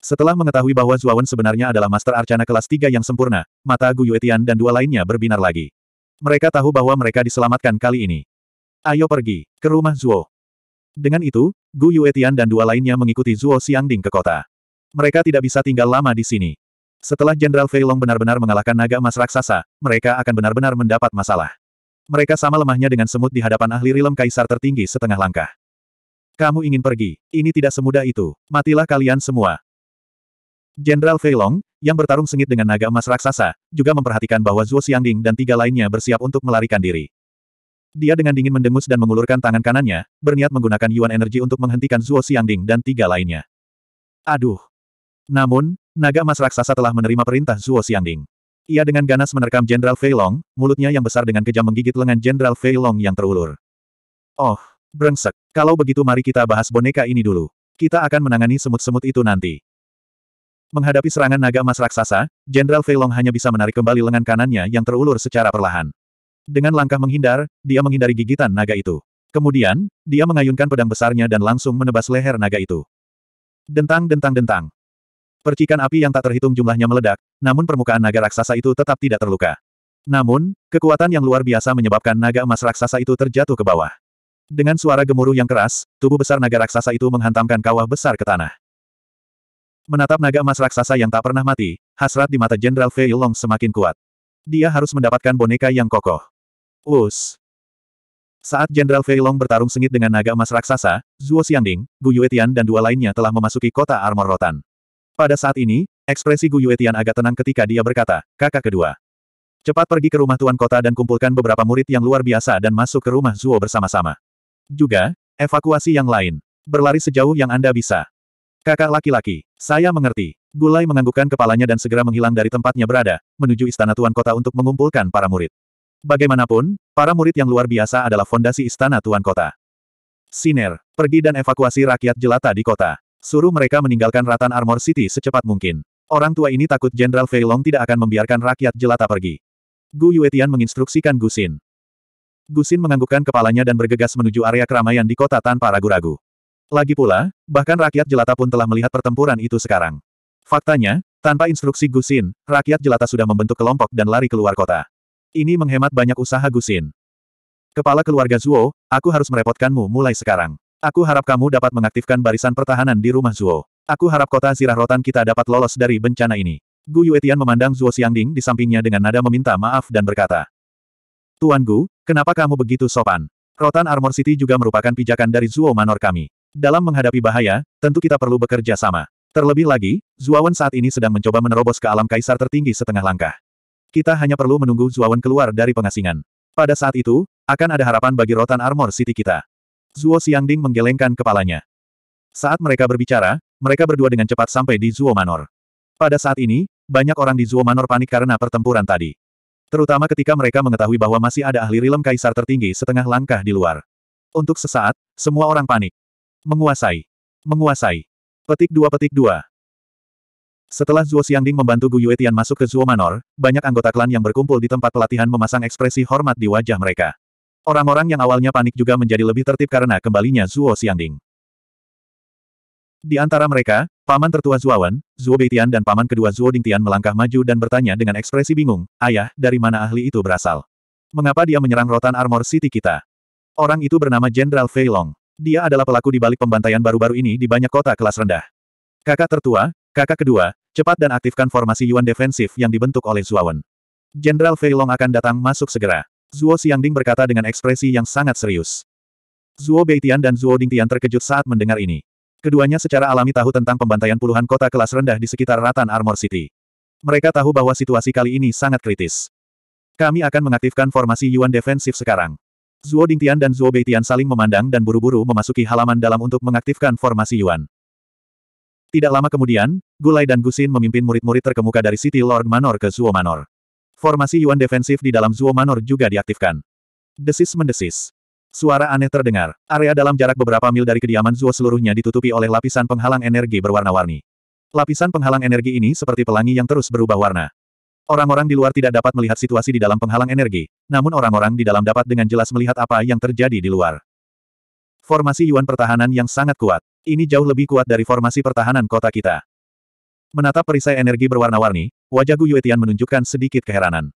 Setelah mengetahui bahwa Zuawan sebenarnya adalah Master Arcana kelas 3 yang sempurna, mata Gu Yuetian dan dua lainnya berbinar lagi. Mereka tahu bahwa mereka diselamatkan kali ini. Ayo pergi, ke rumah Zuo. Dengan itu, Gu Yuetian dan dua lainnya mengikuti Zuo Xiangding ke kota. Mereka tidak bisa tinggal lama di sini. Setelah Jenderal Fei Long benar-benar mengalahkan naga emas raksasa, mereka akan benar-benar mendapat masalah. Mereka sama lemahnya dengan semut di hadapan ahli rilem kaisar tertinggi setengah langkah. Kamu ingin pergi, ini tidak semudah itu, matilah kalian semua, Jenderal Fei Long, yang bertarung sengit dengan naga emas raksasa, juga memperhatikan bahwa Zuo Xiangding dan tiga lainnya bersiap untuk melarikan diri. Dia dengan dingin mendengus dan mengulurkan tangan kanannya, berniat menggunakan Yuan Energy untuk menghentikan Zuo Xiangding dan tiga lainnya. Aduh! Namun, naga emas raksasa telah menerima perintah Zuo Xiangding. Ia dengan ganas menerkam Jenderal Fei Long, mulutnya yang besar dengan kejam menggigit lengan Jenderal Fei Long yang terulur. Oh, brengsek. Kalau begitu mari kita bahas boneka ini dulu. Kita akan menangani semut-semut itu nanti. Menghadapi serangan naga emas raksasa, Jenderal Feilong hanya bisa menarik kembali lengan kanannya yang terulur secara perlahan. Dengan langkah menghindar, dia menghindari gigitan naga itu. Kemudian, dia mengayunkan pedang besarnya dan langsung menebas leher naga itu. Dentang dentang dentang. Percikan api yang tak terhitung jumlahnya meledak, namun permukaan naga raksasa itu tetap tidak terluka. Namun, kekuatan yang luar biasa menyebabkan naga emas raksasa itu terjatuh ke bawah. Dengan suara gemuruh yang keras, tubuh besar naga raksasa itu menghantamkan kawah besar ke tanah. Menatap naga emas raksasa yang tak pernah mati, hasrat di mata Jenderal Fei Long semakin kuat. Dia harus mendapatkan boneka yang kokoh. Us. Saat Jenderal Fei Long bertarung sengit dengan naga emas raksasa, Zuo Xiangding, Gu Yuetian dan dua lainnya telah memasuki kota Armor Rotan. Pada saat ini, ekspresi Gu Yuetian agak tenang ketika dia berkata, kakak kedua. Cepat pergi ke rumah tuan kota dan kumpulkan beberapa murid yang luar biasa dan masuk ke rumah Zuo bersama-sama. Juga, evakuasi yang lain. Berlari sejauh yang Anda bisa. Kakak laki-laki, saya mengerti. Gulai menganggukkan kepalanya dan segera menghilang dari tempatnya berada, menuju istana tuan kota untuk mengumpulkan para murid. Bagaimanapun, para murid yang luar biasa adalah fondasi istana tuan kota. Siner, pergi dan evakuasi rakyat jelata di kota. Suruh mereka meninggalkan Ratan Armor City secepat mungkin. Orang tua ini takut Jenderal Feilong tidak akan membiarkan rakyat jelata pergi. Gu Yuetian menginstruksikan Gusin. Gusin menganggukkan kepalanya dan bergegas menuju area keramaian di kota tanpa ragu-ragu. Lagi pula, bahkan rakyat jelata pun telah melihat pertempuran itu sekarang. Faktanya, tanpa instruksi Gusin, rakyat jelata sudah membentuk kelompok dan lari keluar kota. Ini menghemat banyak usaha Gusin. Kepala keluarga Zuo, aku harus merepotkanmu mulai sekarang. Aku harap kamu dapat mengaktifkan barisan pertahanan di rumah Zuo. Aku harap kota zirah rotan kita dapat lolos dari bencana ini. Gu Yuetian memandang Zuo Xiangding di sampingnya dengan nada meminta maaf dan berkata. Tuan Gu, kenapa kamu begitu sopan? Rotan Armor City juga merupakan pijakan dari Zuo Manor kami. Dalam menghadapi bahaya, tentu kita perlu bekerja sama. Terlebih lagi, Zuawan saat ini sedang mencoba menerobos ke alam kaisar tertinggi setengah langkah. Kita hanya perlu menunggu Zuawan keluar dari pengasingan. Pada saat itu, akan ada harapan bagi rotan armor city kita. Zuo Xiangding menggelengkan kepalanya. Saat mereka berbicara, mereka berdua dengan cepat sampai di Zuo Manor. Pada saat ini, banyak orang di Zuo Manor panik karena pertempuran tadi. Terutama ketika mereka mengetahui bahwa masih ada ahli rilem kaisar tertinggi setengah langkah di luar. Untuk sesaat, semua orang panik. Menguasai. Menguasai. Petik dua petik dua. Setelah Zuo Xiangding membantu Gu Yue Tian masuk ke Zuo Manor, banyak anggota klan yang berkumpul di tempat pelatihan memasang ekspresi hormat di wajah mereka. Orang-orang yang awalnya panik juga menjadi lebih tertib karena kembalinya Zuo Xiangding. Di antara mereka, paman tertua Zuawan, Zuo Beitian dan paman kedua Zuo Dingtian melangkah maju dan bertanya dengan ekspresi bingung, Ayah, dari mana ahli itu berasal? Mengapa dia menyerang rotan armor city kita? Orang itu bernama Jenderal Fei Long. Dia adalah pelaku di balik pembantaian baru-baru ini di banyak kota kelas rendah. Kakak tertua, kakak kedua, cepat dan aktifkan formasi Yuan defensif yang dibentuk oleh Zuawan. Jenderal Fei Long akan datang masuk segera. Zuo Xiangding berkata dengan ekspresi yang sangat serius. Zuo Beitian dan Zuo Dingtian terkejut saat mendengar ini. Keduanya secara alami tahu tentang pembantaian puluhan kota kelas rendah di sekitar Ratan Armor City. Mereka tahu bahwa situasi kali ini sangat kritis. Kami akan mengaktifkan formasi Yuan defensif sekarang. Zuo Dingtian dan Zuo Beitian saling memandang dan buru-buru memasuki halaman dalam untuk mengaktifkan formasi Yuan. Tidak lama kemudian, Gulai dan Gusin memimpin murid-murid terkemuka dari City Lord Manor ke Zuo Manor. Formasi Yuan defensif di dalam Zuo Manor juga diaktifkan. Desis mendesis. Suara aneh terdengar. Area dalam jarak beberapa mil dari kediaman Zuo seluruhnya ditutupi oleh lapisan penghalang energi berwarna-warni. Lapisan penghalang energi ini seperti pelangi yang terus berubah warna. Orang-orang di luar tidak dapat melihat situasi di dalam penghalang energi, namun orang-orang di dalam dapat dengan jelas melihat apa yang terjadi di luar. Formasi Yuan pertahanan yang sangat kuat. Ini jauh lebih kuat dari formasi pertahanan kota kita. Menatap perisai energi berwarna-warni, wajah Gu Yuetian menunjukkan sedikit keheranan.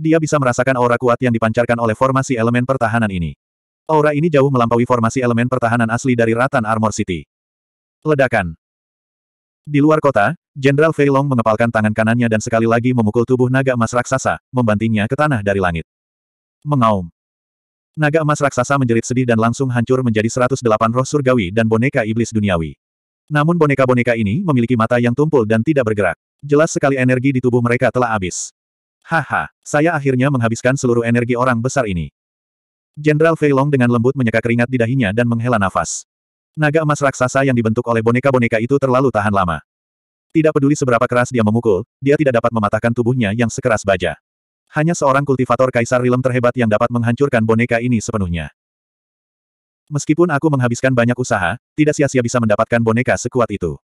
Dia bisa merasakan aura kuat yang dipancarkan oleh formasi elemen pertahanan ini. Aura ini jauh melampaui formasi elemen pertahanan asli dari Ratan Armor City. Ledakan. Di luar kota, Jenderal Fei Long mengepalkan tangan kanannya dan sekali lagi memukul tubuh naga emas raksasa, membantingnya ke tanah dari langit. Mengaum. Naga emas raksasa menjerit sedih dan langsung hancur menjadi 108 roh surgawi dan boneka iblis duniawi. Namun boneka-boneka ini memiliki mata yang tumpul dan tidak bergerak. Jelas sekali energi di tubuh mereka telah habis. Haha, saya akhirnya menghabiskan seluruh energi orang besar ini. Jenderal Fei Long dengan lembut menyeka keringat di dahinya dan menghela nafas. Naga emas raksasa yang dibentuk oleh boneka-boneka itu terlalu tahan lama. Tidak peduli seberapa keras dia memukul, dia tidak dapat mematahkan tubuhnya yang sekeras baja. Hanya seorang kultivator kaisar rilem terhebat yang dapat menghancurkan boneka ini sepenuhnya. Meskipun aku menghabiskan banyak usaha, tidak sia-sia bisa mendapatkan boneka sekuat itu.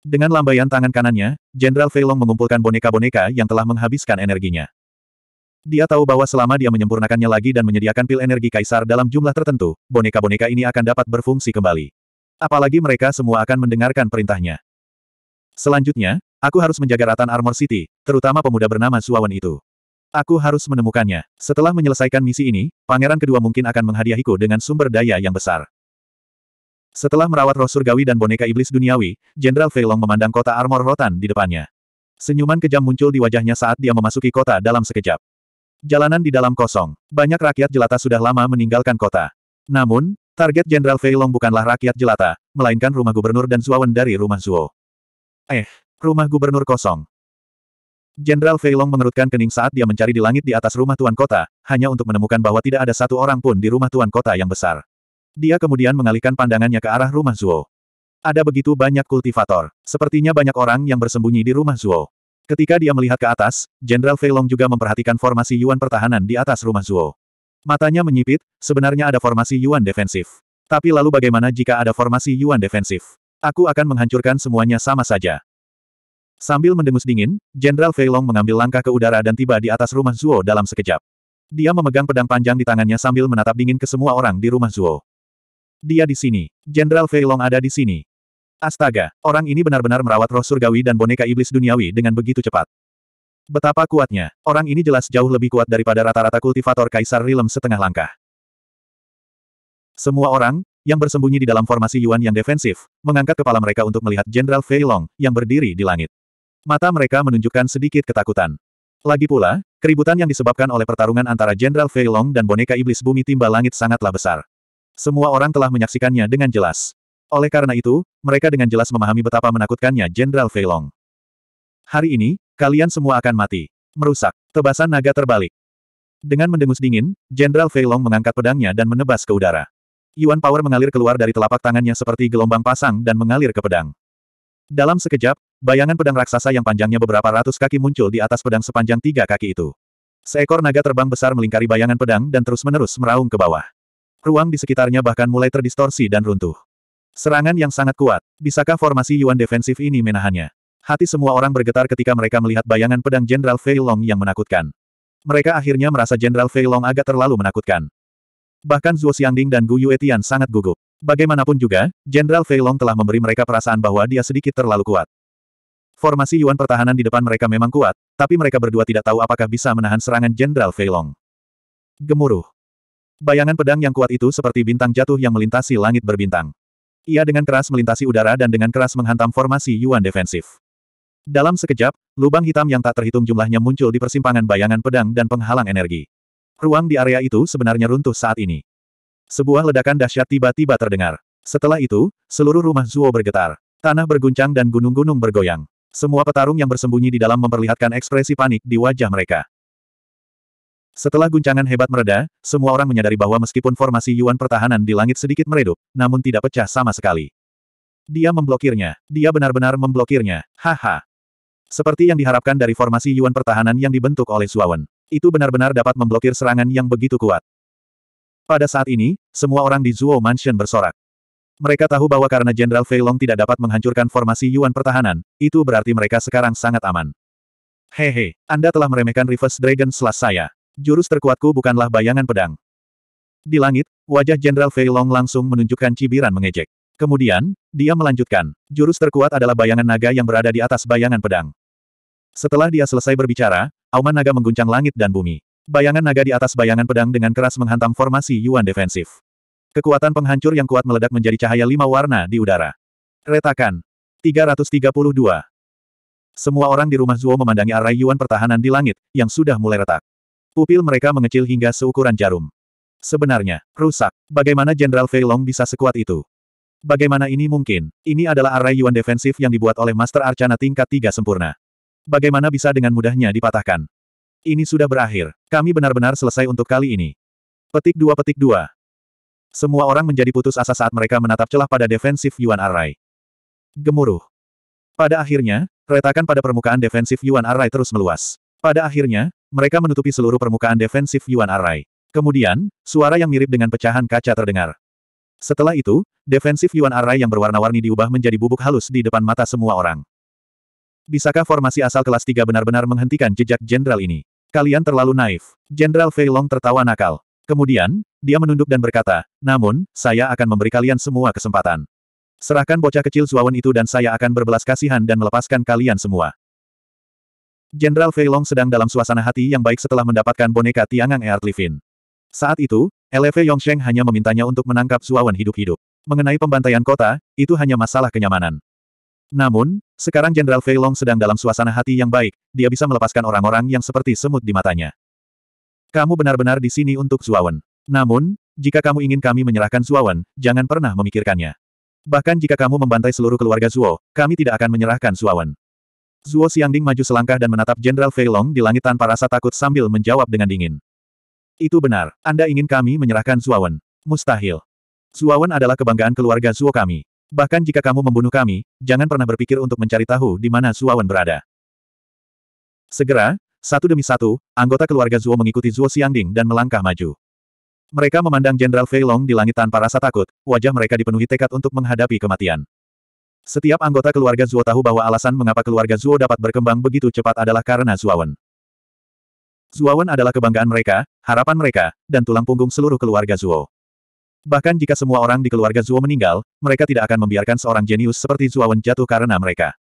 Dengan lambaian tangan kanannya, Jenderal Feilong mengumpulkan boneka-boneka yang telah menghabiskan energinya. Dia tahu bahwa selama dia menyempurnakannya lagi dan menyediakan pil energi kaisar dalam jumlah tertentu, boneka-boneka ini akan dapat berfungsi kembali. Apalagi mereka semua akan mendengarkan perintahnya. Selanjutnya, aku harus menjaga Ratan Armor City, terutama pemuda bernama Suawan itu. Aku harus menemukannya. Setelah menyelesaikan misi ini, pangeran kedua mungkin akan menghadiahiku dengan sumber daya yang besar. Setelah merawat roh surgawi dan boneka iblis duniawi, Jenderal Feilong memandang kota armor rotan di depannya. Senyuman kejam muncul di wajahnya saat dia memasuki kota dalam sekejap. Jalanan di dalam kosong. Banyak rakyat jelata sudah lama meninggalkan kota. Namun, target Jenderal Feilong bukanlah rakyat jelata, melainkan rumah gubernur dan Zuawan dari rumah Zuo. Eh, rumah gubernur kosong. Jenderal Feilong mengerutkan kening saat dia mencari di langit di atas rumah tuan kota, hanya untuk menemukan bahwa tidak ada satu orang pun di rumah tuan kota yang besar. Dia kemudian mengalihkan pandangannya ke arah rumah Zuo. Ada begitu banyak kultivator. Sepertinya banyak orang yang bersembunyi di rumah Zuo. Ketika dia melihat ke atas, Jenderal Feilong juga memperhatikan formasi Yuan pertahanan di atas rumah Zuo. Matanya menyipit, sebenarnya ada formasi Yuan defensif. Tapi lalu bagaimana jika ada formasi Yuan defensif? Aku akan menghancurkan semuanya sama saja. Sambil mendengus dingin, Jenderal Feilong mengambil langkah ke udara dan tiba di atas rumah Zuo dalam sekejap. Dia memegang pedang panjang di tangannya sambil menatap dingin ke semua orang di rumah Zuo. Dia di sini. Jenderal Feilong ada di sini. Astaga, orang ini benar-benar merawat roh surgawi dan boneka iblis duniawi dengan begitu cepat. Betapa kuatnya, orang ini jelas jauh lebih kuat daripada rata-rata kultivator Kaisar Rilem setengah langkah. Semua orang, yang bersembunyi di dalam formasi Yuan yang defensif, mengangkat kepala mereka untuk melihat Jenderal Fei Long, yang berdiri di langit. Mata mereka menunjukkan sedikit ketakutan. Lagi pula, keributan yang disebabkan oleh pertarungan antara Jenderal Fei Long dan boneka iblis bumi timba langit sangatlah besar. Semua orang telah menyaksikannya dengan jelas. Oleh karena itu, mereka dengan jelas memahami betapa menakutkannya Jenderal Fei Long. Hari ini, kalian semua akan mati. Merusak. Tebasan naga terbalik. Dengan mendengus dingin, Jenderal Fei Long mengangkat pedangnya dan menebas ke udara. Yuan Power mengalir keluar dari telapak tangannya seperti gelombang pasang dan mengalir ke pedang. Dalam sekejap, bayangan pedang raksasa yang panjangnya beberapa ratus kaki muncul di atas pedang sepanjang tiga kaki itu. Seekor naga terbang besar melingkari bayangan pedang dan terus-menerus meraung ke bawah. Ruang di sekitarnya bahkan mulai terdistorsi dan runtuh. Serangan yang sangat kuat, bisakah formasi Yuan defensif ini menahannya? Hati semua orang bergetar ketika mereka melihat bayangan pedang Jenderal Fei Long yang menakutkan. Mereka akhirnya merasa Jenderal Fei Long agak terlalu menakutkan. Bahkan Zuo Xiangding dan Gu Yuetian sangat gugup. Bagaimanapun juga, Jenderal Fei Long telah memberi mereka perasaan bahwa dia sedikit terlalu kuat. Formasi Yuan pertahanan di depan mereka memang kuat, tapi mereka berdua tidak tahu apakah bisa menahan serangan Jenderal Fei Long. Gemuruh. Bayangan pedang yang kuat itu seperti bintang jatuh yang melintasi langit berbintang. Ia dengan keras melintasi udara dan dengan keras menghantam formasi Yuan defensif. Dalam sekejap, lubang hitam yang tak terhitung jumlahnya muncul di persimpangan bayangan pedang dan penghalang energi. Ruang di area itu sebenarnya runtuh saat ini. Sebuah ledakan dahsyat tiba-tiba terdengar. Setelah itu, seluruh rumah Zuo bergetar. Tanah berguncang dan gunung-gunung bergoyang. Semua petarung yang bersembunyi di dalam memperlihatkan ekspresi panik di wajah mereka. Setelah guncangan hebat mereda, semua orang menyadari bahwa meskipun formasi Yuan pertahanan di langit sedikit meredup, namun tidak pecah sama sekali. Dia memblokirnya. Dia benar-benar memblokirnya. Haha. Seperti yang diharapkan dari formasi Yuan pertahanan yang dibentuk oleh Suawan. Itu benar-benar dapat memblokir serangan yang begitu kuat. Pada saat ini, semua orang di Zuo Mansion bersorak. Mereka tahu bahwa karena Jenderal Fei Long tidak dapat menghancurkan formasi Yuan pertahanan, itu berarti mereka sekarang sangat aman. Hehe, Anda telah meremehkan Reverse Dragon Slash saya. Jurus terkuatku bukanlah bayangan pedang. Di langit, wajah Jenderal Fei Long langsung menunjukkan cibiran mengejek. Kemudian, dia melanjutkan, jurus terkuat adalah bayangan naga yang berada di atas bayangan pedang. Setelah dia selesai berbicara, Auman naga mengguncang langit dan bumi. Bayangan naga di atas bayangan pedang dengan keras menghantam formasi Yuan defensif. Kekuatan penghancur yang kuat meledak menjadi cahaya lima warna di udara. Retakan. 332. Semua orang di rumah Zuo memandangi arai Yuan pertahanan di langit, yang sudah mulai retak. Pupil mereka mengecil hingga seukuran jarum. Sebenarnya, rusak. Bagaimana Jenderal Fei Long bisa sekuat itu? Bagaimana ini mungkin? Ini adalah arai Yuan defensif yang dibuat oleh Master Arcana tingkat 3 sempurna bagaimana bisa dengan mudahnya dipatahkan. Ini sudah berakhir. Kami benar-benar selesai untuk kali ini. Petik dua petik dua. Semua orang menjadi putus asa saat mereka menatap celah pada defensif Yuan Arai. Gemuruh. Pada akhirnya, retakan pada permukaan defensif Yuan Arai terus meluas. Pada akhirnya, mereka menutupi seluruh permukaan defensif Yuan Arai. Kemudian, suara yang mirip dengan pecahan kaca terdengar. Setelah itu, defensif Yuan Arai yang berwarna-warni diubah menjadi bubuk halus di depan mata semua orang. Bisakah formasi asal kelas 3 benar-benar menghentikan jejak jenderal ini? Kalian terlalu naif. Jenderal Fei Long tertawa nakal. Kemudian, dia menunduk dan berkata, namun, saya akan memberi kalian semua kesempatan. Serahkan bocah kecil Suawan itu dan saya akan berbelas kasihan dan melepaskan kalian semua. Jenderal Fei Long sedang dalam suasana hati yang baik setelah mendapatkan boneka Tiangang Eart Livin. Saat itu, Eleve Yongsheng hanya memintanya untuk menangkap Suawan hidup-hidup. Mengenai pembantaian kota, itu hanya masalah kenyamanan. Namun, sekarang Jenderal Fei Long sedang dalam suasana hati yang baik, dia bisa melepaskan orang-orang yang seperti semut di matanya. Kamu benar-benar di sini untuk Zuawan. Namun, jika kamu ingin kami menyerahkan Zuawan, jangan pernah memikirkannya. Bahkan jika kamu membantai seluruh keluarga Zuo, kami tidak akan menyerahkan Zuawan. Zuo Xiangding maju selangkah dan menatap Jenderal Fei Long di langit tanpa rasa takut sambil menjawab dengan dingin. Itu benar, Anda ingin kami menyerahkan Zuawan. Mustahil. Zuawan adalah kebanggaan keluarga Zuo kami. Bahkan jika kamu membunuh kami, jangan pernah berpikir untuk mencari tahu di mana Zuawan berada. Segera, satu demi satu, anggota keluarga Zuo mengikuti Zuo Xiangding dan melangkah maju. Mereka memandang Jenderal Fei Long di langit tanpa rasa takut, wajah mereka dipenuhi tekad untuk menghadapi kematian. Setiap anggota keluarga Zuo tahu bahwa alasan mengapa keluarga Zuo dapat berkembang begitu cepat adalah karena Zuawan. Zuawan adalah kebanggaan mereka, harapan mereka, dan tulang punggung seluruh keluarga Zuo. Bahkan jika semua orang di keluarga Zuo meninggal, mereka tidak akan membiarkan seorang jenius seperti Wen jatuh karena mereka.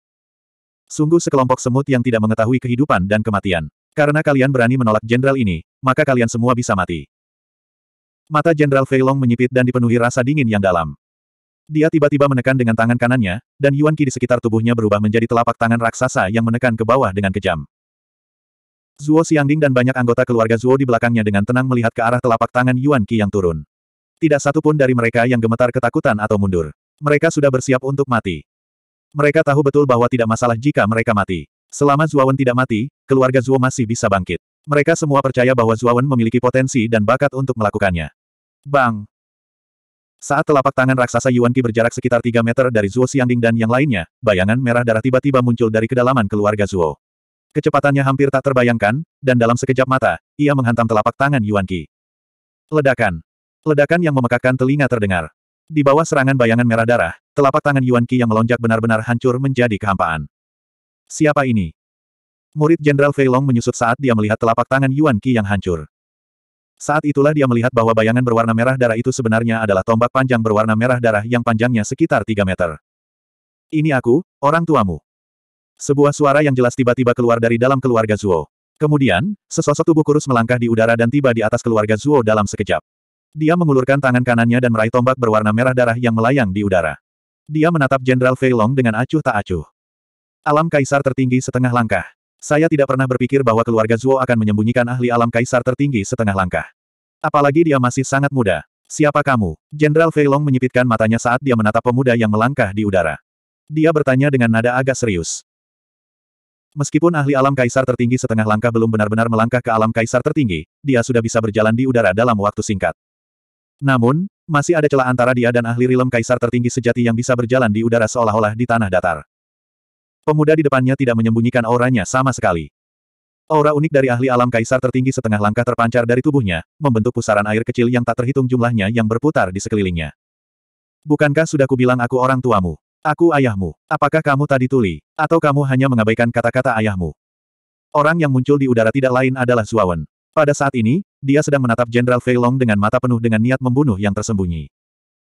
Sungguh sekelompok semut yang tidak mengetahui kehidupan dan kematian. Karena kalian berani menolak jenderal ini, maka kalian semua bisa mati. Mata Jenderal Feilong menyipit dan dipenuhi rasa dingin yang dalam. Dia tiba-tiba menekan dengan tangan kanannya, dan Yuan Qi di sekitar tubuhnya berubah menjadi telapak tangan raksasa yang menekan ke bawah dengan kejam. Zuo Xiangding dan banyak anggota keluarga Zuo di belakangnya dengan tenang melihat ke arah telapak tangan Yuan Qi yang turun. Tidak satu pun dari mereka yang gemetar ketakutan atau mundur. Mereka sudah bersiap untuk mati. Mereka tahu betul bahwa tidak masalah jika mereka mati. Selama Zuawan tidak mati, keluarga Zuo masih bisa bangkit. Mereka semua percaya bahwa Zuawan memiliki potensi dan bakat untuk melakukannya. Bang! Saat telapak tangan raksasa Yuan Qi berjarak sekitar 3 meter dari Zuo Xiangding dan yang lainnya, bayangan merah darah tiba-tiba muncul dari kedalaman keluarga Zuo. Kecepatannya hampir tak terbayangkan, dan dalam sekejap mata, ia menghantam telapak tangan Yuan Qi. Ledakan. Ledakan yang memekakan telinga terdengar. Di bawah serangan bayangan merah darah, telapak tangan Yuan Qi yang melonjak benar-benar hancur menjadi kehampaan. Siapa ini? Murid Jenderal Fei Long menyusut saat dia melihat telapak tangan Yuan Qi yang hancur. Saat itulah dia melihat bahwa bayangan berwarna merah darah itu sebenarnya adalah tombak panjang berwarna merah darah yang panjangnya sekitar 3 meter. Ini aku, orang tuamu. Sebuah suara yang jelas tiba-tiba keluar dari dalam keluarga Zuo. Kemudian, sesosok tubuh kurus melangkah di udara dan tiba di atas keluarga Zuo dalam sekejap. Dia mengulurkan tangan kanannya dan meraih tombak berwarna merah darah yang melayang di udara. Dia menatap Jenderal Fei Long dengan acuh tak acuh. Alam Kaisar tertinggi setengah langkah. Saya tidak pernah berpikir bahwa keluarga Zuo akan menyembunyikan ahli alam Kaisar tertinggi setengah langkah. Apalagi dia masih sangat muda. Siapa kamu? Jenderal Fei Long menyipitkan matanya saat dia menatap pemuda yang melangkah di udara. Dia bertanya dengan nada agak serius. Meskipun ahli alam kaisar tertinggi setengah langkah belum benar-benar melangkah ke alam kaisar tertinggi, dia sudah bisa berjalan di udara dalam waktu singkat. Namun, masih ada celah antara dia dan ahli rilem kaisar tertinggi sejati yang bisa berjalan di udara seolah-olah di tanah datar. Pemuda di depannya tidak menyembunyikan auranya sama sekali. Aura unik dari ahli alam kaisar tertinggi setengah langkah terpancar dari tubuhnya, membentuk pusaran air kecil yang tak terhitung jumlahnya yang berputar di sekelilingnya. Bukankah sudah kubilang aku orang tuamu? Aku ayahmu. Apakah kamu tadi tuli? Atau kamu hanya mengabaikan kata-kata ayahmu? Orang yang muncul di udara tidak lain adalah Zuawan. Pada saat ini, dia sedang menatap Jenderal Feilong dengan mata penuh dengan niat membunuh yang tersembunyi.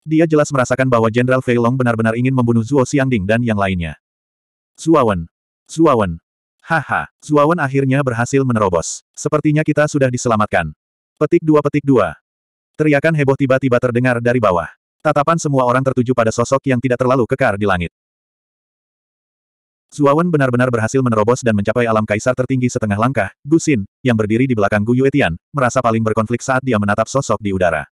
Dia jelas merasakan bahwa Jenderal Feilong benar-benar ingin membunuh Zuo Xiangding dan yang lainnya. Zuawan. Zuawan. Haha, Zuawan akhirnya berhasil menerobos. Sepertinya kita sudah diselamatkan. Petik dua petik dua. Teriakan heboh tiba-tiba terdengar dari bawah. Tatapan semua orang tertuju pada sosok yang tidak terlalu kekar di langit. Zuawan benar-benar berhasil menerobos dan mencapai alam kaisar tertinggi setengah langkah, Gusin, yang berdiri di belakang Gu Yuetian, merasa paling berkonflik saat dia menatap sosok di udara.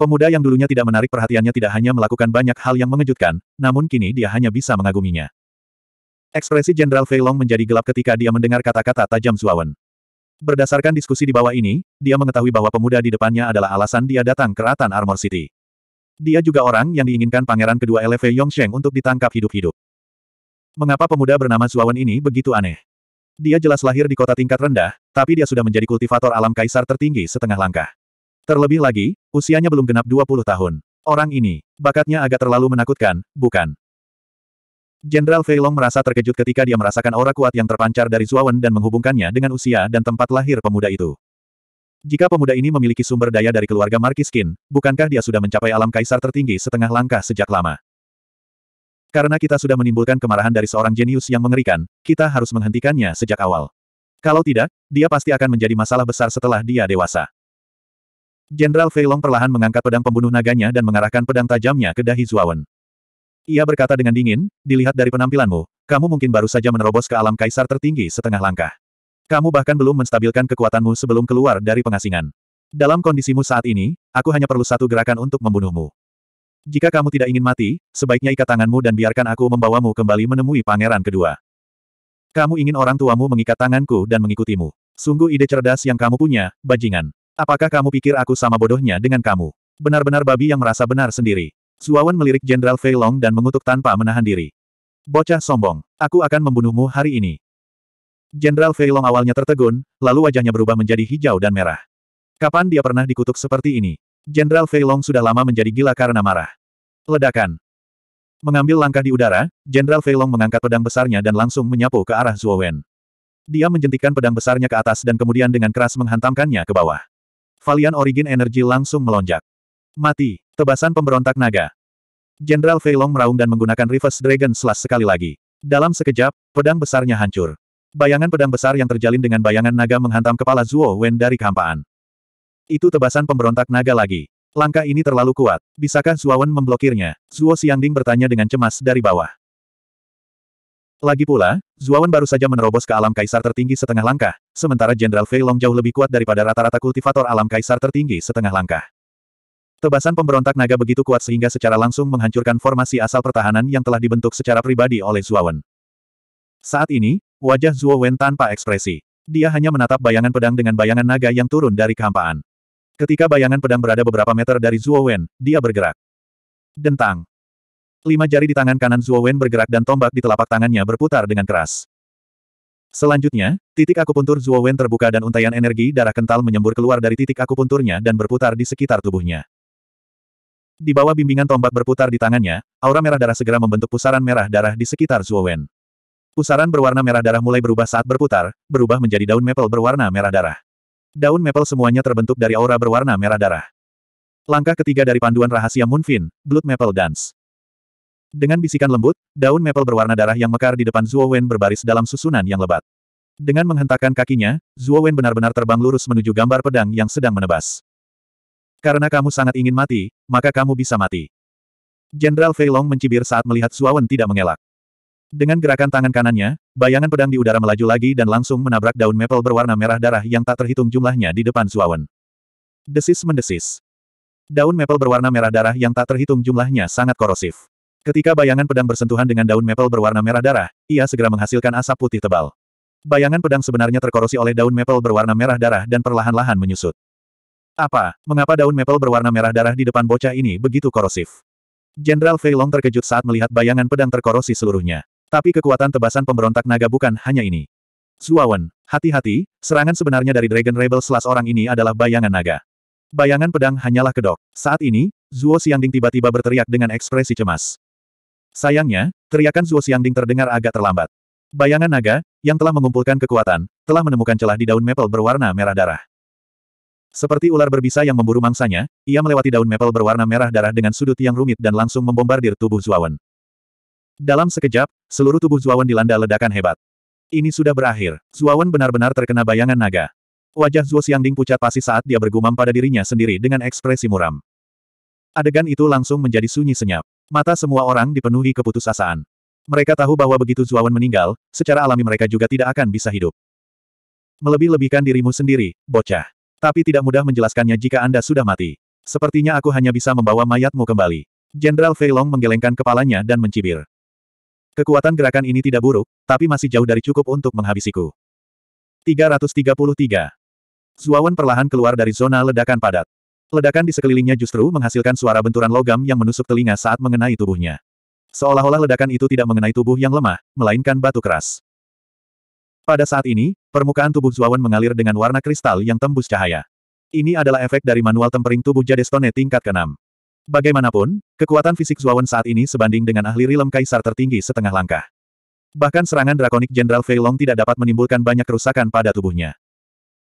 Pemuda yang dulunya tidak menarik perhatiannya tidak hanya melakukan banyak hal yang mengejutkan, namun kini dia hanya bisa mengaguminya. Ekspresi Jenderal Fei Long menjadi gelap ketika dia mendengar kata-kata tajam Zuawan. Berdasarkan diskusi di bawah ini, dia mengetahui bahwa pemuda di depannya adalah alasan dia datang ke Ratan Armor City. Dia juga orang yang diinginkan pangeran kedua Eleve Yongsheng untuk ditangkap hidup-hidup. Mengapa pemuda bernama Zuawan ini begitu aneh? Dia jelas lahir di kota tingkat rendah, tapi dia sudah menjadi kultivator alam kaisar tertinggi setengah langkah. Terlebih lagi, usianya belum genap 20 tahun. Orang ini, bakatnya agak terlalu menakutkan, bukan? Jenderal Feilong merasa terkejut ketika dia merasakan aura kuat yang terpancar dari Zuawan dan menghubungkannya dengan usia dan tempat lahir pemuda itu. Jika pemuda ini memiliki sumber daya dari keluarga Markiskin, bukankah dia sudah mencapai alam kaisar tertinggi setengah langkah sejak lama? Karena kita sudah menimbulkan kemarahan dari seorang jenius yang mengerikan, kita harus menghentikannya sejak awal. Kalau tidak, dia pasti akan menjadi masalah besar setelah dia dewasa. Jenderal Feilong perlahan mengangkat pedang pembunuh naganya dan mengarahkan pedang tajamnya ke dahi Zuawan. Ia berkata dengan dingin, dilihat dari penampilanmu, kamu mungkin baru saja menerobos ke alam kaisar tertinggi setengah langkah. Kamu bahkan belum menstabilkan kekuatanmu sebelum keluar dari pengasingan. Dalam kondisimu saat ini, aku hanya perlu satu gerakan untuk membunuhmu. Jika kamu tidak ingin mati, sebaiknya ikat tanganmu dan biarkan aku membawamu kembali menemui pangeran kedua. Kamu ingin orang tuamu mengikat tanganku dan mengikutimu. Sungguh ide cerdas yang kamu punya, bajingan. Apakah kamu pikir aku sama bodohnya dengan kamu? Benar-benar babi yang merasa benar sendiri. Zuawan melirik Jenderal Fei Long dan mengutuk tanpa menahan diri. Bocah sombong, aku akan membunuhmu hari ini. Jenderal Fei Long awalnya tertegun, lalu wajahnya berubah menjadi hijau dan merah. Kapan dia pernah dikutuk seperti ini? Jenderal Fei Long sudah lama menjadi gila karena marah. Ledakan. Mengambil langkah di udara, Jenderal Feilong mengangkat pedang besarnya dan langsung menyapu ke arah Zhuo Wen. Dia menjentikan pedang besarnya ke atas dan kemudian dengan keras menghantamkannya ke bawah. Valian Origin Energy langsung melonjak. Mati, tebasan pemberontak naga. Jenderal Feilong meraung dan menggunakan Reverse Dragon Slash sekali lagi. Dalam sekejap, pedang besarnya hancur. Bayangan pedang besar yang terjalin dengan bayangan naga menghantam kepala Zuo Wen dari kehampaan. Itu tebasan pemberontak naga lagi. Langkah ini terlalu kuat. Bisakah Zuawan memblokirnya? Zuo Xiangding bertanya dengan cemas dari bawah. Lagi pula, Zuawan baru saja menerobos ke alam kaisar tertinggi setengah langkah, sementara Jenderal Fei Long jauh lebih kuat daripada rata-rata kultivator alam kaisar tertinggi setengah langkah. Tebasan pemberontak naga begitu kuat sehingga secara langsung menghancurkan formasi asal pertahanan yang telah dibentuk secara pribadi oleh Zuawan. Saat ini, wajah Zuo Wen tanpa ekspresi. Dia hanya menatap bayangan pedang dengan bayangan naga yang turun dari kehampaan. Ketika bayangan pedang berada beberapa meter dari Zuo Wen, dia bergerak. Dentang. Lima jari di tangan kanan Zuo Wen bergerak dan tombak di telapak tangannya berputar dengan keras. Selanjutnya, titik akupuntur Zuo Wen terbuka dan untaian energi darah kental menyembur keluar dari titik akupunturnya dan berputar di sekitar tubuhnya. Di bawah bimbingan tombak berputar di tangannya, aura merah darah segera membentuk pusaran merah darah di sekitar Zuo Wen. Pusaran berwarna merah darah mulai berubah saat berputar, berubah menjadi daun maple berwarna merah darah. Daun maple semuanya terbentuk dari aura berwarna merah darah. Langkah ketiga dari panduan rahasia Moonfin, Blood Maple Dance. Dengan bisikan lembut, daun maple berwarna darah yang mekar di depan Zuo Wen berbaris dalam susunan yang lebat. Dengan menghentakkan kakinya, Zuo Wen benar-benar terbang lurus menuju gambar pedang yang sedang menebas. Karena kamu sangat ingin mati, maka kamu bisa mati. Jenderal Fei Long mencibir saat melihat Zuo Wen tidak mengelak. Dengan gerakan tangan kanannya, bayangan pedang di udara melaju lagi dan langsung menabrak daun maple berwarna merah darah yang tak terhitung jumlahnya di depan Zuawan. Desis mendesis. Daun maple berwarna merah darah yang tak terhitung jumlahnya sangat korosif. Ketika bayangan pedang bersentuhan dengan daun maple berwarna merah darah, ia segera menghasilkan asap putih tebal. Bayangan pedang sebenarnya terkorosi oleh daun maple berwarna merah darah dan perlahan-lahan menyusut. Apa, mengapa daun maple berwarna merah darah di depan bocah ini begitu korosif? Jenderal Feilong terkejut saat melihat bayangan pedang terkorosi seluruhnya. Tapi kekuatan tebasan pemberontak naga bukan hanya ini. Zuawan, hati-hati, serangan sebenarnya dari Dragon Rebel Slash orang ini adalah bayangan naga. Bayangan pedang hanyalah kedok. Saat ini, Zuo Xiangding tiba-tiba berteriak dengan ekspresi cemas. Sayangnya, teriakan Zuo Xiangding terdengar agak terlambat. Bayangan naga, yang telah mengumpulkan kekuatan, telah menemukan celah di daun maple berwarna merah darah. Seperti ular berbisa yang memburu mangsanya, ia melewati daun maple berwarna merah darah dengan sudut yang rumit dan langsung membombardir tubuh Zuawan. Dalam sekejap, seluruh tubuh Zuawan dilanda ledakan hebat. Ini sudah berakhir. Zuawan benar-benar terkena bayangan naga. Wajah Zuo Xiangding pucat pasi saat dia bergumam pada dirinya sendiri dengan ekspresi muram. Adegan itu langsung menjadi sunyi senyap. Mata semua orang dipenuhi keputusasaan. Mereka tahu bahwa begitu Zuawan meninggal, secara alami mereka juga tidak akan bisa hidup. Melebih-lebihkan dirimu sendiri, bocah. Tapi tidak mudah menjelaskannya jika Anda sudah mati. Sepertinya aku hanya bisa membawa mayatmu kembali. Jenderal Feilong menggelengkan kepalanya dan mencibir. Kekuatan gerakan ini tidak buruk, tapi masih jauh dari cukup untuk menghabisiku. 333. Zuawan perlahan keluar dari zona ledakan padat. Ledakan di sekelilingnya justru menghasilkan suara benturan logam yang menusuk telinga saat mengenai tubuhnya. Seolah-olah ledakan itu tidak mengenai tubuh yang lemah, melainkan batu keras. Pada saat ini, permukaan tubuh Zuawan mengalir dengan warna kristal yang tembus cahaya. Ini adalah efek dari manual tempering tubuh Jadestone tingkat ke-6. Bagaimanapun, kekuatan fisik Zuawan saat ini sebanding dengan ahli rilem kaisar tertinggi setengah langkah. Bahkan serangan drakonik Jenderal Fei Long tidak dapat menimbulkan banyak kerusakan pada tubuhnya.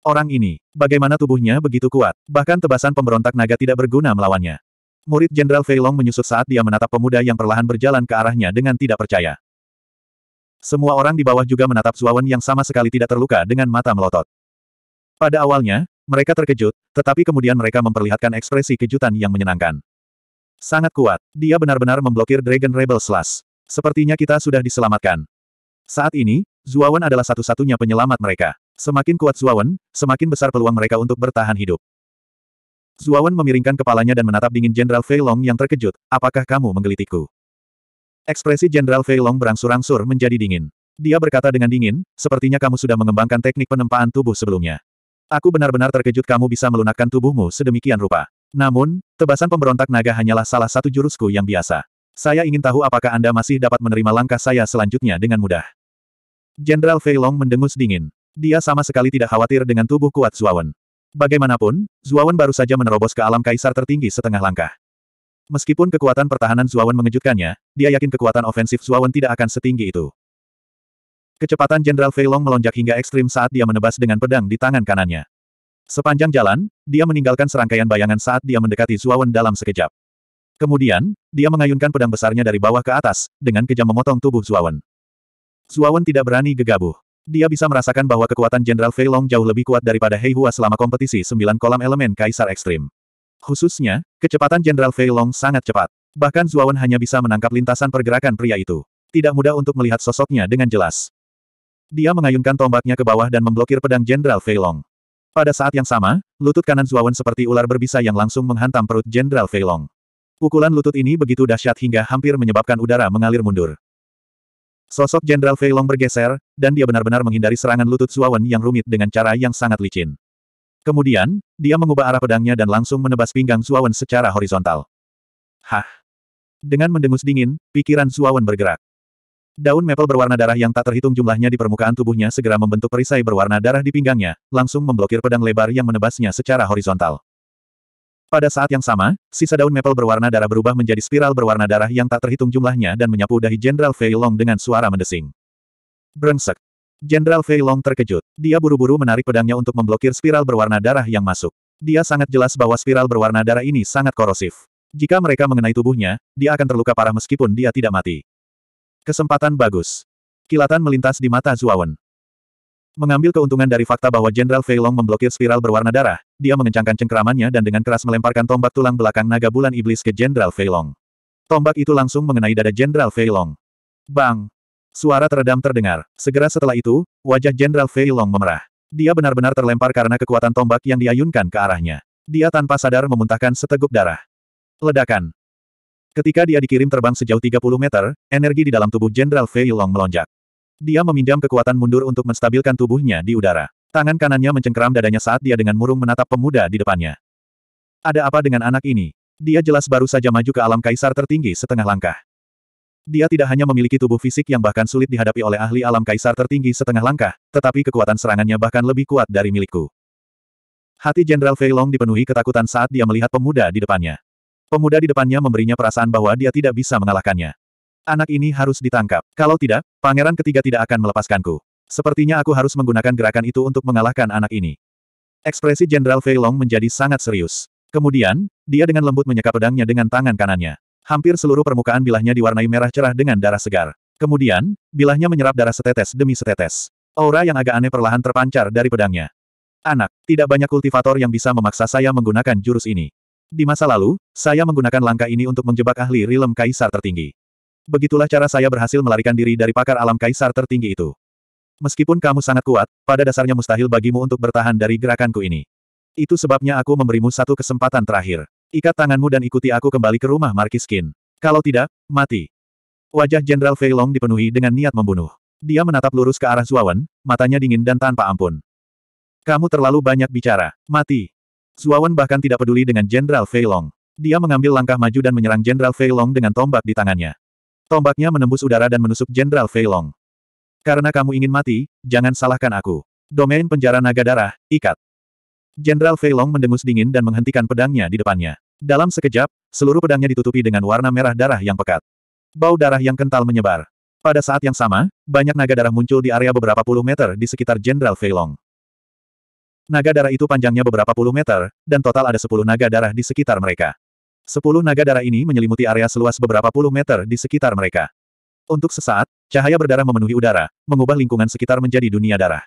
Orang ini, bagaimana tubuhnya begitu kuat, bahkan tebasan pemberontak naga tidak berguna melawannya. Murid Jenderal Fei Long menyusut saat dia menatap pemuda yang perlahan berjalan ke arahnya dengan tidak percaya. Semua orang di bawah juga menatap Zuawan yang sama sekali tidak terluka dengan mata melotot. Pada awalnya, mereka terkejut, tetapi kemudian mereka memperlihatkan ekspresi kejutan yang menyenangkan. Sangat kuat. Dia benar-benar memblokir Dragon Rebel Slash. Sepertinya kita sudah diselamatkan. Saat ini, Zuawan adalah satu-satunya penyelamat mereka. Semakin kuat Zuawan, semakin besar peluang mereka untuk bertahan hidup. Zuawan memiringkan kepalanya dan menatap dingin Jenderal Fei Long yang terkejut, apakah kamu menggelitikku? Ekspresi Jenderal Fei Long berangsur-angsur menjadi dingin. Dia berkata dengan dingin, sepertinya kamu sudah mengembangkan teknik penempaan tubuh sebelumnya. Aku benar-benar terkejut kamu bisa melunakkan tubuhmu sedemikian rupa. Namun, tebasan pemberontak naga hanyalah salah satu jurusku yang biasa. Saya ingin tahu apakah Anda masih dapat menerima langkah saya selanjutnya dengan mudah. Jenderal Fei Long mendengus dingin. Dia sama sekali tidak khawatir dengan tubuh kuat Zuawan. Bagaimanapun, Zuawan baru saja menerobos ke alam kaisar tertinggi setengah langkah. Meskipun kekuatan pertahanan Zuawan mengejutkannya, dia yakin kekuatan ofensif Zuawan tidak akan setinggi itu. Kecepatan Jenderal Fei Long melonjak hingga ekstrim saat dia menebas dengan pedang di tangan kanannya. Sepanjang jalan, dia meninggalkan serangkaian bayangan saat dia mendekati Zuawan dalam sekejap. Kemudian, dia mengayunkan pedang besarnya dari bawah ke atas, dengan kejam memotong tubuh Zuawan. Zuawan tidak berani gegabah. Dia bisa merasakan bahwa kekuatan Jenderal Fei Long jauh lebih kuat daripada Hei Hua selama kompetisi sembilan kolam elemen Kaisar Ekstrim. Khususnya, kecepatan Jenderal Fei Long sangat cepat. Bahkan Zuawan hanya bisa menangkap lintasan pergerakan pria itu. Tidak mudah untuk melihat sosoknya dengan jelas. Dia mengayunkan tombaknya ke bawah dan memblokir pedang Jenderal Fei Long. Pada saat yang sama, lutut kanan Zuawan seperti ular berbisa yang langsung menghantam perut Jenderal Feilong. Pukulan lutut ini begitu dahsyat hingga hampir menyebabkan udara mengalir mundur. Sosok Jenderal Feilong bergeser, dan dia benar-benar menghindari serangan lutut Zuawan yang rumit dengan cara yang sangat licin. Kemudian, dia mengubah arah pedangnya dan langsung menebas pinggang Zuawan secara horizontal. Hah! Dengan mendengus dingin, pikiran Zuawan bergerak. Daun maple berwarna darah yang tak terhitung jumlahnya di permukaan tubuhnya segera membentuk perisai berwarna darah di pinggangnya, langsung memblokir pedang lebar yang menebasnya secara horizontal. Pada saat yang sama, sisa daun maple berwarna darah berubah menjadi spiral berwarna darah yang tak terhitung jumlahnya dan menyapu dahi Jenderal Fei Long dengan suara mendesing. Brengsek. Jenderal Fei Long terkejut. Dia buru-buru menarik pedangnya untuk memblokir spiral berwarna darah yang masuk. Dia sangat jelas bahwa spiral berwarna darah ini sangat korosif. Jika mereka mengenai tubuhnya, dia akan terluka parah meskipun dia tidak mati. Kesempatan bagus. Kilatan melintas di mata Zuawan. Mengambil keuntungan dari fakta bahwa Jenderal Feilong memblokir spiral berwarna darah, dia mengencangkan cengkeramannya dan dengan keras melemparkan tombak tulang belakang naga bulan iblis ke Jenderal Feilong. Tombak itu langsung mengenai dada Jenderal Feilong. Bang! Suara teredam terdengar. Segera setelah itu, wajah Jenderal Feilong memerah. Dia benar-benar terlempar karena kekuatan tombak yang diayunkan ke arahnya. Dia tanpa sadar memuntahkan seteguk darah. Ledakan. Ketika dia dikirim terbang sejauh 30 meter, energi di dalam tubuh Jenderal Fei Long melonjak. Dia meminjam kekuatan mundur untuk menstabilkan tubuhnya di udara. Tangan kanannya mencengkeram dadanya saat dia dengan murung menatap pemuda di depannya. Ada apa dengan anak ini? Dia jelas baru saja maju ke alam kaisar tertinggi setengah langkah. Dia tidak hanya memiliki tubuh fisik yang bahkan sulit dihadapi oleh ahli alam kaisar tertinggi setengah langkah, tetapi kekuatan serangannya bahkan lebih kuat dari milikku. Hati Jenderal Fei Long dipenuhi ketakutan saat dia melihat pemuda di depannya. Pemuda di depannya memberinya perasaan bahwa dia tidak bisa mengalahkannya. Anak ini harus ditangkap. Kalau tidak, pangeran ketiga tidak akan melepaskanku. Sepertinya aku harus menggunakan gerakan itu untuk mengalahkan anak ini. Ekspresi Jenderal Fei Long menjadi sangat serius. Kemudian, dia dengan lembut menyeka pedangnya dengan tangan kanannya. Hampir seluruh permukaan bilahnya diwarnai merah cerah dengan darah segar. Kemudian, bilahnya menyerap darah setetes demi setetes. Aura yang agak aneh perlahan terpancar dari pedangnya. Anak, tidak banyak kultivator yang bisa memaksa saya menggunakan jurus ini. Di masa lalu, saya menggunakan langkah ini untuk menjebak ahli rilem kaisar tertinggi. Begitulah cara saya berhasil melarikan diri dari pakar alam kaisar tertinggi itu. Meskipun kamu sangat kuat, pada dasarnya mustahil bagimu untuk bertahan dari gerakanku ini. Itu sebabnya aku memberimu satu kesempatan terakhir. Ikat tanganmu dan ikuti aku kembali ke rumah Kin. Kalau tidak, mati. Wajah Jenderal Feilong dipenuhi dengan niat membunuh. Dia menatap lurus ke arah Zuawan, matanya dingin dan tanpa ampun. Kamu terlalu banyak bicara. Mati. Zuawan bahkan tidak peduli dengan Jenderal Feilong. Dia mengambil langkah maju dan menyerang Jenderal Feilong dengan tombak di tangannya. Tombaknya menembus udara dan menusuk Jenderal Feilong. Karena kamu ingin mati, jangan salahkan aku. Domain penjara naga darah, ikat. Jenderal Feilong mendengus dingin dan menghentikan pedangnya di depannya. Dalam sekejap, seluruh pedangnya ditutupi dengan warna merah darah yang pekat. Bau darah yang kental menyebar. Pada saat yang sama, banyak naga darah muncul di area beberapa puluh meter di sekitar Jenderal Feilong. Naga darah itu panjangnya beberapa puluh meter, dan total ada sepuluh naga darah di sekitar mereka. Sepuluh naga darah ini menyelimuti area seluas beberapa puluh meter di sekitar mereka. Untuk sesaat, cahaya berdarah memenuhi udara, mengubah lingkungan sekitar menjadi dunia darah.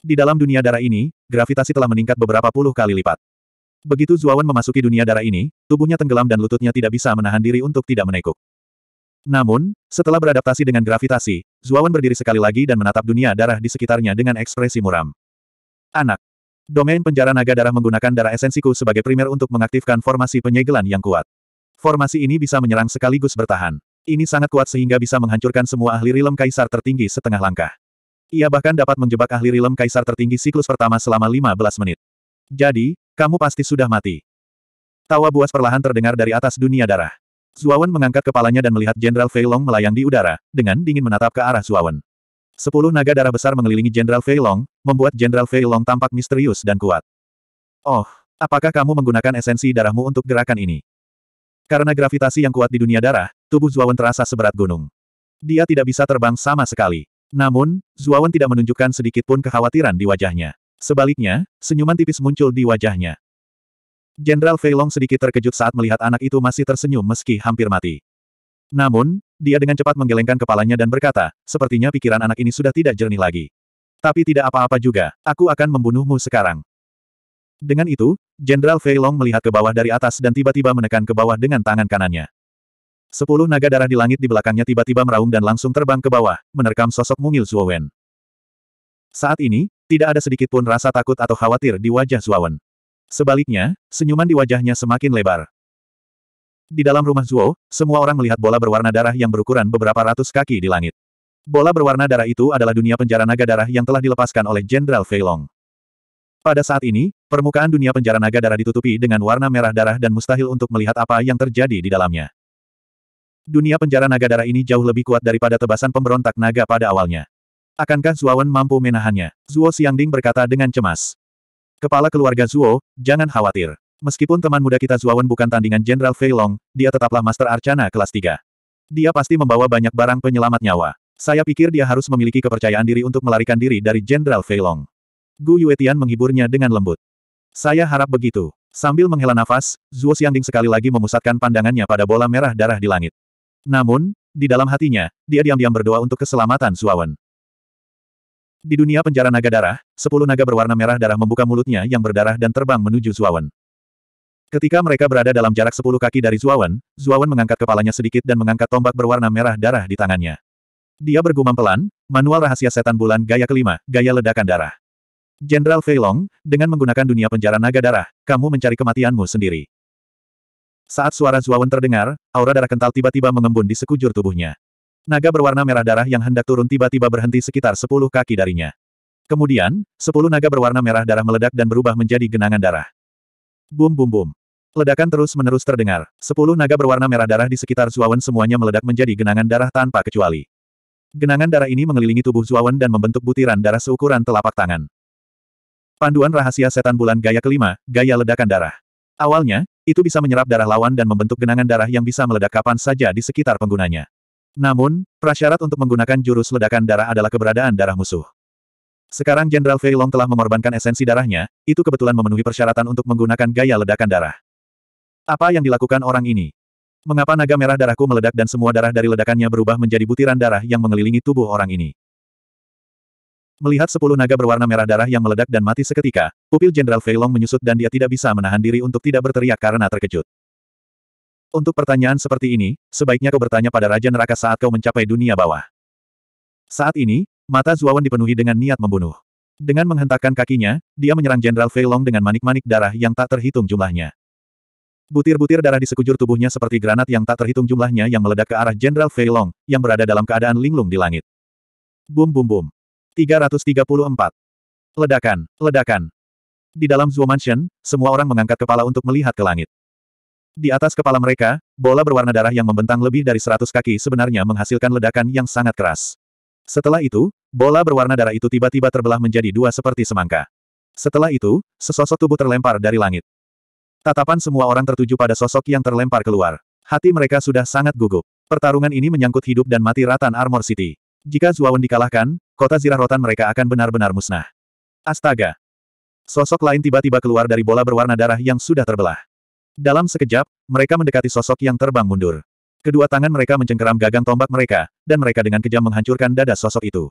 Di dalam dunia darah ini, gravitasi telah meningkat beberapa puluh kali lipat. Begitu Zuawan memasuki dunia darah ini, tubuhnya tenggelam dan lututnya tidak bisa menahan diri untuk tidak menekuk. Namun, setelah beradaptasi dengan gravitasi, Zuawan berdiri sekali lagi dan menatap dunia darah di sekitarnya dengan ekspresi muram. Anak. Domain penjara naga darah menggunakan darah esensiku sebagai primer untuk mengaktifkan formasi penyegelan yang kuat. Formasi ini bisa menyerang sekaligus bertahan. Ini sangat kuat sehingga bisa menghancurkan semua ahli rilem kaisar tertinggi setengah langkah. Ia bahkan dapat menjebak ahli rilem kaisar tertinggi siklus pertama selama 15 menit. Jadi, kamu pasti sudah mati. Tawa buas perlahan terdengar dari atas dunia darah. Zuawan mengangkat kepalanya dan melihat Jenderal Fei melayang di udara, dengan dingin menatap ke arah Zuawan. Sepuluh naga darah besar mengelilingi Jenderal Fei Long, membuat Jenderal Fei Long tampak misterius dan kuat. Oh, apakah kamu menggunakan esensi darahmu untuk gerakan ini? Karena gravitasi yang kuat di dunia darah, tubuh Zuawan terasa seberat gunung. Dia tidak bisa terbang sama sekali. Namun, Zuawan tidak menunjukkan sedikit pun kekhawatiran di wajahnya. Sebaliknya, senyuman tipis muncul di wajahnya. Jenderal Fei Long sedikit terkejut saat melihat anak itu masih tersenyum meski hampir mati. Namun, dia dengan cepat menggelengkan kepalanya dan berkata, sepertinya pikiran anak ini sudah tidak jernih lagi. Tapi tidak apa-apa juga, aku akan membunuhmu sekarang. Dengan itu, Jenderal Fei Long melihat ke bawah dari atas dan tiba-tiba menekan ke bawah dengan tangan kanannya. Sepuluh naga darah di langit di belakangnya tiba-tiba meraung dan langsung terbang ke bawah, menerkam sosok mungil Zuowen. Saat ini, tidak ada sedikit pun rasa takut atau khawatir di wajah Zuowen. Sebaliknya, senyuman di wajahnya semakin lebar. Di dalam rumah Zuo, semua orang melihat bola berwarna darah yang berukuran beberapa ratus kaki di langit. Bola berwarna darah itu adalah dunia penjara naga darah yang telah dilepaskan oleh Jenderal Feilong. Pada saat ini, permukaan dunia penjara naga darah ditutupi dengan warna merah darah dan mustahil untuk melihat apa yang terjadi di dalamnya. Dunia penjara naga darah ini jauh lebih kuat daripada tebasan pemberontak naga pada awalnya. Akankah Zuawan mampu menahannya? Zuo Xiangding berkata dengan cemas. Kepala keluarga Zuo, jangan khawatir. Meskipun teman muda kita Zuawan bukan tandingan Jenderal Fei Long, dia tetaplah Master Arcana kelas 3. Dia pasti membawa banyak barang penyelamat nyawa. Saya pikir dia harus memiliki kepercayaan diri untuk melarikan diri dari Jenderal Fei Long. Gu Yuetian menghiburnya dengan lembut. Saya harap begitu. Sambil menghela nafas, Zuo Xiangding sekali lagi memusatkan pandangannya pada bola merah darah di langit. Namun, di dalam hatinya, dia diam-diam berdoa untuk keselamatan Zuawan. Di dunia penjara naga darah, sepuluh naga berwarna merah darah membuka mulutnya yang berdarah dan terbang menuju Zuawan. Ketika mereka berada dalam jarak sepuluh kaki dari Zuawan, Zuawan mengangkat kepalanya sedikit dan mengangkat tombak berwarna merah darah di tangannya. Dia bergumam pelan, manual rahasia setan bulan gaya kelima, gaya ledakan darah. Jenderal Feilong, dengan menggunakan dunia penjara naga darah, kamu mencari kematianmu sendiri. Saat suara Zuawan terdengar, aura darah kental tiba-tiba mengembun di sekujur tubuhnya. Naga berwarna merah darah yang hendak turun tiba-tiba berhenti sekitar sepuluh kaki darinya. Kemudian, sepuluh naga berwarna merah darah meledak dan berubah menjadi genangan darah. Bum bum bum. Ledakan terus-menerus terdengar. Sepuluh naga berwarna merah darah di sekitar Zuawan semuanya meledak menjadi genangan darah tanpa kecuali. Genangan darah ini mengelilingi tubuh Zuawan dan membentuk butiran darah seukuran telapak tangan. Panduan rahasia setan bulan gaya kelima, gaya ledakan darah. Awalnya, itu bisa menyerap darah lawan dan membentuk genangan darah yang bisa meledak kapan saja di sekitar penggunanya. Namun, prasyarat untuk menggunakan jurus ledakan darah adalah keberadaan darah musuh. Sekarang Jenderal Feilong telah mengorbankan esensi darahnya, itu kebetulan memenuhi persyaratan untuk menggunakan gaya ledakan darah. Apa yang dilakukan orang ini? Mengapa naga merah darahku meledak dan semua darah dari ledakannya berubah menjadi butiran darah yang mengelilingi tubuh orang ini? Melihat sepuluh naga berwarna merah darah yang meledak dan mati seketika, pupil Jenderal Feilong menyusut dan dia tidak bisa menahan diri untuk tidak berteriak karena terkejut. Untuk pertanyaan seperti ini, sebaiknya kau bertanya pada Raja Neraka saat kau mencapai dunia bawah. Saat ini, mata Zuawan dipenuhi dengan niat membunuh. Dengan menghentakkan kakinya, dia menyerang Jenderal Feilong dengan manik-manik darah yang tak terhitung jumlahnya. Butir-butir darah di sekujur tubuhnya seperti granat yang tak terhitung jumlahnya yang meledak ke arah Jenderal Fei Long, yang berada dalam keadaan linglung di langit. Bum bum bum. 334. Ledakan, ledakan. Di dalam Zuo Mansion, semua orang mengangkat kepala untuk melihat ke langit. Di atas kepala mereka, bola berwarna darah yang membentang lebih dari 100 kaki sebenarnya menghasilkan ledakan yang sangat keras. Setelah itu, bola berwarna darah itu tiba-tiba terbelah menjadi dua seperti semangka. Setelah itu, sesosok tubuh terlempar dari langit. Tatapan semua orang tertuju pada sosok yang terlempar keluar. Hati mereka sudah sangat gugup. Pertarungan ini menyangkut hidup dan mati Ratan Armor City. Jika Zuawan dikalahkan, kota zirah rotan mereka akan benar-benar musnah. Astaga! Sosok lain tiba-tiba keluar dari bola berwarna darah yang sudah terbelah. Dalam sekejap, mereka mendekati sosok yang terbang mundur. Kedua tangan mereka mencengkeram gagang tombak mereka, dan mereka dengan kejam menghancurkan dada sosok itu.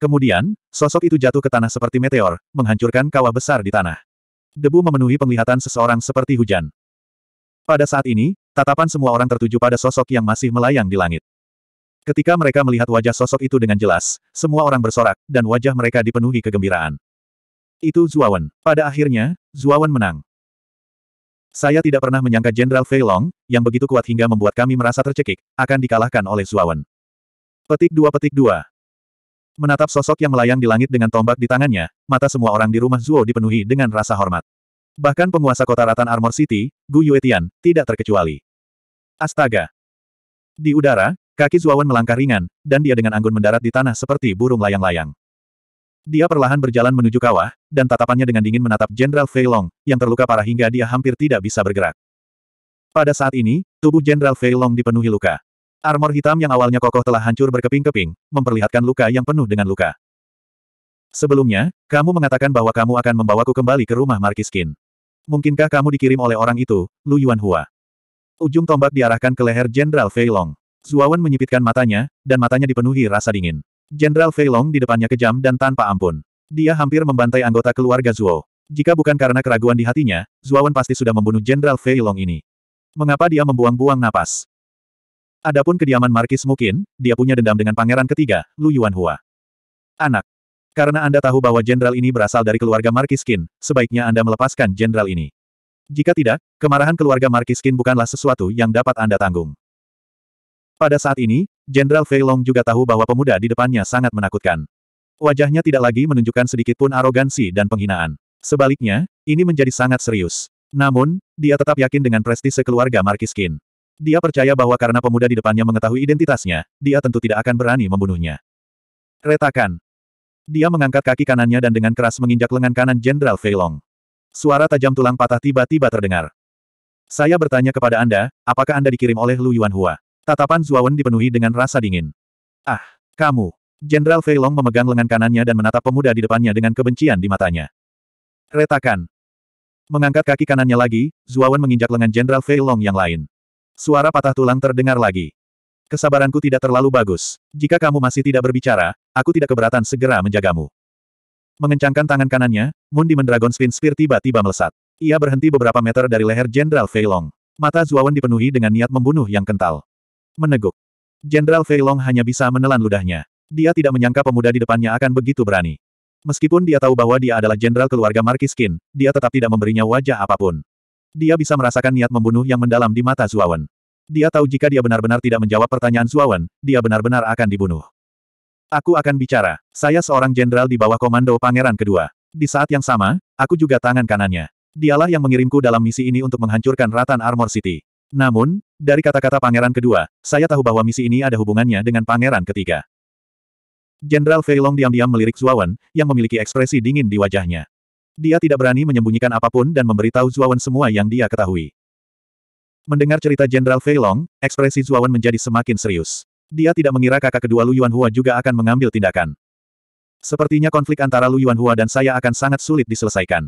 Kemudian, sosok itu jatuh ke tanah seperti meteor, menghancurkan kawah besar di tanah. Debu memenuhi penglihatan seseorang seperti hujan. Pada saat ini, tatapan semua orang tertuju pada sosok yang masih melayang di langit. Ketika mereka melihat wajah sosok itu dengan jelas, semua orang bersorak, dan wajah mereka dipenuhi kegembiraan. Itu Zuawan. Pada akhirnya, Zuawan menang. Saya tidak pernah menyangka Jenderal Fei Long, yang begitu kuat hingga membuat kami merasa tercekik, akan dikalahkan oleh Zuawan. Petik dua Petik dua. Menatap sosok yang melayang di langit dengan tombak di tangannya, mata semua orang di rumah Zuo dipenuhi dengan rasa hormat. Bahkan penguasa kota Ratan Armor City, Gu Yuetian, tidak terkecuali. Astaga! Di udara, kaki Zuawan melangkah ringan, dan dia dengan anggun mendarat di tanah seperti burung layang-layang. Dia perlahan berjalan menuju kawah, dan tatapannya dengan dingin menatap Jenderal Fei Long, yang terluka parah hingga dia hampir tidak bisa bergerak. Pada saat ini, tubuh Jenderal Fei Long dipenuhi luka. Armor hitam yang awalnya kokoh telah hancur berkeping-keping, memperlihatkan luka yang penuh dengan luka. Sebelumnya, kamu mengatakan bahwa kamu akan membawaku kembali ke rumah Markiskin. Mungkinkah kamu dikirim oleh orang itu, Lu Yuan Hua? Ujung tombak diarahkan ke leher Jenderal Fei Long. Zuawan menyipitkan matanya, dan matanya dipenuhi rasa dingin. Jenderal Fei Long di depannya kejam dan tanpa ampun. Dia hampir membantai anggota keluarga Zuo. Jika bukan karena keraguan di hatinya, Zuawan pasti sudah membunuh Jenderal Fei Long ini. Mengapa dia membuang-buang napas? Adapun kediaman Markis mungkin, dia punya dendam dengan pangeran ketiga, Lu Yuanhua. Anak. Karena Anda tahu bahwa jenderal ini berasal dari keluarga Markis Kin, sebaiknya Anda melepaskan jenderal ini. Jika tidak, kemarahan keluarga Markis Kin bukanlah sesuatu yang dapat Anda tanggung. Pada saat ini, Jenderal Fei Long juga tahu bahwa pemuda di depannya sangat menakutkan. Wajahnya tidak lagi menunjukkan sedikitpun arogansi dan penghinaan. Sebaliknya, ini menjadi sangat serius. Namun, dia tetap yakin dengan prestise keluarga Markiskin. Dia percaya bahwa karena pemuda di depannya mengetahui identitasnya, dia tentu tidak akan berani membunuhnya. Retakan. Dia mengangkat kaki kanannya dan dengan keras menginjak lengan kanan Jenderal Feilong. Suara tajam tulang patah tiba-tiba terdengar. Saya bertanya kepada Anda, apakah Anda dikirim oleh Lu Yuanhua? Tatapan Zuawan dipenuhi dengan rasa dingin. Ah, kamu. Jenderal Feilong memegang lengan kanannya dan menatap pemuda di depannya dengan kebencian di matanya. Retakan. Mengangkat kaki kanannya lagi, Zuawan menginjak lengan Jenderal Feilong yang lain. Suara patah tulang terdengar lagi. Kesabaranku tidak terlalu bagus. Jika kamu masih tidak berbicara, aku tidak keberatan segera menjagamu. Mengencangkan tangan kanannya, Moon Demon Dragon Spin Spear tiba-tiba melesat. Ia berhenti beberapa meter dari leher Jenderal Feilong. Mata Zuawan dipenuhi dengan niat membunuh yang kental. Meneguk. Jenderal Feilong hanya bisa menelan ludahnya. Dia tidak menyangka pemuda di depannya akan begitu berani. Meskipun dia tahu bahwa dia adalah jenderal keluarga Qin, dia tetap tidak memberinya wajah apapun. Dia bisa merasakan niat membunuh yang mendalam di mata Zuawan. Dia tahu jika dia benar-benar tidak menjawab pertanyaan Zuawan, dia benar-benar akan dibunuh. Aku akan bicara. Saya seorang jenderal di bawah komando pangeran kedua. Di saat yang sama, aku juga tangan kanannya. Dialah yang mengirimku dalam misi ini untuk menghancurkan Ratan Armor City. Namun, dari kata-kata pangeran kedua, saya tahu bahwa misi ini ada hubungannya dengan pangeran ketiga. Jenderal Feilong diam-diam melirik Zuawan, yang memiliki ekspresi dingin di wajahnya. Dia tidak berani menyembunyikan apapun dan memberitahu Zuawan semua yang dia ketahui. Mendengar cerita Jenderal Fei Long, ekspresi Zuawan menjadi semakin serius. Dia tidak mengira kakak kedua Lu Yuanhua juga akan mengambil tindakan. Sepertinya konflik antara Lu Yuanhua dan saya akan sangat sulit diselesaikan.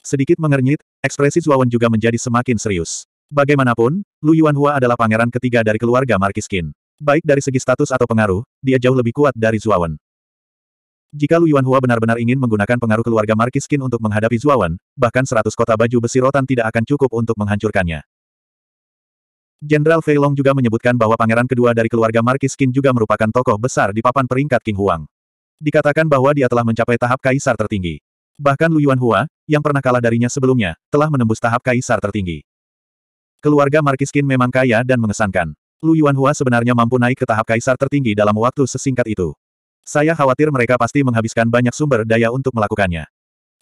Sedikit mengernyit, ekspresi Zuawan juga menjadi semakin serius. Bagaimanapun, Lu Yuanhua adalah pangeran ketiga dari keluarga Marquis Qin. Baik dari segi status atau pengaruh, dia jauh lebih kuat dari Zuawan. Jika Lu Yuanhua benar-benar ingin menggunakan pengaruh keluarga Marquis Qin untuk menghadapi Zuawan, bahkan seratus kota baju besi rotan tidak akan cukup untuk menghancurkannya. Jenderal Fei Long juga menyebutkan bahwa pangeran kedua dari keluarga Marquis Qin juga merupakan tokoh besar di papan peringkat King Huang. Dikatakan bahwa dia telah mencapai tahap kaisar tertinggi. Bahkan Lu Yuan Hua, yang pernah kalah darinya sebelumnya, telah menembus tahap kaisar tertinggi. Keluarga Marquis Qin memang kaya dan mengesankan. Lu Yuan Hua sebenarnya mampu naik ke tahap kaisar tertinggi dalam waktu sesingkat itu. Saya khawatir mereka pasti menghabiskan banyak sumber daya untuk melakukannya.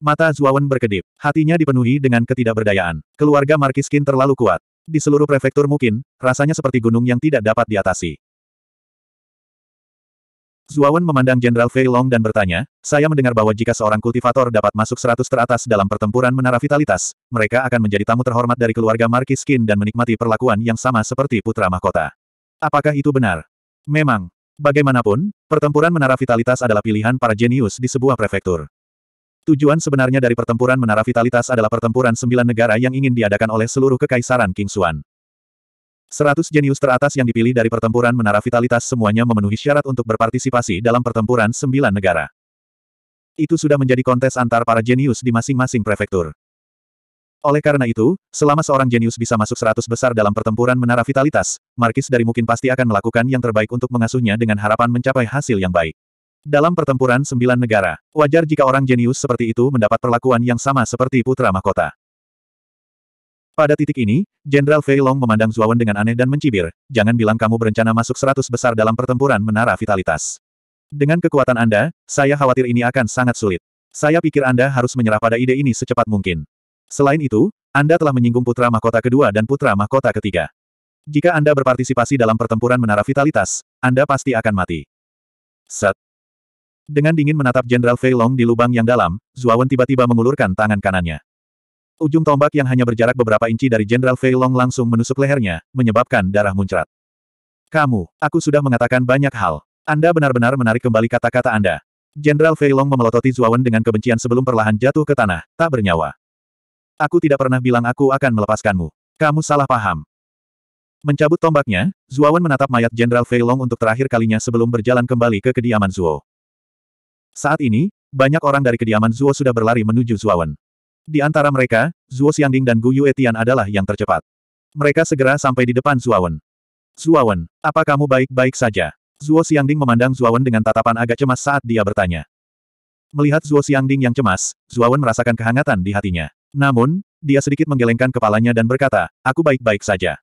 Mata Zuawan berkedip. Hatinya dipenuhi dengan ketidakberdayaan. Keluarga Marquis Qin terlalu kuat. Di seluruh prefektur mungkin, rasanya seperti gunung yang tidak dapat diatasi. Zuawan memandang Jenderal Fei Long dan bertanya, saya mendengar bahwa jika seorang kultivator dapat masuk seratus teratas dalam pertempuran menara vitalitas, mereka akan menjadi tamu terhormat dari keluarga Marquis Skin dan menikmati perlakuan yang sama seperti putra mahkota. Apakah itu benar? Memang. Bagaimanapun, pertempuran menara vitalitas adalah pilihan para jenius di sebuah prefektur. Tujuan sebenarnya dari pertempuran Menara Vitalitas adalah pertempuran sembilan negara yang ingin diadakan oleh seluruh kekaisaran King Xuan. Seratus jenius teratas yang dipilih dari pertempuran Menara Vitalitas semuanya memenuhi syarat untuk berpartisipasi dalam pertempuran sembilan negara. Itu sudah menjadi kontes antar para jenius di masing-masing prefektur. Oleh karena itu, selama seorang jenius bisa masuk seratus besar dalam pertempuran Menara Vitalitas, Markis dari Mungkin pasti akan melakukan yang terbaik untuk mengasuhnya dengan harapan mencapai hasil yang baik. Dalam pertempuran sembilan negara, wajar jika orang jenius seperti itu mendapat perlakuan yang sama seperti putra mahkota. Pada titik ini, Jenderal Fei Long memandang Zuawan dengan aneh dan mencibir, jangan bilang kamu berencana masuk seratus besar dalam pertempuran menara vitalitas. Dengan kekuatan Anda, saya khawatir ini akan sangat sulit. Saya pikir Anda harus menyerah pada ide ini secepat mungkin. Selain itu, Anda telah menyinggung putra mahkota kedua dan putra mahkota ketiga. Jika Anda berpartisipasi dalam pertempuran menara vitalitas, Anda pasti akan mati. Set. Dengan dingin menatap Jenderal Fei Long di lubang yang dalam, Zuawan tiba-tiba mengulurkan tangan kanannya. Ujung tombak yang hanya berjarak beberapa inci dari Jenderal Fei Long langsung menusuk lehernya, menyebabkan darah muncrat. Kamu, aku sudah mengatakan banyak hal. Anda benar-benar menarik kembali kata-kata Anda. Jenderal Fei Long memelototi Zuawan dengan kebencian sebelum perlahan jatuh ke tanah, tak bernyawa. Aku tidak pernah bilang aku akan melepaskanmu. Kamu salah paham. Mencabut tombaknya, Zuawan menatap mayat Jenderal Fei Long untuk terakhir kalinya sebelum berjalan kembali ke kediaman Zuo. Saat ini, banyak orang dari kediaman Zuo sudah berlari menuju Zuawan. Di antara mereka, Zuo Xiangding dan Gu Yue Tian adalah yang tercepat. Mereka segera sampai di depan Zuawan. Zuawan, apa kamu baik-baik saja? Zuo Xiangding memandang Zuawan dengan tatapan agak cemas saat dia bertanya. Melihat Zuo Xiangding yang cemas, Zuawan merasakan kehangatan di hatinya. Namun, dia sedikit menggelengkan kepalanya dan berkata, aku baik-baik saja.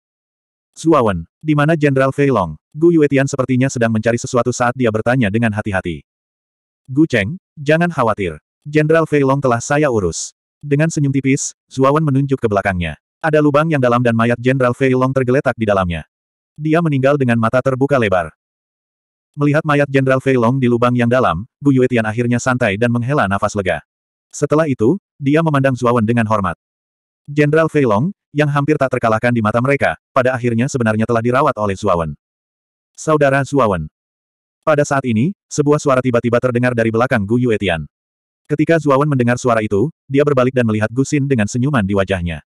Zuawan, di mana Jenderal Fei Long, Gu Yue Tian sepertinya sedang mencari sesuatu saat dia bertanya dengan hati-hati. Gu Cheng, jangan khawatir. Jenderal Fei Long telah saya urus. Dengan senyum tipis, Zuawan menunjuk ke belakangnya. Ada lubang yang dalam dan mayat Jenderal Fei Long tergeletak di dalamnya. Dia meninggal dengan mata terbuka lebar. Melihat mayat Jenderal Fei Long di lubang yang dalam, Gu Yuetian akhirnya santai dan menghela nafas lega. Setelah itu, dia memandang Zuawan dengan hormat. Jenderal Fei Long, yang hampir tak terkalahkan di mata mereka, pada akhirnya sebenarnya telah dirawat oleh Zuawan. Saudara Zuawan, pada saat ini, sebuah suara tiba-tiba terdengar dari belakang Gu Yuetian. Ketika Zuawan mendengar suara itu, dia berbalik dan melihat Gusin dengan senyuman di wajahnya.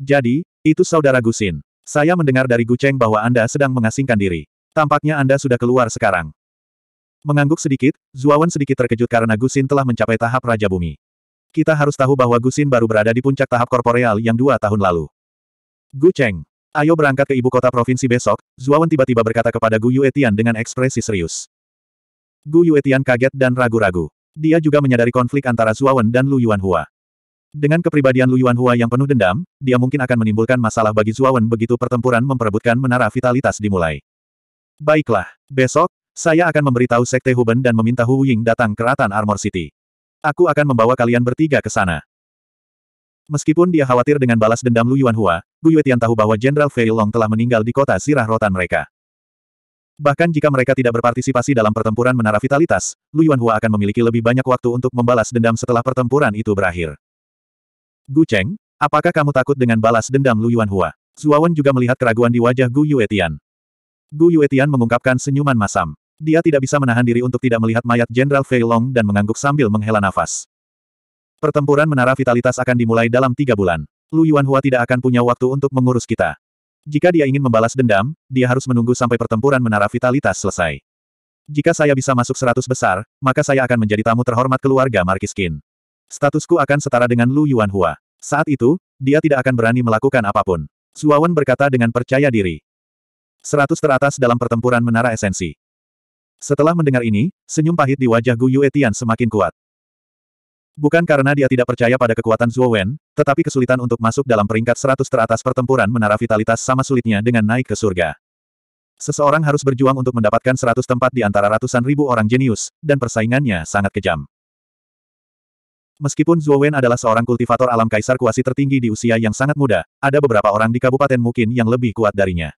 Jadi, itu saudara Gusin. Saya mendengar dari Gu Cheng bahwa Anda sedang mengasingkan diri. Tampaknya Anda sudah keluar sekarang. Mengangguk sedikit, Zuawan sedikit terkejut karena Gusin telah mencapai tahap Raja Bumi. Kita harus tahu bahwa Gusin baru berada di puncak tahap korporeal yang dua tahun lalu. Gu Cheng, Ayo berangkat ke ibu kota provinsi besok, Zuawan tiba-tiba berkata kepada Gu Yuetian dengan ekspresi serius. Gu Yuetian kaget dan ragu-ragu. Dia juga menyadari konflik antara Zuawan dan Lu Yuanhua. Dengan kepribadian Lu Yuanhua yang penuh dendam, dia mungkin akan menimbulkan masalah bagi Zuawan begitu pertempuran memperebutkan menara vitalitas dimulai. Baiklah, besok, saya akan memberitahu Sekte Huben dan meminta Hu Ying datang ke Ratan Armor City. Aku akan membawa kalian bertiga ke sana. Meskipun dia khawatir dengan balas dendam Lu Yuanhua, Gu Yuetian tahu bahwa Jenderal Fei Long telah meninggal di kota sirah rotan mereka. Bahkan jika mereka tidak berpartisipasi dalam pertempuran menara vitalitas, Lu Yuanhua akan memiliki lebih banyak waktu untuk membalas dendam setelah pertempuran itu berakhir. Gu Cheng, apakah kamu takut dengan balas dendam Lu Yuanhua? Zuawan juga melihat keraguan di wajah Gu Yuetian. Gu Yuetian mengungkapkan senyuman masam. Dia tidak bisa menahan diri untuk tidak melihat mayat Jenderal Fei Long dan mengangguk sambil menghela nafas. Pertempuran Menara Vitalitas akan dimulai dalam tiga bulan. Lu Yuanhua tidak akan punya waktu untuk mengurus kita. Jika dia ingin membalas dendam, dia harus menunggu sampai pertempuran menara vitalitas selesai. Jika saya bisa masuk seratus besar, maka saya akan menjadi tamu terhormat keluarga Markiskin. Statusku akan setara dengan Lu Yuanhua. Saat itu, dia tidak akan berani melakukan apapun. Suawan berkata dengan percaya diri. Seratus teratas dalam pertempuran menara esensi. Setelah mendengar ini, senyum pahit di wajah Gu Yue Tian semakin kuat. Bukan karena dia tidak percaya pada kekuatan Zuo Wen, tetapi kesulitan untuk masuk dalam peringkat 100 teratas pertempuran menara vitalitas sama sulitnya dengan naik ke surga. Seseorang harus berjuang untuk mendapatkan 100 tempat di antara ratusan ribu orang jenius, dan persaingannya sangat kejam. Meskipun Zuo Wen adalah seorang kultivator alam kaisar kuasi tertinggi di usia yang sangat muda, ada beberapa orang di kabupaten mungkin yang lebih kuat darinya.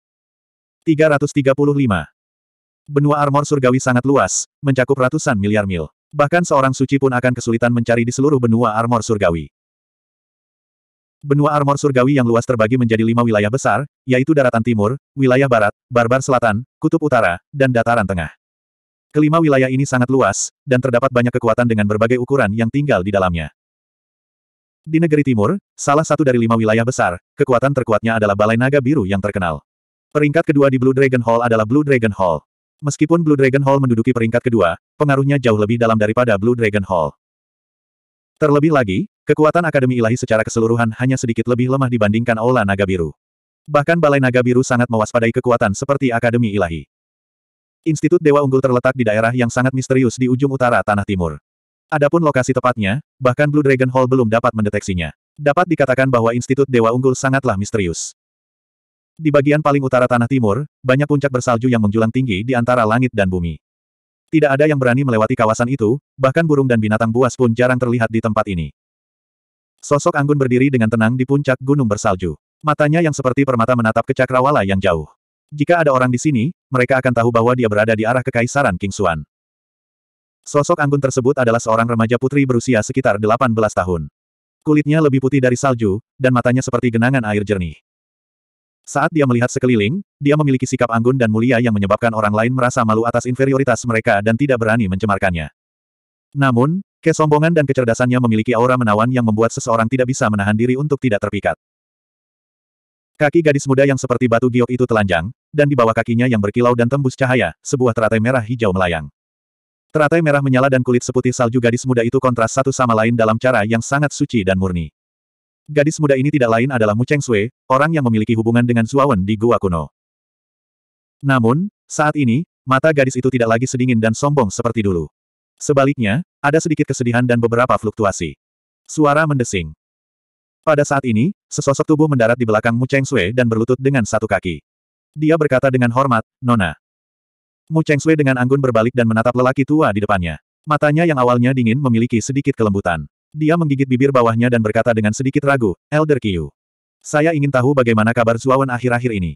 335. Benua armor surgawi sangat luas, mencakup ratusan miliar mil. Bahkan seorang suci pun akan kesulitan mencari di seluruh benua armor surgawi. Benua armor surgawi yang luas terbagi menjadi lima wilayah besar, yaitu daratan timur, wilayah barat, barbar selatan, kutub utara, dan dataran tengah. Kelima wilayah ini sangat luas, dan terdapat banyak kekuatan dengan berbagai ukuran yang tinggal di dalamnya. Di negeri timur, salah satu dari lima wilayah besar, kekuatan terkuatnya adalah Balai Naga Biru yang terkenal. Peringkat kedua di Blue Dragon Hall adalah Blue Dragon Hall. Meskipun Blue Dragon Hall menduduki peringkat kedua, pengaruhnya jauh lebih dalam daripada Blue Dragon Hall. Terlebih lagi, kekuatan Akademi Ilahi secara keseluruhan hanya sedikit lebih lemah dibandingkan Aula Naga Biru. Bahkan Balai Naga Biru sangat mewaspadai kekuatan seperti Akademi Ilahi. Institut Dewa Unggul terletak di daerah yang sangat misterius di ujung utara Tanah Timur. Adapun lokasi tepatnya, bahkan Blue Dragon Hall belum dapat mendeteksinya. Dapat dikatakan bahwa Institut Dewa Unggul sangatlah misterius. Di bagian paling utara Tanah Timur, banyak puncak bersalju yang menjulang tinggi di antara langit dan bumi. Tidak ada yang berani melewati kawasan itu, bahkan burung dan binatang buas pun jarang terlihat di tempat ini. Sosok Anggun berdiri dengan tenang di puncak gunung bersalju. Matanya yang seperti permata menatap ke cakrawala yang jauh. Jika ada orang di sini, mereka akan tahu bahwa dia berada di arah kekaisaran King Xuan. Sosok anggun tersebut adalah seorang remaja putri berusia sekitar 18 tahun. Kulitnya lebih putih dari salju, dan matanya seperti genangan air jernih. Saat dia melihat sekeliling, dia memiliki sikap anggun dan mulia yang menyebabkan orang lain merasa malu atas inferioritas mereka dan tidak berani mencemarkannya. Namun, kesombongan dan kecerdasannya memiliki aura menawan yang membuat seseorang tidak bisa menahan diri untuk tidak terpikat. Kaki gadis muda yang seperti batu giok itu telanjang, dan di bawah kakinya yang berkilau dan tembus cahaya, sebuah teratai merah hijau melayang. Teratai merah menyala dan kulit seputih salju gadis muda itu kontras satu sama lain dalam cara yang sangat suci dan murni. Gadis muda ini tidak lain adalah Mu Cheng Sui, orang yang memiliki hubungan dengan Zuawan di Gua Kuno. Namun, saat ini, mata gadis itu tidak lagi sedingin dan sombong seperti dulu. Sebaliknya, ada sedikit kesedihan dan beberapa fluktuasi. Suara mendesing. Pada saat ini, sesosok tubuh mendarat di belakang Mu Cheng Sui dan berlutut dengan satu kaki. Dia berkata dengan hormat, Nona. Mu Cheng Sui dengan anggun berbalik dan menatap lelaki tua di depannya. Matanya yang awalnya dingin memiliki sedikit kelembutan. Dia menggigit bibir bawahnya dan berkata dengan sedikit ragu, Elder Qiu. Saya ingin tahu bagaimana kabar Zuawan akhir-akhir ini.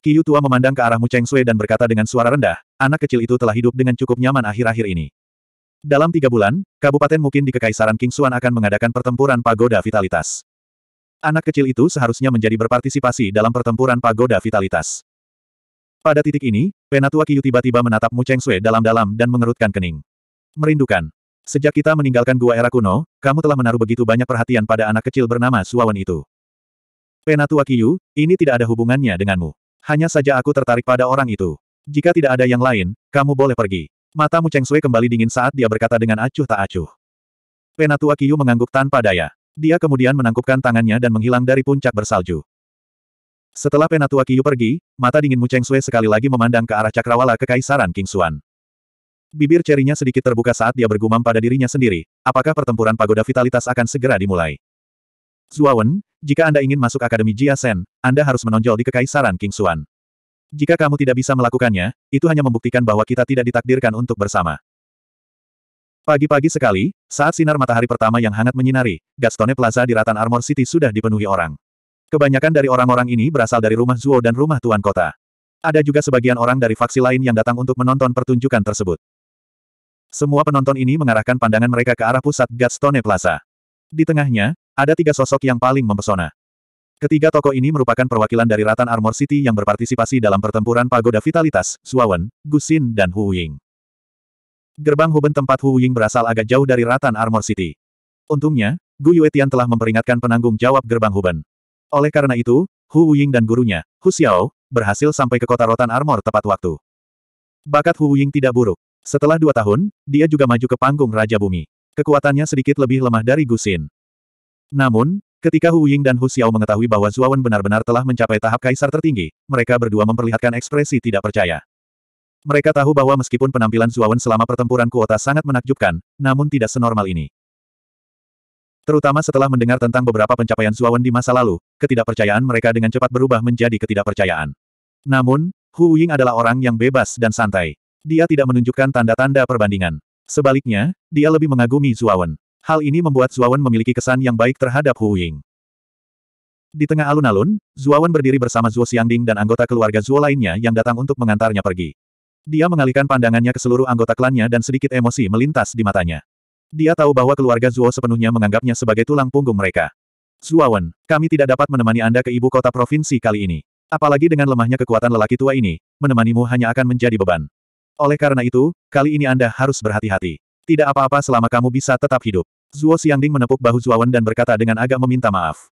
Qiu tua memandang ke arah Mu Cheng Sui dan berkata dengan suara rendah, anak kecil itu telah hidup dengan cukup nyaman akhir-akhir ini. Dalam tiga bulan, Kabupaten Mukin di Kekaisaran King Kingsuan akan mengadakan pertempuran pagoda vitalitas. Anak kecil itu seharusnya menjadi berpartisipasi dalam pertempuran pagoda vitalitas. Pada titik ini, Penatua Kiyu tiba-tiba menatap Mu Cheng Sui dalam-dalam dan mengerutkan kening. Merindukan. Sejak kita meninggalkan gua era kuno, kamu telah menaruh begitu banyak perhatian pada anak kecil bernama Suawan itu. Penatua Kiyu, ini tidak ada hubungannya denganmu. Hanya saja aku tertarik pada orang itu. Jika tidak ada yang lain, kamu boleh pergi. Matamu Cheng Sui kembali dingin saat dia berkata dengan acuh tak acuh. Penatua Kiyu mengangguk tanpa daya. Dia kemudian menangkupkan tangannya dan menghilang dari puncak bersalju. Setelah Penatua Kiyu pergi, mata dingin Mu Cheng Sui sekali lagi memandang ke arah cakrawala kekaisaran King Suan. Bibir cerinya sedikit terbuka saat dia bergumam pada dirinya sendiri, apakah pertempuran pagoda vitalitas akan segera dimulai? Zuawan, jika Anda ingin masuk Akademi Jia Sen, Anda harus menonjol di Kekaisaran King Xuan. Jika kamu tidak bisa melakukannya, itu hanya membuktikan bahwa kita tidak ditakdirkan untuk bersama. Pagi-pagi sekali, saat sinar matahari pertama yang hangat menyinari, Gastone Plaza di Ratan Armor City sudah dipenuhi orang. Kebanyakan dari orang-orang ini berasal dari rumah Zuo dan rumah Tuan Kota. Ada juga sebagian orang dari faksi lain yang datang untuk menonton pertunjukan tersebut. Semua penonton ini mengarahkan pandangan mereka ke arah pusat Gatstone Plaza. Di tengahnya, ada tiga sosok yang paling mempesona. Ketiga tokoh ini merupakan perwakilan dari Ratan Armor City yang berpartisipasi dalam pertempuran Pagoda Vitalitas, Suawen, Gusin dan Hu Ying. Gerbang Huben tempat Hu Ying berasal agak jauh dari Ratan Armor City. Untungnya, Gu Yuetian telah memperingatkan penanggung jawab Gerbang Huben. Oleh karena itu, Hu Ying dan gurunya, Hu Xiao, berhasil sampai ke kota Rotan Armor tepat waktu. Bakat Hu Ying tidak buruk. Setelah dua tahun, dia juga maju ke panggung Raja Bumi. Kekuatannya sedikit lebih lemah dari Gusin. Namun, ketika Hu Ying dan Hu Xiao mengetahui bahwa Zuawan benar-benar telah mencapai tahap kaisar tertinggi, mereka berdua memperlihatkan ekspresi tidak percaya. Mereka tahu bahwa meskipun penampilan Zuawan selama pertempuran kuota sangat menakjubkan, namun tidak senormal ini. Terutama setelah mendengar tentang beberapa pencapaian Zuawan di masa lalu, ketidakpercayaan mereka dengan cepat berubah menjadi ketidakpercayaan. Namun, Hu Ying adalah orang yang bebas dan santai. Dia tidak menunjukkan tanda-tanda perbandingan. Sebaliknya, dia lebih mengagumi Zuawan. Hal ini membuat Zuawan memiliki kesan yang baik terhadap Hu Ying. Di tengah alun-alun, Zuawan berdiri bersama Zuo Xiangding dan anggota keluarga Zuo lainnya yang datang untuk mengantarnya pergi. Dia mengalihkan pandangannya ke seluruh anggota klannya dan sedikit emosi melintas di matanya. Dia tahu bahwa keluarga Zuo sepenuhnya menganggapnya sebagai tulang punggung mereka. Zuawan, kami tidak dapat menemani Anda ke ibu kota provinsi kali ini. Apalagi dengan lemahnya kekuatan lelaki tua ini, menemanimu hanya akan menjadi beban. Oleh karena itu, kali ini Anda harus berhati-hati. Tidak apa-apa selama kamu bisa tetap hidup. Zuo Xiangding menepuk bahu Zuo Wen dan berkata dengan agak meminta maaf.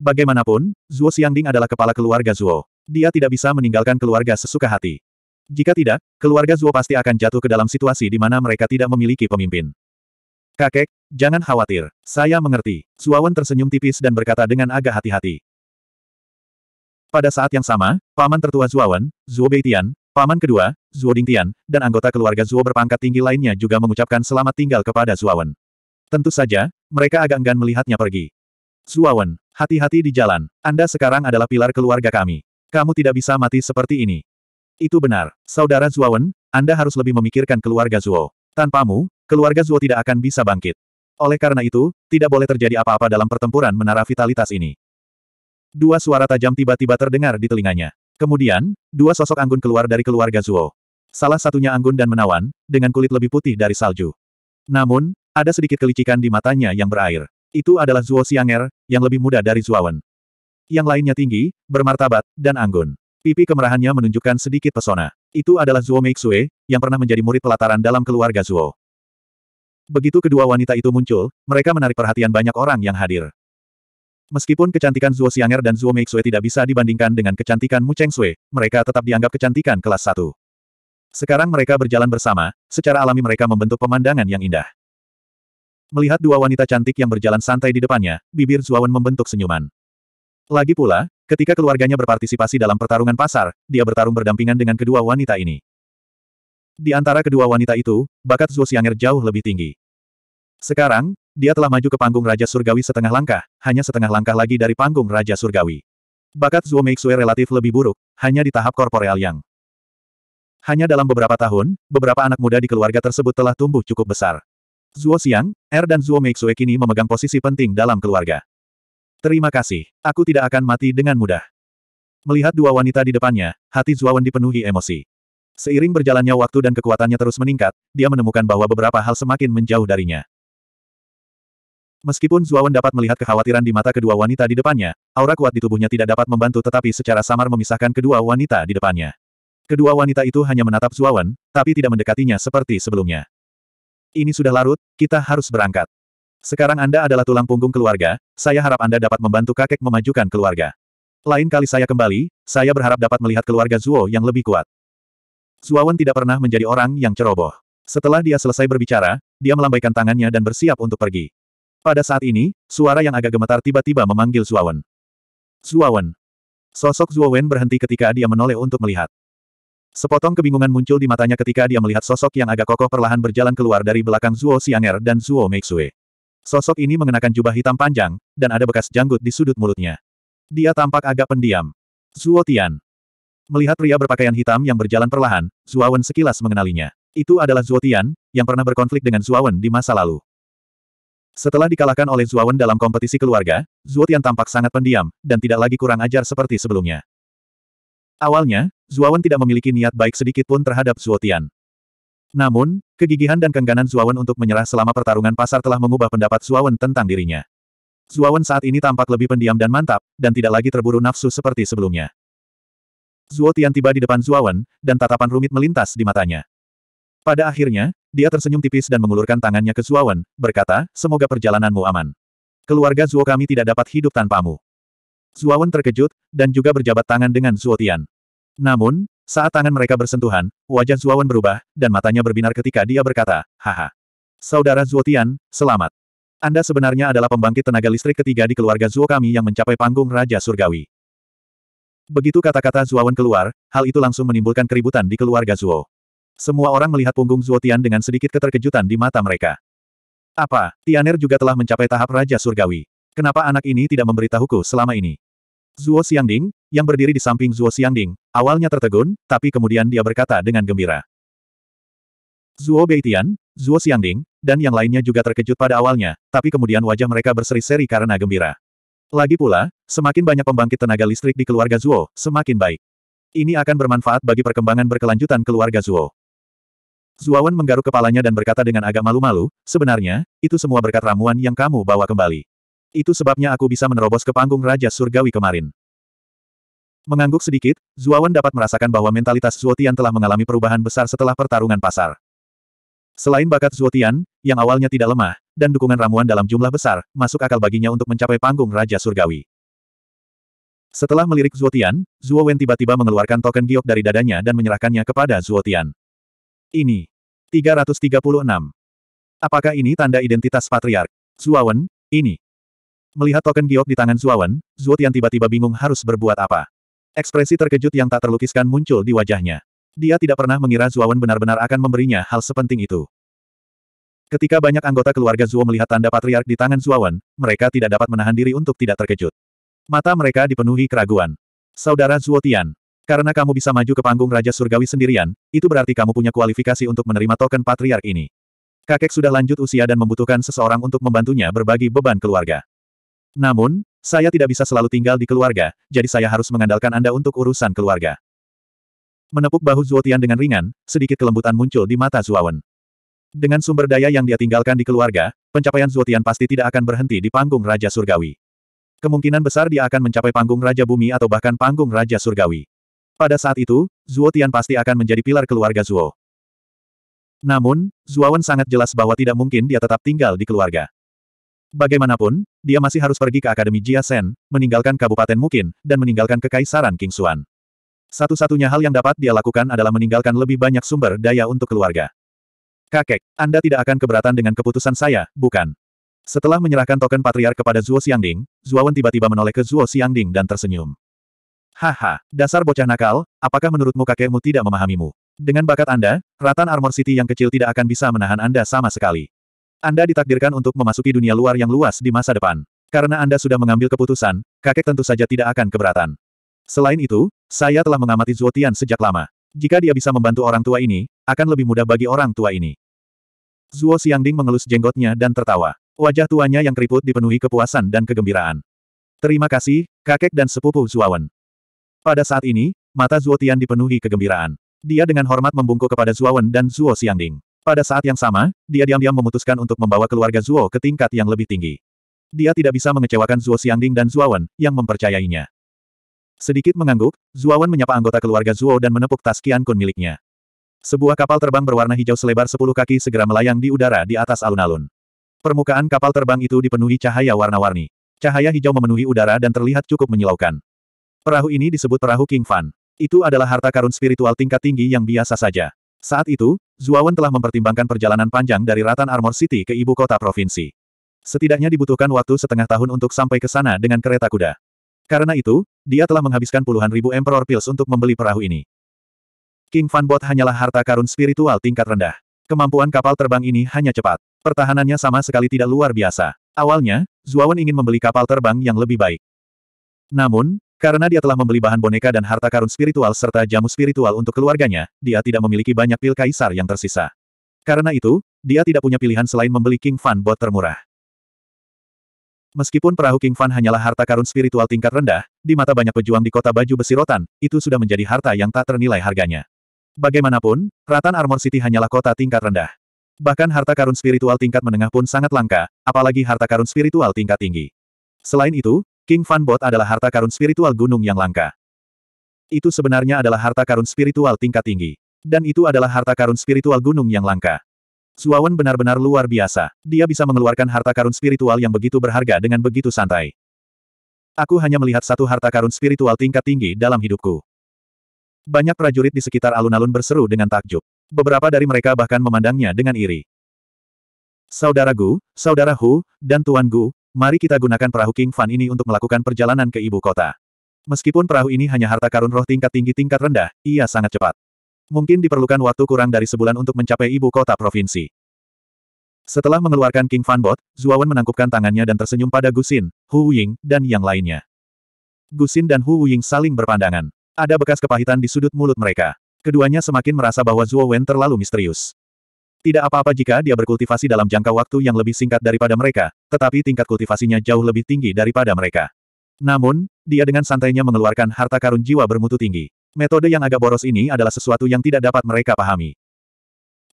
Bagaimanapun, Zuo Xiangding adalah kepala keluarga Zuo. Dia tidak bisa meninggalkan keluarga sesuka hati. Jika tidak, keluarga Zuo pasti akan jatuh ke dalam situasi di mana mereka tidak memiliki pemimpin. Kakek, jangan khawatir. Saya mengerti. Zuo Wen tersenyum tipis dan berkata dengan agak hati-hati. Pada saat yang sama, paman tertua Zuo Wen, Zuo Beitian, Paman kedua, Zuo Dingtian, dan anggota keluarga Zuo berpangkat tinggi lainnya juga mengucapkan selamat tinggal kepada Zuawan. Tentu saja, mereka agak enggan melihatnya pergi. Zuawan, hati-hati di jalan. Anda sekarang adalah pilar keluarga kami. Kamu tidak bisa mati seperti ini. Itu benar. Saudara Zuawan, Anda harus lebih memikirkan keluarga Zuo. Tanpamu, keluarga Zuo tidak akan bisa bangkit. Oleh karena itu, tidak boleh terjadi apa-apa dalam pertempuran menara vitalitas ini. Dua suara tajam tiba-tiba terdengar di telinganya. Kemudian, dua sosok anggun keluar dari keluarga Zuo. Salah satunya anggun dan menawan, dengan kulit lebih putih dari salju. Namun, ada sedikit kelicikan di matanya yang berair. Itu adalah Zuo Xianger, yang lebih muda dari Zuawan. Yang lainnya tinggi, bermartabat, dan anggun. Pipi kemerahannya menunjukkan sedikit pesona. Itu adalah Zuo Meixue, yang pernah menjadi murid pelataran dalam keluarga Zuo. Begitu kedua wanita itu muncul, mereka menarik perhatian banyak orang yang hadir. Meskipun kecantikan Zuo Xianger dan Zhuo Meixue tidak bisa dibandingkan dengan kecantikan Mu Cheng Sui, mereka tetap dianggap kecantikan kelas 1. Sekarang mereka berjalan bersama, secara alami mereka membentuk pemandangan yang indah. Melihat dua wanita cantik yang berjalan santai di depannya, bibir Zuawan membentuk senyuman. Lagi pula, ketika keluarganya berpartisipasi dalam pertarungan pasar, dia bertarung berdampingan dengan kedua wanita ini. Di antara kedua wanita itu, bakat Zuo Xianger jauh lebih tinggi. Sekarang, dia telah maju ke panggung Raja Surgawi setengah langkah, hanya setengah langkah lagi dari panggung Raja Surgawi. Bakat Zhuo Meixue relatif lebih buruk, hanya di tahap korporeal yang. Hanya dalam beberapa tahun, beberapa anak muda di keluarga tersebut telah tumbuh cukup besar. Zhuo Xiang, Er dan Zhuo Meixue kini memegang posisi penting dalam keluarga. Terima kasih, aku tidak akan mati dengan mudah. Melihat dua wanita di depannya, hati Zhuo Wen dipenuhi emosi. Seiring berjalannya waktu dan kekuatannya terus meningkat, dia menemukan bahwa beberapa hal semakin menjauh darinya. Meskipun Zuawan dapat melihat kekhawatiran di mata kedua wanita di depannya, aura kuat di tubuhnya tidak dapat membantu tetapi secara samar memisahkan kedua wanita di depannya. Kedua wanita itu hanya menatap Zuawan, tapi tidak mendekatinya seperti sebelumnya. Ini sudah larut, kita harus berangkat. Sekarang Anda adalah tulang punggung keluarga, saya harap Anda dapat membantu kakek memajukan keluarga. Lain kali saya kembali, saya berharap dapat melihat keluarga Zuo yang lebih kuat. Zuawan tidak pernah menjadi orang yang ceroboh. Setelah dia selesai berbicara, dia melambaikan tangannya dan bersiap untuk pergi. Pada saat ini, suara yang agak gemetar tiba-tiba memanggil Zuawan. Zuawan. Sosok Zuawan berhenti ketika dia menoleh untuk melihat. Sepotong kebingungan muncul di matanya ketika dia melihat sosok yang agak kokoh perlahan berjalan keluar dari belakang Zuo Xianger dan Zuo Meixue. Sosok ini mengenakan jubah hitam panjang, dan ada bekas janggut di sudut mulutnya. Dia tampak agak pendiam. Zuo Tian. Melihat pria berpakaian hitam yang berjalan perlahan, Zuawan sekilas mengenalinya. Itu adalah Zuo Tian, yang pernah berkonflik dengan Zuawan di masa lalu. Setelah dikalahkan oleh Zuawan dalam kompetisi keluarga, Zuo tampak sangat pendiam, dan tidak lagi kurang ajar seperti sebelumnya. Awalnya, Zuawan tidak memiliki niat baik sedikit pun terhadap Zuo Namun, kegigihan dan kengganan Zuawan untuk menyerah selama pertarungan pasar telah mengubah pendapat Zuawan tentang dirinya. Zuawan saat ini tampak lebih pendiam dan mantap, dan tidak lagi terburu nafsu seperti sebelumnya. Zuo tiba di depan Zuawan, dan tatapan rumit melintas di matanya. Pada akhirnya, dia tersenyum tipis dan mengulurkan tangannya ke Zuawan, berkata, semoga perjalananmu aman. Keluarga Zuo kami tidak dapat hidup tanpamu. Zuawan terkejut, dan juga berjabat tangan dengan Zuo Tian. Namun, saat tangan mereka bersentuhan, wajah Zuawan berubah, dan matanya berbinar ketika dia berkata, haha. Saudara Zuo Tian, selamat. Anda sebenarnya adalah pembangkit tenaga listrik ketiga di keluarga Zuo kami yang mencapai panggung Raja Surgawi. Begitu kata-kata Zuawan keluar, hal itu langsung menimbulkan keributan di keluarga Zuo. Semua orang melihat punggung Zuotian dengan sedikit keterkejutan di mata mereka. Apa, Tianer juga telah mencapai tahap Raja Surgawi. Kenapa anak ini tidak memberitahuku selama ini? Zuo Xiangding, yang berdiri di samping Zuo Xiangding, awalnya tertegun, tapi kemudian dia berkata dengan gembira. Zuo Beitian, Zuo Xiangding, dan yang lainnya juga terkejut pada awalnya, tapi kemudian wajah mereka berseri-seri karena gembira. Lagi pula, semakin banyak pembangkit tenaga listrik di keluarga Zuo, semakin baik. Ini akan bermanfaat bagi perkembangan berkelanjutan keluarga Zuo. Zuawan menggaruk kepalanya dan berkata dengan agak malu-malu, sebenarnya, itu semua berkat ramuan yang kamu bawa kembali. Itu sebabnya aku bisa menerobos ke panggung Raja Surgawi kemarin. Mengangguk sedikit, Zuawan dapat merasakan bahwa mentalitas Zuotian telah mengalami perubahan besar setelah pertarungan pasar. Selain bakat Zuotian, yang awalnya tidak lemah, dan dukungan ramuan dalam jumlah besar, masuk akal baginya untuk mencapai panggung Raja Surgawi. Setelah melirik Zuotian, Zuowen tiba-tiba mengeluarkan token giok dari dadanya dan menyerahkannya kepada Zuotian. Ini 336. Apakah ini tanda identitas patriark? Zuawan, ini. Melihat token giok di tangan Zuawan, Zuotian tiba-tiba bingung harus berbuat apa. Ekspresi terkejut yang tak terlukiskan muncul di wajahnya. Dia tidak pernah mengira Zuawan benar-benar akan memberinya hal sepenting itu. Ketika banyak anggota keluarga Zuo melihat tanda patriark di tangan Zuawan, mereka tidak dapat menahan diri untuk tidak terkejut. Mata mereka dipenuhi keraguan. Saudara Zuotian, karena kamu bisa maju ke panggung Raja Surgawi sendirian, itu berarti kamu punya kualifikasi untuk menerima token patriark ini. Kakek sudah lanjut usia dan membutuhkan seseorang untuk membantunya berbagi beban keluarga. Namun, saya tidak bisa selalu tinggal di keluarga, jadi saya harus mengandalkan Anda untuk urusan keluarga. Menepuk bahu Zuotian dengan ringan, sedikit kelembutan muncul di mata Zuawan. Dengan sumber daya yang dia tinggalkan di keluarga, pencapaian Zuotian pasti tidak akan berhenti di panggung Raja Surgawi. Kemungkinan besar dia akan mencapai panggung Raja Bumi atau bahkan panggung Raja Surgawi. Pada saat itu, Zuo Tian pasti akan menjadi pilar keluarga Zuo. Namun, Wen sangat jelas bahwa tidak mungkin dia tetap tinggal di keluarga. Bagaimanapun, dia masih harus pergi ke Akademi Jia Sen, meninggalkan Kabupaten Mukin, dan meninggalkan Kekaisaran King Kingsuan. Satu-satunya hal yang dapat dia lakukan adalah meninggalkan lebih banyak sumber daya untuk keluarga. Kakek, Anda tidak akan keberatan dengan keputusan saya, bukan? Setelah menyerahkan token patriar kepada Zuo Xiangding, Wen tiba-tiba menoleh ke Zuo Xiangding dan tersenyum. Haha, dasar bocah nakal, apakah menurutmu kakekmu tidak memahamimu? Dengan bakat Anda, Ratan Armor City yang kecil tidak akan bisa menahan Anda sama sekali. Anda ditakdirkan untuk memasuki dunia luar yang luas di masa depan. Karena Anda sudah mengambil keputusan, kakek tentu saja tidak akan keberatan. Selain itu, saya telah mengamati Zuotian sejak lama. Jika dia bisa membantu orang tua ini, akan lebih mudah bagi orang tua ini. Zuo Xiangding mengelus jenggotnya dan tertawa. Wajah tuanya yang keriput dipenuhi kepuasan dan kegembiraan. Terima kasih, kakek dan sepupu Zuawan. Pada saat ini, mata Zuo Tian dipenuhi kegembiraan. Dia dengan hormat membungkuk kepada Zuo Wen dan Zuo Xiangding. Pada saat yang sama, dia diam-diam memutuskan untuk membawa keluarga Zuo ke tingkat yang lebih tinggi. Dia tidak bisa mengecewakan Zuo Xiangding dan Zuo Wen, yang mempercayainya. Sedikit mengangguk, Zuo Wen menyapa anggota keluarga Zuo dan menepuk tas Qian Kun miliknya. Sebuah kapal terbang berwarna hijau selebar sepuluh kaki segera melayang di udara di atas alun-alun. Permukaan kapal terbang itu dipenuhi cahaya warna-warni. Cahaya hijau memenuhi udara dan terlihat cukup menyilaukan. Perahu ini disebut perahu King Fan. Itu adalah harta karun spiritual tingkat tinggi yang biasa saja. Saat itu, Zuawan telah mempertimbangkan perjalanan panjang dari Ratan Armor City ke ibu kota provinsi. Setidaknya dibutuhkan waktu setengah tahun untuk sampai ke sana dengan kereta kuda. Karena itu, dia telah menghabiskan puluhan ribu Emperor Pills untuk membeli perahu ini. King Fan Bot hanyalah harta karun spiritual tingkat rendah. Kemampuan kapal terbang ini hanya cepat. Pertahanannya sama sekali tidak luar biasa. Awalnya, Zuawan ingin membeli kapal terbang yang lebih baik. Namun, karena dia telah membeli bahan boneka dan harta karun spiritual serta jamu spiritual untuk keluarganya, dia tidak memiliki banyak pil kaisar yang tersisa. Karena itu, dia tidak punya pilihan selain membeli King Fan bot termurah. Meskipun perahu King Fan hanyalah harta karun spiritual tingkat rendah, di mata banyak pejuang di kota baju besi rotan, itu sudah menjadi harta yang tak ternilai harganya. Bagaimanapun, Ratan Armor City hanyalah kota tingkat rendah. Bahkan harta karun spiritual tingkat menengah pun sangat langka, apalagi harta karun spiritual tingkat tinggi. Selain itu, King Van Bot adalah harta karun spiritual gunung yang langka. Itu sebenarnya adalah harta karun spiritual tingkat tinggi. Dan itu adalah harta karun spiritual gunung yang langka. Suawan benar-benar luar biasa. Dia bisa mengeluarkan harta karun spiritual yang begitu berharga dengan begitu santai. Aku hanya melihat satu harta karun spiritual tingkat tinggi dalam hidupku. Banyak prajurit di sekitar alun-alun berseru dengan takjub. Beberapa dari mereka bahkan memandangnya dengan iri. Saudaraku, saudara dan tuanku. Mari kita gunakan perahu King Fan ini untuk melakukan perjalanan ke ibu kota. Meskipun perahu ini hanya harta karun roh tingkat tinggi tingkat rendah, ia sangat cepat. Mungkin diperlukan waktu kurang dari sebulan untuk mencapai ibu kota provinsi. Setelah mengeluarkan King Fan Bot, Zuawan menangkupkan tangannya dan tersenyum pada Gusin, Hu Ying, dan yang lainnya. Gusin dan Hu Ying saling berpandangan. Ada bekas kepahitan di sudut mulut mereka. Keduanya semakin merasa bahwa Zuowen terlalu misterius. Tidak apa-apa jika dia berkultivasi dalam jangka waktu yang lebih singkat daripada mereka, tetapi tingkat kultivasinya jauh lebih tinggi daripada mereka. Namun, dia dengan santainya mengeluarkan harta karun jiwa bermutu tinggi. Metode yang agak boros ini adalah sesuatu yang tidak dapat mereka pahami.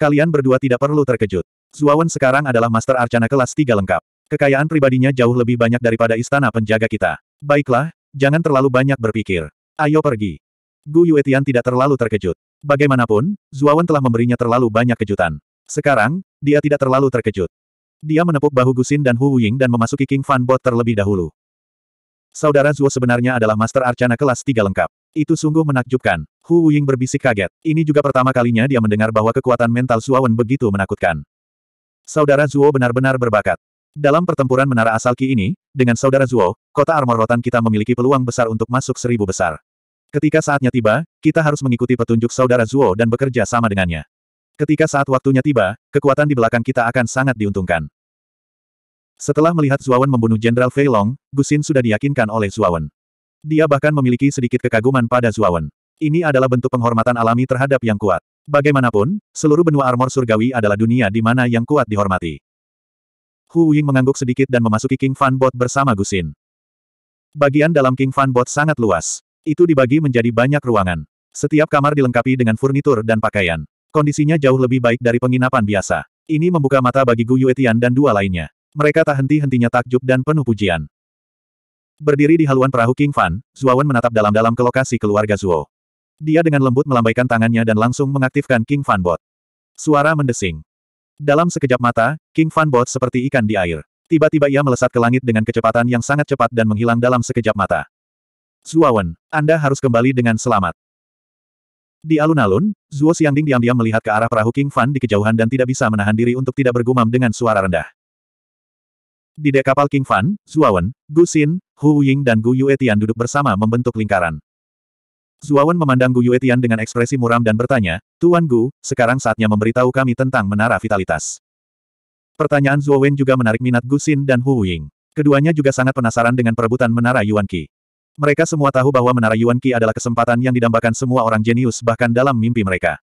Kalian berdua tidak perlu terkejut. Zuawan sekarang adalah Master Arcana kelas 3 lengkap. Kekayaan pribadinya jauh lebih banyak daripada istana penjaga kita. Baiklah, jangan terlalu banyak berpikir. Ayo pergi. Gu Yuetian tidak terlalu terkejut. Bagaimanapun, Zuawan telah memberinya terlalu banyak kejutan. Sekarang, dia tidak terlalu terkejut. Dia menepuk bahu Gusin dan Hu Wuying dan memasuki King Fan Bot terlebih dahulu. Saudara Zuo sebenarnya adalah Master Arcana kelas 3 lengkap. Itu sungguh menakjubkan. Hu Wuying berbisik kaget. Ini juga pertama kalinya dia mendengar bahwa kekuatan mental Suawen begitu menakutkan. Saudara Zuo benar-benar berbakat. Dalam pertempuran menara asal Ki ini, dengan Saudara Zuo, kota armor rotan kita memiliki peluang besar untuk masuk seribu besar. Ketika saatnya tiba, kita harus mengikuti petunjuk Saudara Zuo dan bekerja sama dengannya. Ketika saat waktunya tiba, kekuatan di belakang kita akan sangat diuntungkan. Setelah melihat Zuawan membunuh Jenderal Fei Long, Gusin sudah diyakinkan oleh Zuawan. Dia bahkan memiliki sedikit kekaguman pada Zuawan. Ini adalah bentuk penghormatan alami terhadap yang kuat. Bagaimanapun, seluruh benua armor surgawi adalah dunia di mana yang kuat dihormati. Hu Ying mengangguk sedikit dan memasuki King Fan Bot bersama Gusin. Bagian dalam King Fan Bot sangat luas. Itu dibagi menjadi banyak ruangan. Setiap kamar dilengkapi dengan furnitur dan pakaian. Kondisinya jauh lebih baik dari penginapan biasa. Ini membuka mata bagi Gu Yuetian dan dua lainnya. Mereka tak henti-hentinya takjub dan penuh pujian. Berdiri di haluan perahu King Fan, Zuawan menatap dalam-dalam ke lokasi keluarga Zuo. Dia dengan lembut melambaikan tangannya dan langsung mengaktifkan King Fan Bot. Suara mendesing. Dalam sekejap mata, King Fan Bot seperti ikan di air. Tiba-tiba ia melesat ke langit dengan kecepatan yang sangat cepat dan menghilang dalam sekejap mata. Zuawan, Anda harus kembali dengan selamat. Di alun-alun, Zuo Xiangding diam-diam melihat ke arah perahu King Fan di kejauhan dan tidak bisa menahan diri untuk tidak bergumam dengan suara rendah. Di dek kapal King Fan, Wen, Gu Xin, Hu Ying dan Gu Yuetian duduk bersama membentuk lingkaran. Wen memandang Gu Yuetian dengan ekspresi muram dan bertanya, Tuan Gu, sekarang saatnya memberitahu kami tentang menara vitalitas. Pertanyaan Wen juga menarik minat Gu Xin dan Hu Ying. Keduanya juga sangat penasaran dengan perebutan menara Yuan Qi. Mereka semua tahu bahwa Menara Yuan Qi adalah kesempatan yang didambakan semua orang jenius bahkan dalam mimpi mereka.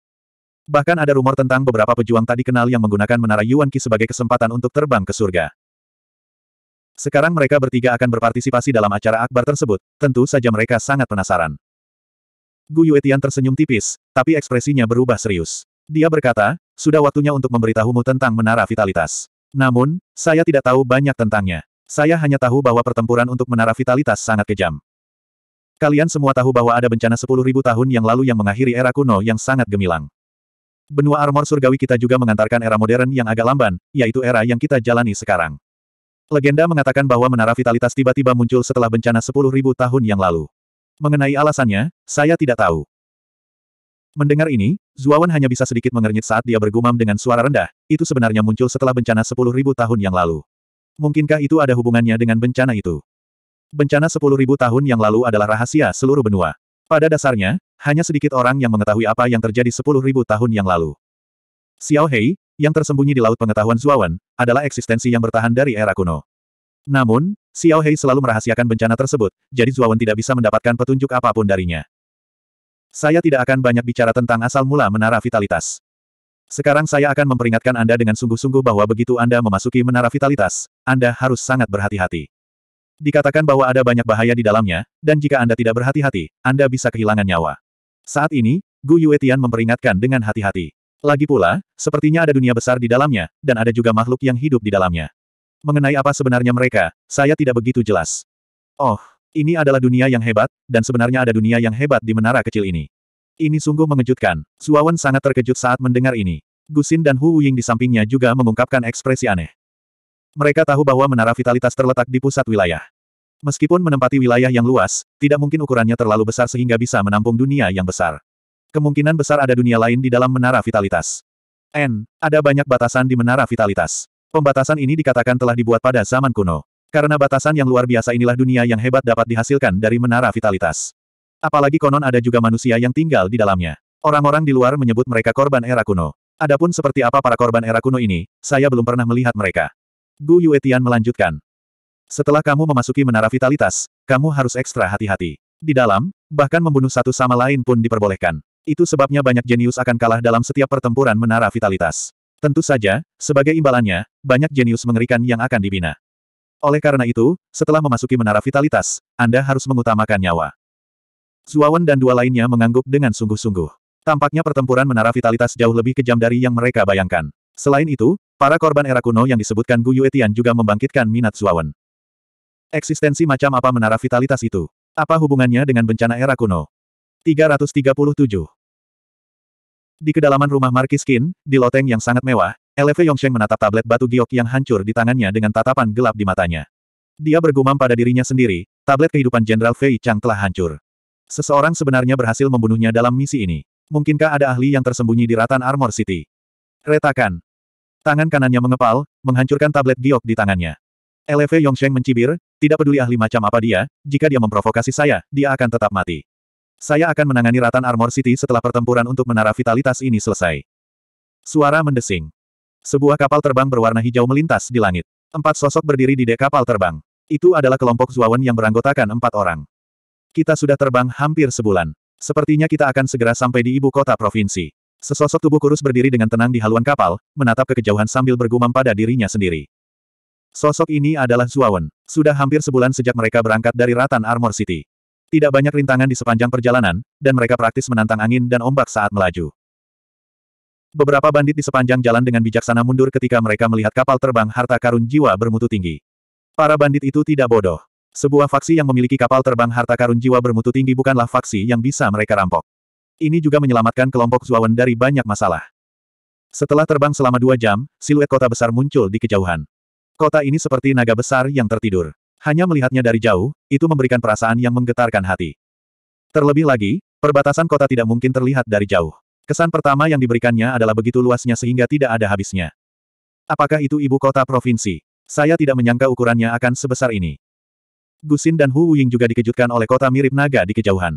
Bahkan ada rumor tentang beberapa pejuang tadi kenal yang menggunakan Menara Yuan Qi sebagai kesempatan untuk terbang ke surga. Sekarang mereka bertiga akan berpartisipasi dalam acara akbar tersebut, tentu saja mereka sangat penasaran. Gu Yuetian tersenyum tipis, tapi ekspresinya berubah serius. Dia berkata, sudah waktunya untuk memberitahumu tentang Menara Vitalitas. Namun, saya tidak tahu banyak tentangnya. Saya hanya tahu bahwa pertempuran untuk menara vitalitas sangat kejam. Kalian semua tahu bahwa ada bencana 10.000 tahun yang lalu yang mengakhiri era kuno yang sangat gemilang. Benua armor surgawi kita juga mengantarkan era modern yang agak lamban, yaitu era yang kita jalani sekarang. Legenda mengatakan bahwa menara vitalitas tiba-tiba muncul setelah bencana 10.000 tahun yang lalu. Mengenai alasannya, saya tidak tahu. Mendengar ini, Zuawan hanya bisa sedikit mengernyit saat dia bergumam dengan suara rendah, itu sebenarnya muncul setelah bencana 10.000 tahun yang lalu. Mungkinkah itu ada hubungannya dengan bencana itu? bencana 10.000 tahun yang lalu adalah rahasia seluruh benua. Pada dasarnya, hanya sedikit orang yang mengetahui apa yang terjadi 10.000 tahun yang lalu. Xiao Hei, yang tersembunyi di laut pengetahuan Zuawan, adalah eksistensi yang bertahan dari era kuno. Namun, Xiao Hei selalu merahasiakan bencana tersebut, jadi Zuawan tidak bisa mendapatkan petunjuk apapun darinya. Saya tidak akan banyak bicara tentang asal mula menara vitalitas. Sekarang saya akan memperingatkan Anda dengan sungguh-sungguh bahwa begitu Anda memasuki menara vitalitas, Anda harus sangat berhati-hati. Dikatakan bahwa ada banyak bahaya di dalamnya, dan jika Anda tidak berhati-hati, Anda bisa kehilangan nyawa. Saat ini, Gu Yuetian memperingatkan dengan hati-hati. Lagi pula, sepertinya ada dunia besar di dalamnya, dan ada juga makhluk yang hidup di dalamnya. Mengenai apa sebenarnya mereka, saya tidak begitu jelas. Oh, ini adalah dunia yang hebat, dan sebenarnya ada dunia yang hebat di menara kecil ini. Ini sungguh mengejutkan. Suawan sangat terkejut saat mendengar ini. Gusin dan Hu Ying di sampingnya juga mengungkapkan ekspresi aneh. Mereka tahu bahwa menara vitalitas terletak di pusat wilayah. Meskipun menempati wilayah yang luas, tidak mungkin ukurannya terlalu besar sehingga bisa menampung dunia yang besar. Kemungkinan besar ada dunia lain di dalam menara vitalitas. N. Ada banyak batasan di menara vitalitas. Pembatasan ini dikatakan telah dibuat pada zaman kuno. Karena batasan yang luar biasa inilah dunia yang hebat dapat dihasilkan dari menara vitalitas. Apalagi konon ada juga manusia yang tinggal di dalamnya. Orang-orang di luar menyebut mereka korban era kuno. Adapun seperti apa para korban era kuno ini, saya belum pernah melihat mereka. Gu Yuetian melanjutkan. Setelah kamu memasuki menara vitalitas, kamu harus ekstra hati-hati. Di dalam, bahkan membunuh satu sama lain pun diperbolehkan. Itu sebabnya banyak jenius akan kalah dalam setiap pertempuran menara vitalitas. Tentu saja, sebagai imbalannya, banyak jenius mengerikan yang akan dibina. Oleh karena itu, setelah memasuki menara vitalitas, Anda harus mengutamakan nyawa. Zuawan dan dua lainnya mengangguk dengan sungguh-sungguh. Tampaknya pertempuran menara vitalitas jauh lebih kejam dari yang mereka bayangkan. Selain itu, para korban era kuno yang disebutkan Gu Yuetian juga membangkitkan minat Zuawan. Eksistensi macam apa menara vitalitas itu? Apa hubungannya dengan bencana era kuno? 337. Di kedalaman rumah Marquis Qin, di loteng yang sangat mewah, LV Yongsheng menatap tablet batu giok yang hancur di tangannya dengan tatapan gelap di matanya. Dia bergumam pada dirinya sendiri, tablet kehidupan Jenderal Fei Chang telah hancur. Seseorang sebenarnya berhasil membunuhnya dalam misi ini. Mungkinkah ada ahli yang tersembunyi di Ratan Armor City? Retakan, Tangan kanannya mengepal, menghancurkan tablet giok di tangannya. Lv Yongsheng mencibir, tidak peduli ahli macam apa dia, jika dia memprovokasi saya, dia akan tetap mati. Saya akan menangani Ratan Armor City setelah pertempuran untuk menara vitalitas ini selesai. Suara mendesing. Sebuah kapal terbang berwarna hijau melintas di langit. Empat sosok berdiri di dek kapal terbang. Itu adalah kelompok Zuawan yang beranggotakan empat orang. Kita sudah terbang hampir sebulan. Sepertinya kita akan segera sampai di ibu kota provinsi. Sesosok tubuh kurus berdiri dengan tenang di haluan kapal, menatap ke kejauhan sambil bergumam pada dirinya sendiri. Sosok ini adalah Zuawan. Sudah hampir sebulan sejak mereka berangkat dari Ratan Armor City. Tidak banyak rintangan di sepanjang perjalanan, dan mereka praktis menantang angin dan ombak saat melaju. Beberapa bandit di sepanjang jalan dengan bijaksana mundur ketika mereka melihat kapal terbang harta karun jiwa bermutu tinggi. Para bandit itu tidak bodoh. Sebuah faksi yang memiliki kapal terbang harta karun jiwa bermutu tinggi bukanlah faksi yang bisa mereka rampok. Ini juga menyelamatkan kelompok Zuawan dari banyak masalah. Setelah terbang selama dua jam, siluet kota besar muncul di kejauhan. Kota ini seperti naga besar yang tertidur. Hanya melihatnya dari jauh, itu memberikan perasaan yang menggetarkan hati. Terlebih lagi, perbatasan kota tidak mungkin terlihat dari jauh. Kesan pertama yang diberikannya adalah begitu luasnya sehingga tidak ada habisnya. Apakah itu ibu kota provinsi? Saya tidak menyangka ukurannya akan sebesar ini. Gusin dan Hu Wuying juga dikejutkan oleh kota mirip naga di kejauhan.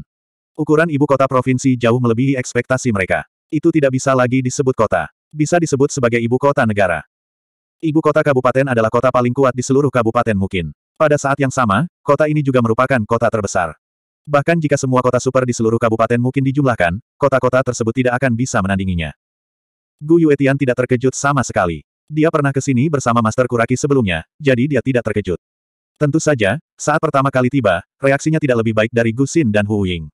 Ukuran ibu kota provinsi jauh melebihi ekspektasi mereka. Itu tidak bisa lagi disebut kota. Bisa disebut sebagai ibu kota negara. Ibu kota kabupaten adalah kota paling kuat di seluruh kabupaten mungkin. Pada saat yang sama, kota ini juga merupakan kota terbesar. Bahkan jika semua kota super di seluruh kabupaten mungkin dijumlahkan, kota-kota tersebut tidak akan bisa menandinginya. Gu Yuetian tidak terkejut sama sekali. Dia pernah ke sini bersama Master Kuraki sebelumnya, jadi dia tidak terkejut. Tentu saja, saat pertama kali tiba, reaksinya tidak lebih baik dari Gu Xin dan Hu Ying.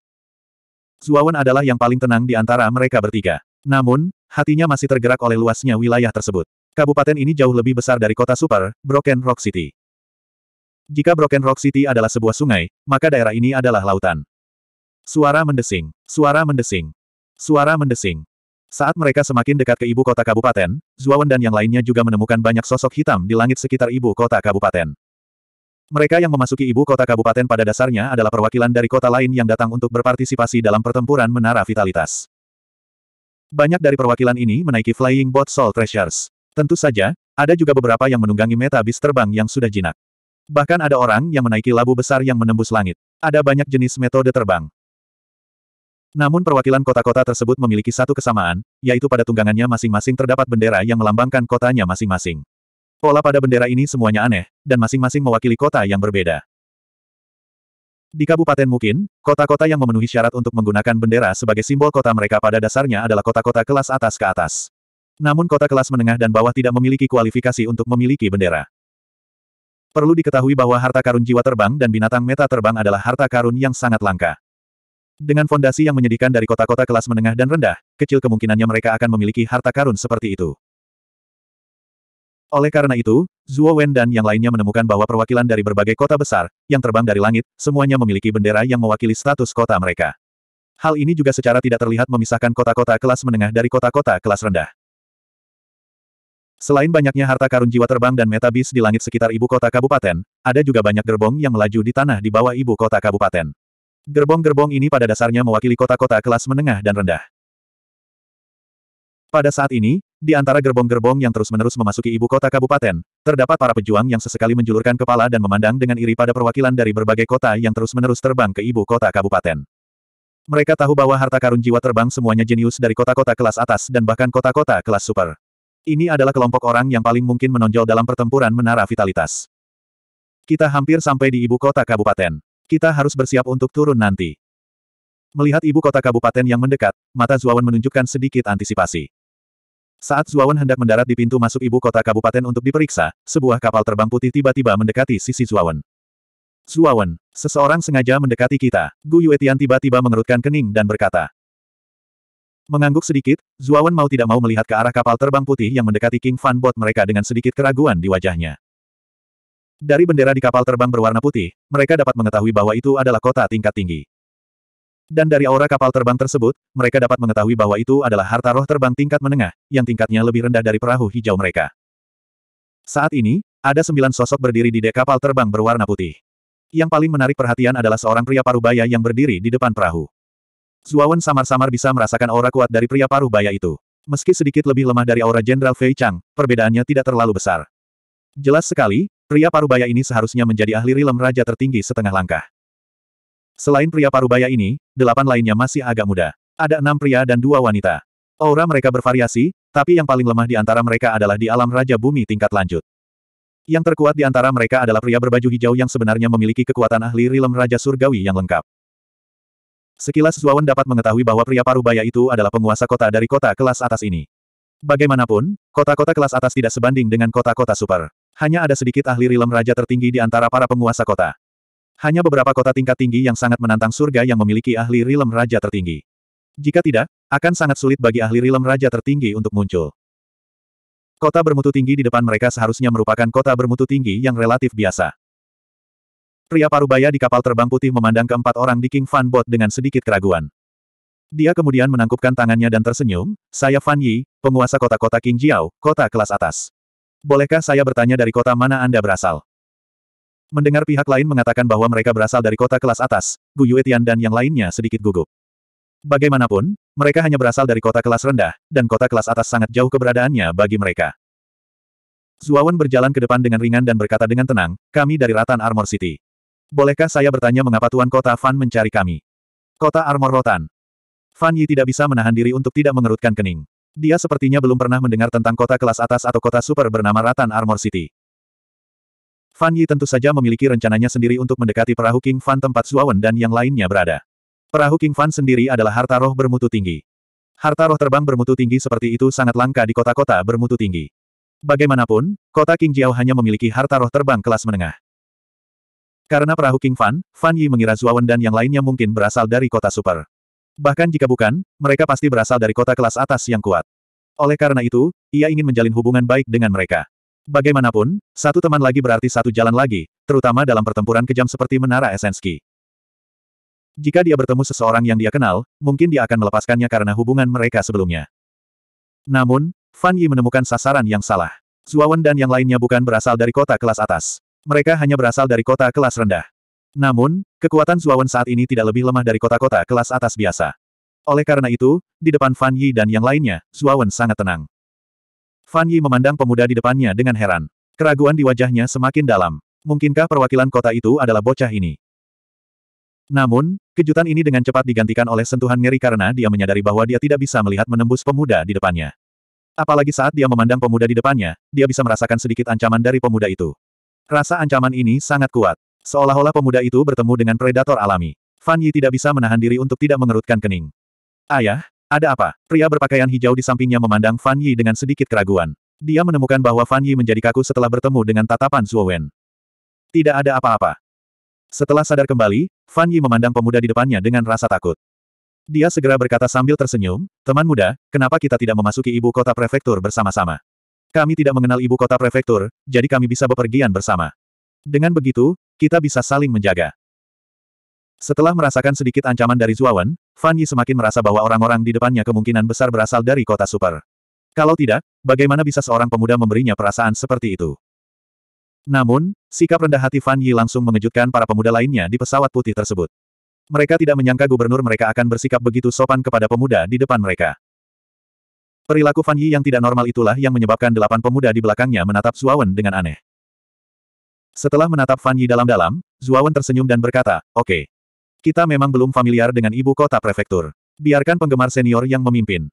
Zuawan adalah yang paling tenang di antara mereka bertiga. Namun, hatinya masih tergerak oleh luasnya wilayah tersebut. Kabupaten ini jauh lebih besar dari kota super, Broken Rock City. Jika Broken Rock City adalah sebuah sungai, maka daerah ini adalah lautan. Suara mendesing, suara mendesing, suara mendesing. Saat mereka semakin dekat ke ibu kota kabupaten, Zuawan dan yang lainnya juga menemukan banyak sosok hitam di langit sekitar ibu kota kabupaten. Mereka yang memasuki ibu kota kabupaten pada dasarnya adalah perwakilan dari kota lain yang datang untuk berpartisipasi dalam pertempuran Menara Vitalitas. Banyak dari perwakilan ini menaiki Flying Boat Soul Treasures. Tentu saja, ada juga beberapa yang menunggangi meta bis terbang yang sudah jinak. Bahkan ada orang yang menaiki labu besar yang menembus langit. Ada banyak jenis metode terbang. Namun perwakilan kota-kota tersebut memiliki satu kesamaan, yaitu pada tunggangannya masing-masing terdapat bendera yang melambangkan kotanya masing-masing. Pola pada bendera ini semuanya aneh, dan masing-masing mewakili kota yang berbeda. Di kabupaten mungkin, kota-kota yang memenuhi syarat untuk menggunakan bendera sebagai simbol kota mereka pada dasarnya adalah kota-kota kelas atas ke atas. Namun kota kelas menengah dan bawah tidak memiliki kualifikasi untuk memiliki bendera. Perlu diketahui bahwa harta karun jiwa terbang dan binatang meta terbang adalah harta karun yang sangat langka. Dengan fondasi yang menyedihkan dari kota-kota kelas menengah dan rendah, kecil kemungkinannya mereka akan memiliki harta karun seperti itu. Oleh karena itu, Zhuo Wen dan yang lainnya menemukan bahwa perwakilan dari berbagai kota besar, yang terbang dari langit, semuanya memiliki bendera yang mewakili status kota mereka. Hal ini juga secara tidak terlihat memisahkan kota-kota kelas menengah dari kota-kota kelas rendah. Selain banyaknya harta karun jiwa terbang dan metabis di langit sekitar ibu kota kabupaten, ada juga banyak gerbong yang melaju di tanah di bawah ibu kota kabupaten. Gerbong-gerbong ini pada dasarnya mewakili kota-kota kelas menengah dan rendah. Pada saat ini, di antara gerbong-gerbong yang terus-menerus memasuki ibu kota kabupaten, terdapat para pejuang yang sesekali menjulurkan kepala dan memandang dengan iri pada perwakilan dari berbagai kota yang terus-menerus terbang ke ibu kota kabupaten. Mereka tahu bahwa harta karun jiwa terbang semuanya jenius dari kota-kota kelas atas dan bahkan kota-kota kelas super. Ini adalah kelompok orang yang paling mungkin menonjol dalam pertempuran menara vitalitas. Kita hampir sampai di ibu kota kabupaten. Kita harus bersiap untuk turun nanti. Melihat ibu kota kabupaten yang mendekat, mata Zuawan menunjukkan sedikit antisipasi. Saat Zuawan hendak mendarat di pintu masuk ibu kota kabupaten untuk diperiksa, sebuah kapal terbang putih tiba-tiba mendekati sisi Zuawan. Zuawan, seseorang sengaja mendekati kita. Gu Yuetian tiba-tiba mengerutkan kening dan berkata. Mengangguk sedikit, Zuawan mau tidak mau melihat ke arah kapal terbang putih yang mendekati King Fan Bot mereka dengan sedikit keraguan di wajahnya. Dari bendera di kapal terbang berwarna putih, mereka dapat mengetahui bahwa itu adalah kota tingkat tinggi. Dan dari aura kapal terbang tersebut, mereka dapat mengetahui bahwa itu adalah harta roh terbang tingkat menengah, yang tingkatnya lebih rendah dari perahu hijau mereka. Saat ini, ada sembilan sosok berdiri di dek kapal terbang berwarna putih. Yang paling menarik perhatian adalah seorang pria Parubaya yang berdiri di depan perahu. Zuawan samar-samar bisa merasakan aura kuat dari pria Parubaya itu. Meski sedikit lebih lemah dari aura Jenderal Fei Chang, perbedaannya tidak terlalu besar. Jelas sekali, pria Parubaya ini seharusnya menjadi ahli rilem raja tertinggi setengah langkah. Selain pria parubaya ini, delapan lainnya masih agak muda. Ada enam pria dan dua wanita. Aura mereka bervariasi, tapi yang paling lemah di antara mereka adalah di alam Raja Bumi tingkat lanjut. Yang terkuat di antara mereka adalah pria berbaju hijau yang sebenarnya memiliki kekuatan ahli rilem Raja Surgawi yang lengkap. Sekilas Zuawan dapat mengetahui bahwa pria parubaya itu adalah penguasa kota dari kota kelas atas ini. Bagaimanapun, kota-kota kelas atas tidak sebanding dengan kota-kota super. Hanya ada sedikit ahli rilem raja tertinggi di antara para penguasa kota. Hanya beberapa kota tingkat tinggi yang sangat menantang surga yang memiliki ahli rilem raja tertinggi. Jika tidak, akan sangat sulit bagi ahli rilem raja tertinggi untuk muncul. Kota bermutu tinggi di depan mereka seharusnya merupakan kota bermutu tinggi yang relatif biasa. Pria parubaya di kapal terbang putih memandang keempat orang di King Fan Boat dengan sedikit keraguan. Dia kemudian menangkupkan tangannya dan tersenyum, saya Fan Yi, penguasa kota-kota King Jiao, kota kelas atas. Bolehkah saya bertanya dari kota mana Anda berasal? Mendengar pihak lain mengatakan bahwa mereka berasal dari kota kelas atas, Gu Yuetian dan yang lainnya sedikit gugup. Bagaimanapun, mereka hanya berasal dari kota kelas rendah, dan kota kelas atas sangat jauh keberadaannya bagi mereka. Zuawan berjalan ke depan dengan ringan dan berkata dengan tenang, kami dari Ratan Armor City. Bolehkah saya bertanya mengapa Tuan Kota Fan mencari kami? Kota Armor Rotan. Fan Yi tidak bisa menahan diri untuk tidak mengerutkan kening. Dia sepertinya belum pernah mendengar tentang kota kelas atas atau kota super bernama Ratan Armor City. Fan Yi tentu saja memiliki rencananya sendiri untuk mendekati perahu King Fan tempat Zuawan dan yang lainnya berada. Perahu King Fan sendiri adalah harta roh bermutu tinggi. Harta roh terbang bermutu tinggi seperti itu sangat langka di kota-kota bermutu tinggi. Bagaimanapun, kota King Jiao hanya memiliki harta roh terbang kelas menengah. Karena perahu King Fan, Fan Yi mengira Zuawan dan yang lainnya mungkin berasal dari kota super. Bahkan jika bukan, mereka pasti berasal dari kota kelas atas yang kuat. Oleh karena itu, ia ingin menjalin hubungan baik dengan mereka. Bagaimanapun, satu teman lagi berarti satu jalan lagi, terutama dalam pertempuran kejam seperti Menara Esenski. Jika dia bertemu seseorang yang dia kenal, mungkin dia akan melepaskannya karena hubungan mereka sebelumnya. Namun, Fan Yi menemukan sasaran yang salah. Zuawan dan yang lainnya bukan berasal dari kota kelas atas. Mereka hanya berasal dari kota kelas rendah. Namun, kekuatan Zuawan saat ini tidak lebih lemah dari kota-kota kelas atas biasa. Oleh karena itu, di depan Fan Yi dan yang lainnya, Zuawan sangat tenang. Fan Yi memandang pemuda di depannya dengan heran. Keraguan di wajahnya semakin dalam. Mungkinkah perwakilan kota itu adalah bocah ini? Namun, kejutan ini dengan cepat digantikan oleh sentuhan ngeri karena dia menyadari bahwa dia tidak bisa melihat menembus pemuda di depannya. Apalagi saat dia memandang pemuda di depannya, dia bisa merasakan sedikit ancaman dari pemuda itu. Rasa ancaman ini sangat kuat. Seolah-olah pemuda itu bertemu dengan predator alami. Fan Yi tidak bisa menahan diri untuk tidak mengerutkan kening. Ayah, ada apa? Pria berpakaian hijau di sampingnya memandang Fan Yi dengan sedikit keraguan. Dia menemukan bahwa Fan Yi menjadi kaku setelah bertemu dengan tatapan Zhuo Wen. Tidak ada apa-apa. Setelah sadar kembali, Fan Yi memandang pemuda di depannya dengan rasa takut. Dia segera berkata sambil tersenyum, Teman muda, kenapa kita tidak memasuki ibu kota prefektur bersama-sama? Kami tidak mengenal ibu kota prefektur, jadi kami bisa bepergian bersama. Dengan begitu, kita bisa saling menjaga. Setelah merasakan sedikit ancaman dari Zuawan, Fan Yi semakin merasa bahwa orang-orang di depannya kemungkinan besar berasal dari kota super. Kalau tidak, bagaimana bisa seorang pemuda memberinya perasaan seperti itu? Namun, sikap rendah hati Fan Yi langsung mengejutkan para pemuda lainnya di pesawat putih tersebut. Mereka tidak menyangka gubernur mereka akan bersikap begitu sopan kepada pemuda di depan mereka. Perilaku Fan Yi yang tidak normal itulah yang menyebabkan delapan pemuda di belakangnya menatap Zuawan dengan aneh. Setelah menatap Fan Yi dalam-dalam, Zuawan tersenyum dan berkata, Oke, okay, kita memang belum familiar dengan ibu kota prefektur. Biarkan penggemar senior yang memimpin.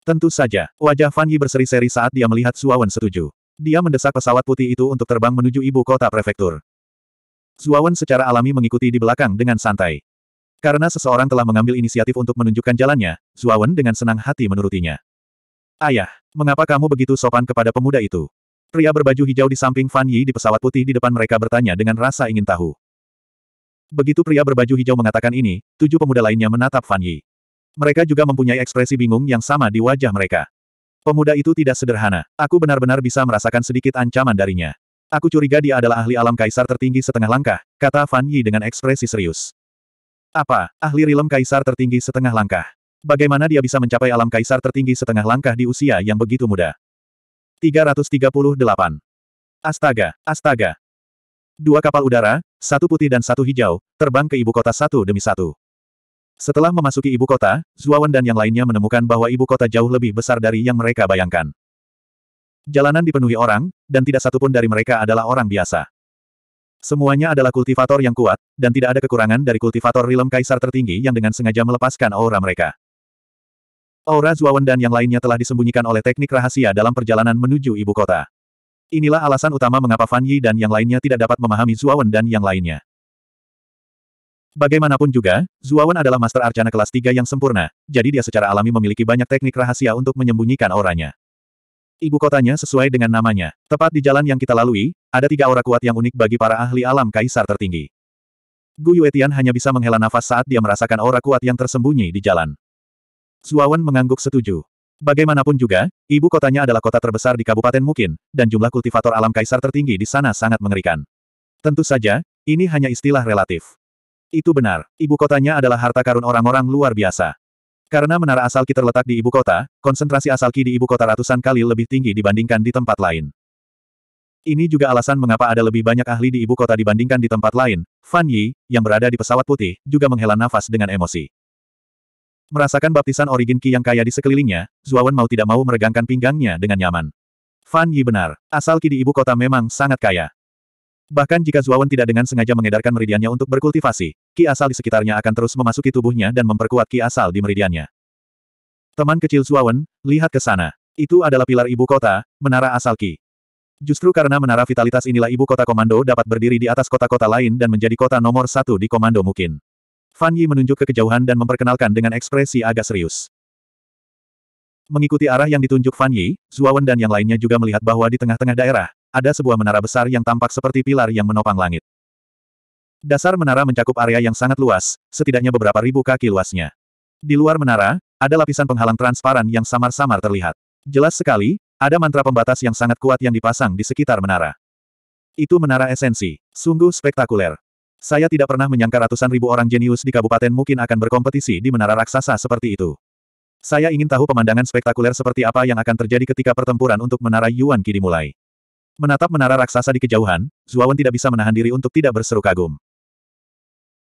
Tentu saja, wajah Fan Yi berseri-seri saat dia melihat Suawan setuju. Dia mendesak pesawat putih itu untuk terbang menuju ibu kota prefektur. Suawan secara alami mengikuti di belakang dengan santai. Karena seseorang telah mengambil inisiatif untuk menunjukkan jalannya, Suawan dengan senang hati menurutinya. Ayah, mengapa kamu begitu sopan kepada pemuda itu? Pria berbaju hijau di samping Fan Yi di pesawat putih di depan mereka bertanya dengan rasa ingin tahu. Begitu pria berbaju hijau mengatakan ini, tujuh pemuda lainnya menatap Fan Yi. Mereka juga mempunyai ekspresi bingung yang sama di wajah mereka. Pemuda itu tidak sederhana. Aku benar-benar bisa merasakan sedikit ancaman darinya. Aku curiga dia adalah ahli alam kaisar tertinggi setengah langkah, kata Fan Yi dengan ekspresi serius. Apa, ahli rilem kaisar tertinggi setengah langkah? Bagaimana dia bisa mencapai alam kaisar tertinggi setengah langkah di usia yang begitu muda? 338. Astaga, astaga, Dua kapal udara, satu putih dan satu hijau, terbang ke ibu kota satu demi satu. Setelah memasuki ibu kota, Zuawan dan yang lainnya menemukan bahwa ibu kota jauh lebih besar dari yang mereka bayangkan. Jalanan dipenuhi orang, dan tidak satupun dari mereka adalah orang biasa. Semuanya adalah kultivator yang kuat, dan tidak ada kekurangan dari kultivator rilem kaisar tertinggi yang dengan sengaja melepaskan aura mereka. Aura Zuawan dan yang lainnya telah disembunyikan oleh teknik rahasia dalam perjalanan menuju ibu kota. Inilah alasan utama mengapa Fan Yi dan yang lainnya tidak dapat memahami Zuawan dan yang lainnya. Bagaimanapun juga, Zuawan adalah master arcana kelas 3 yang sempurna, jadi dia secara alami memiliki banyak teknik rahasia untuk menyembunyikan auranya. Ibu kotanya sesuai dengan namanya. Tepat di jalan yang kita lalui, ada tiga aura kuat yang unik bagi para ahli alam kaisar tertinggi. Gu Yuetian hanya bisa menghela nafas saat dia merasakan aura kuat yang tersembunyi di jalan. Zuawan mengangguk setuju. Bagaimanapun juga, ibu kotanya adalah kota terbesar di Kabupaten Mukin, dan jumlah kultivator alam kaisar tertinggi di sana sangat mengerikan. Tentu saja, ini hanya istilah relatif. Itu benar, ibu kotanya adalah harta karun orang-orang luar biasa. Karena menara asal Ki terletak di ibu kota, konsentrasi asal Ki di ibu kota ratusan kali lebih tinggi dibandingkan di tempat lain. Ini juga alasan mengapa ada lebih banyak ahli di ibu kota dibandingkan di tempat lain. Fan Yi, yang berada di pesawat putih, juga menghela nafas dengan emosi. Merasakan baptisan origin Ki yang kaya di sekelilingnya, Zuawan mau tidak mau meregangkan pinggangnya dengan nyaman. Fan Yi benar, asal Qi di ibu kota memang sangat kaya. Bahkan jika Zuawan tidak dengan sengaja mengedarkan meridiannya untuk berkultivasi, Ki asal di sekitarnya akan terus memasuki tubuhnya dan memperkuat Ki asal di meridiannya. Teman kecil Zuawan, lihat ke sana. Itu adalah pilar ibu kota, menara asal Qi. Justru karena menara vitalitas inilah ibu kota komando dapat berdiri di atas kota-kota lain dan menjadi kota nomor satu di komando mungkin. Fan Yi menunjuk ke kejauhan dan memperkenalkan dengan ekspresi agak serius. Mengikuti arah yang ditunjuk Fan Yi, Zuawan dan yang lainnya juga melihat bahwa di tengah-tengah daerah, ada sebuah menara besar yang tampak seperti pilar yang menopang langit. Dasar menara mencakup area yang sangat luas, setidaknya beberapa ribu kaki luasnya. Di luar menara, ada lapisan penghalang transparan yang samar-samar terlihat. Jelas sekali, ada mantra pembatas yang sangat kuat yang dipasang di sekitar menara. Itu menara esensi. Sungguh spektakuler. Saya tidak pernah menyangka ratusan ribu orang jenius di kabupaten mungkin akan berkompetisi di menara raksasa seperti itu. Saya ingin tahu pemandangan spektakuler seperti apa yang akan terjadi ketika pertempuran untuk menara Yuan Qi dimulai. Menatap menara raksasa di kejauhan, Zuawan tidak bisa menahan diri untuk tidak berseru kagum.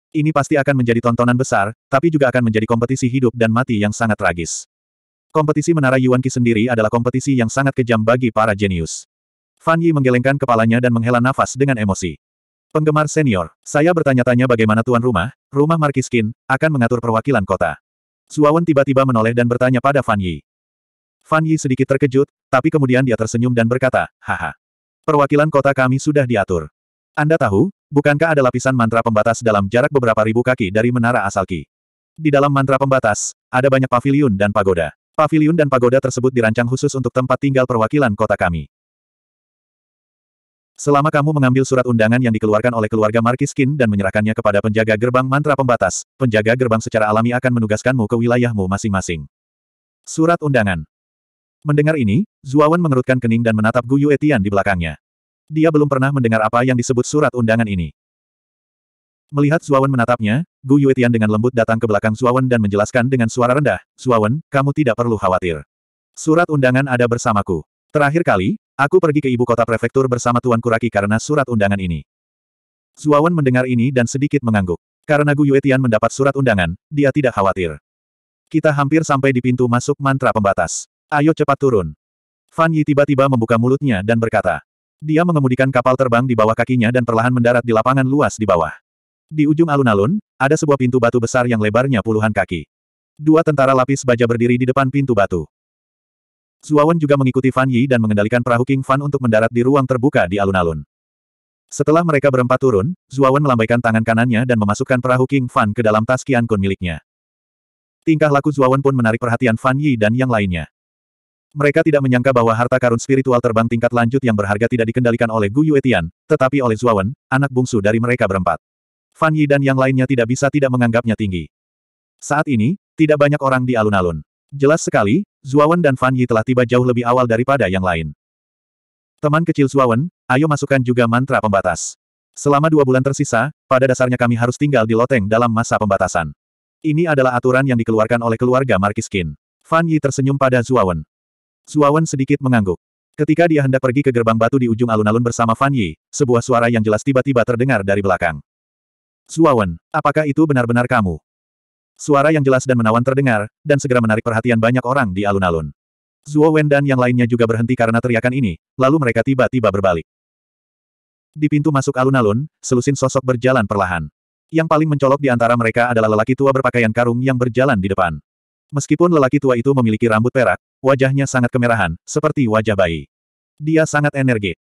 Ini pasti akan menjadi tontonan besar, tapi juga akan menjadi kompetisi hidup dan mati yang sangat tragis. Kompetisi menara Yuan Qi sendiri adalah kompetisi yang sangat kejam bagi para jenius. Fan Yi menggelengkan kepalanya dan menghela nafas dengan emosi. Penggemar senior, saya bertanya-tanya bagaimana tuan rumah, rumah Markiskin, akan mengatur perwakilan kota. Suawan tiba-tiba menoleh dan bertanya pada Fan Yi. Fan Yi sedikit terkejut, tapi kemudian dia tersenyum dan berkata, haha. Perwakilan kota kami sudah diatur. Anda tahu, bukankah ada lapisan mantra pembatas dalam jarak beberapa ribu kaki dari menara asal Ki? Di dalam mantra pembatas, ada banyak pavilion dan pagoda. Pavilion dan pagoda tersebut dirancang khusus untuk tempat tinggal perwakilan kota kami. Selama kamu mengambil surat undangan yang dikeluarkan oleh keluarga Markiskin dan menyerahkannya kepada penjaga gerbang mantra pembatas, penjaga gerbang secara alami akan menugaskanmu ke wilayahmu masing-masing. Surat undangan. Mendengar ini, Zuawan mengerutkan kening dan menatap Gu Yuetian di belakangnya. Dia belum pernah mendengar apa yang disebut surat undangan ini. Melihat Zuawan menatapnya, Gu Yuetian dengan lembut datang ke belakang Zuawan dan menjelaskan dengan suara rendah, Zuawan, kamu tidak perlu khawatir. Surat undangan ada bersamaku. Terakhir kali, Aku pergi ke ibu kota prefektur bersama Tuan Kuraki karena surat undangan ini. Zuawan mendengar ini dan sedikit mengangguk. Karena Gu Yuetian mendapat surat undangan, dia tidak khawatir. Kita hampir sampai di pintu masuk mantra pembatas. Ayo cepat turun. Fan Yi tiba-tiba membuka mulutnya dan berkata. Dia mengemudikan kapal terbang di bawah kakinya dan perlahan mendarat di lapangan luas di bawah. Di ujung alun-alun, ada sebuah pintu batu besar yang lebarnya puluhan kaki. Dua tentara lapis baja berdiri di depan pintu batu. Zuawan juga mengikuti Fan Yi dan mengendalikan perahu King Fan untuk mendarat di ruang terbuka di alun-alun. Setelah mereka berempat turun, Zuawan melambaikan tangan kanannya dan memasukkan perahu King Fan ke dalam tas Qian Kun miliknya. Tingkah laku Zuawan pun menarik perhatian Fan Yi dan yang lainnya. Mereka tidak menyangka bahwa harta karun spiritual terbang tingkat lanjut yang berharga tidak dikendalikan oleh Gu Yuetian, tetapi oleh Zuawan, anak bungsu dari mereka berempat. Fan Yi dan yang lainnya tidak bisa tidak menganggapnya tinggi. Saat ini, tidak banyak orang di alun-alun. Jelas sekali, Zuawan dan Fan Yi telah tiba jauh lebih awal daripada yang lain. Teman kecil Zuawan, ayo masukkan juga mantra pembatas. Selama dua bulan tersisa, pada dasarnya kami harus tinggal di loteng dalam masa pembatasan. Ini adalah aturan yang dikeluarkan oleh keluarga Markiskin. Fan Yi tersenyum pada Zuawan. Zuawan sedikit mengangguk. Ketika dia hendak pergi ke gerbang batu di ujung alun-alun bersama Fan Yi, sebuah suara yang jelas tiba-tiba terdengar dari belakang. Zuawan, apakah itu benar-benar kamu? Suara yang jelas dan menawan terdengar, dan segera menarik perhatian banyak orang di alun-alun. Zuo Wen dan yang lainnya juga berhenti karena teriakan ini, lalu mereka tiba-tiba berbalik. Di pintu masuk alun-alun, selusin sosok berjalan perlahan. Yang paling mencolok di antara mereka adalah lelaki tua berpakaian karung yang berjalan di depan. Meskipun lelaki tua itu memiliki rambut perak, wajahnya sangat kemerahan, seperti wajah bayi. Dia sangat energi.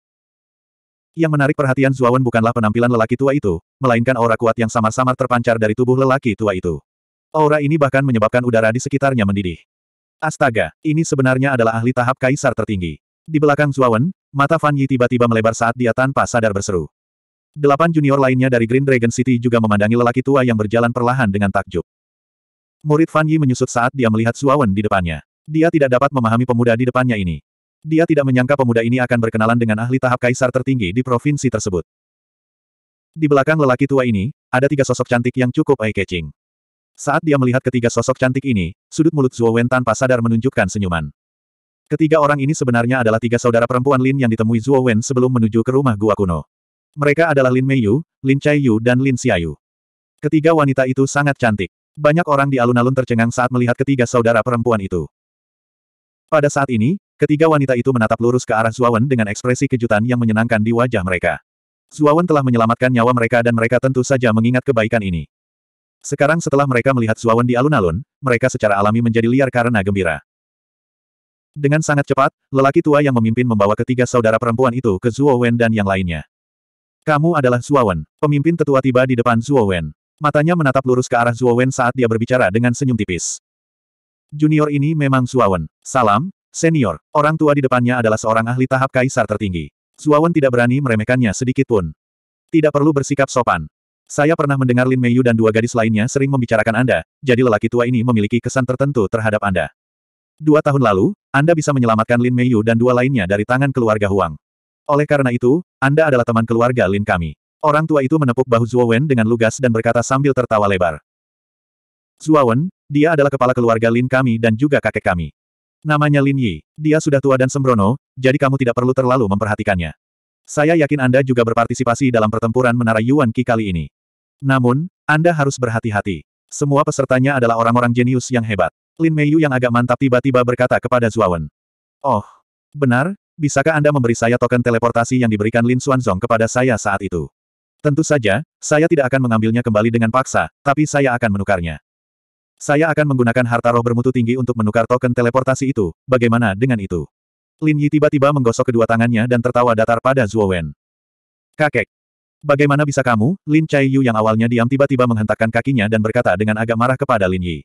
Yang menarik perhatian Zuo Wen bukanlah penampilan lelaki tua itu, melainkan aura kuat yang samar-samar terpancar dari tubuh lelaki tua itu. Aura ini bahkan menyebabkan udara di sekitarnya mendidih. Astaga, ini sebenarnya adalah ahli tahap kaisar tertinggi. Di belakang Zuawan, mata Fan Yi tiba-tiba melebar saat dia tanpa sadar berseru. Delapan junior lainnya dari Green Dragon City juga memandangi lelaki tua yang berjalan perlahan dengan takjub. Murid Fan Yi menyusut saat dia melihat Zuawan di depannya. Dia tidak dapat memahami pemuda di depannya ini. Dia tidak menyangka pemuda ini akan berkenalan dengan ahli tahap kaisar tertinggi di provinsi tersebut. Di belakang lelaki tua ini, ada tiga sosok cantik yang cukup eye-catching. Saat dia melihat ketiga sosok cantik ini, sudut mulut Zuo Wen tanpa sadar menunjukkan senyuman. Ketiga orang ini sebenarnya adalah tiga saudara perempuan Lin yang ditemui Zuo Wen sebelum menuju ke rumah gua kuno. Mereka adalah Lin Meiyu, Lin Chai Yu dan Lin Xiaoyu. Ketiga wanita itu sangat cantik. Banyak orang di alun-alun tercengang saat melihat ketiga saudara perempuan itu. Pada saat ini, ketiga wanita itu menatap lurus ke arah Wen dengan ekspresi kejutan yang menyenangkan di wajah mereka. Wen telah menyelamatkan nyawa mereka dan mereka tentu saja mengingat kebaikan ini. Sekarang setelah mereka melihat Zuawan di alun-alun, mereka secara alami menjadi liar karena gembira. Dengan sangat cepat, lelaki tua yang memimpin membawa ketiga saudara perempuan itu ke Zuowen dan yang lainnya. Kamu adalah Zuo Pemimpin tetua tiba di depan Zuowen. Matanya menatap lurus ke arah Zuowen saat dia berbicara dengan senyum tipis. Junior ini memang Zuo Salam, senior. Orang tua di depannya adalah seorang ahli tahap kaisar tertinggi. Zuo tidak berani meremehkannya sedikit pun. Tidak perlu bersikap sopan. Saya pernah mendengar Lin Meiyu dan dua gadis lainnya sering membicarakan Anda, jadi lelaki tua ini memiliki kesan tertentu terhadap Anda. Dua tahun lalu, Anda bisa menyelamatkan Lin Meiyu dan dua lainnya dari tangan keluarga Huang. Oleh karena itu, Anda adalah teman keluarga Lin kami. Orang tua itu menepuk bahu Zhuo Wen dengan lugas dan berkata sambil tertawa lebar. Zhuo Wen, dia adalah kepala keluarga Lin kami dan juga kakek kami. Namanya Lin Yi. Dia sudah tua dan sembrono, jadi kamu tidak perlu terlalu memperhatikannya. Saya yakin Anda juga berpartisipasi dalam pertempuran Menara Yuan Qi kali ini. Namun, Anda harus berhati-hati. Semua pesertanya adalah orang-orang jenius yang hebat. Lin Meiyu yang agak mantap tiba-tiba berkata kepada Zuawan. Oh, benar, bisakah Anda memberi saya token teleportasi yang diberikan Lin Xuanzong kepada saya saat itu? Tentu saja, saya tidak akan mengambilnya kembali dengan paksa, tapi saya akan menukarnya. Saya akan menggunakan harta roh bermutu tinggi untuk menukar token teleportasi itu, bagaimana dengan itu? Lin Yi tiba-tiba menggosok kedua tangannya dan tertawa datar pada Zuo Wen. Kakek, Bagaimana bisa kamu, Lin Chai Yu yang awalnya diam tiba-tiba menghentakkan kakinya dan berkata dengan agak marah kepada Lin Yi.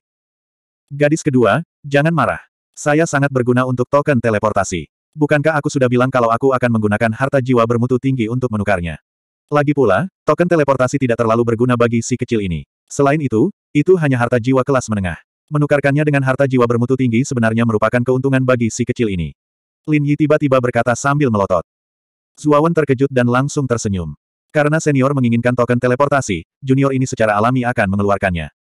Gadis kedua, jangan marah. Saya sangat berguna untuk token teleportasi. Bukankah aku sudah bilang kalau aku akan menggunakan harta jiwa bermutu tinggi untuk menukarnya? Lagi pula, token teleportasi tidak terlalu berguna bagi si kecil ini. Selain itu, itu hanya harta jiwa kelas menengah. Menukarkannya dengan harta jiwa bermutu tinggi sebenarnya merupakan keuntungan bagi si kecil ini. Lin Yi tiba-tiba berkata sambil melotot. Zuawan terkejut dan langsung tersenyum. Karena senior menginginkan token teleportasi, junior ini secara alami akan mengeluarkannya.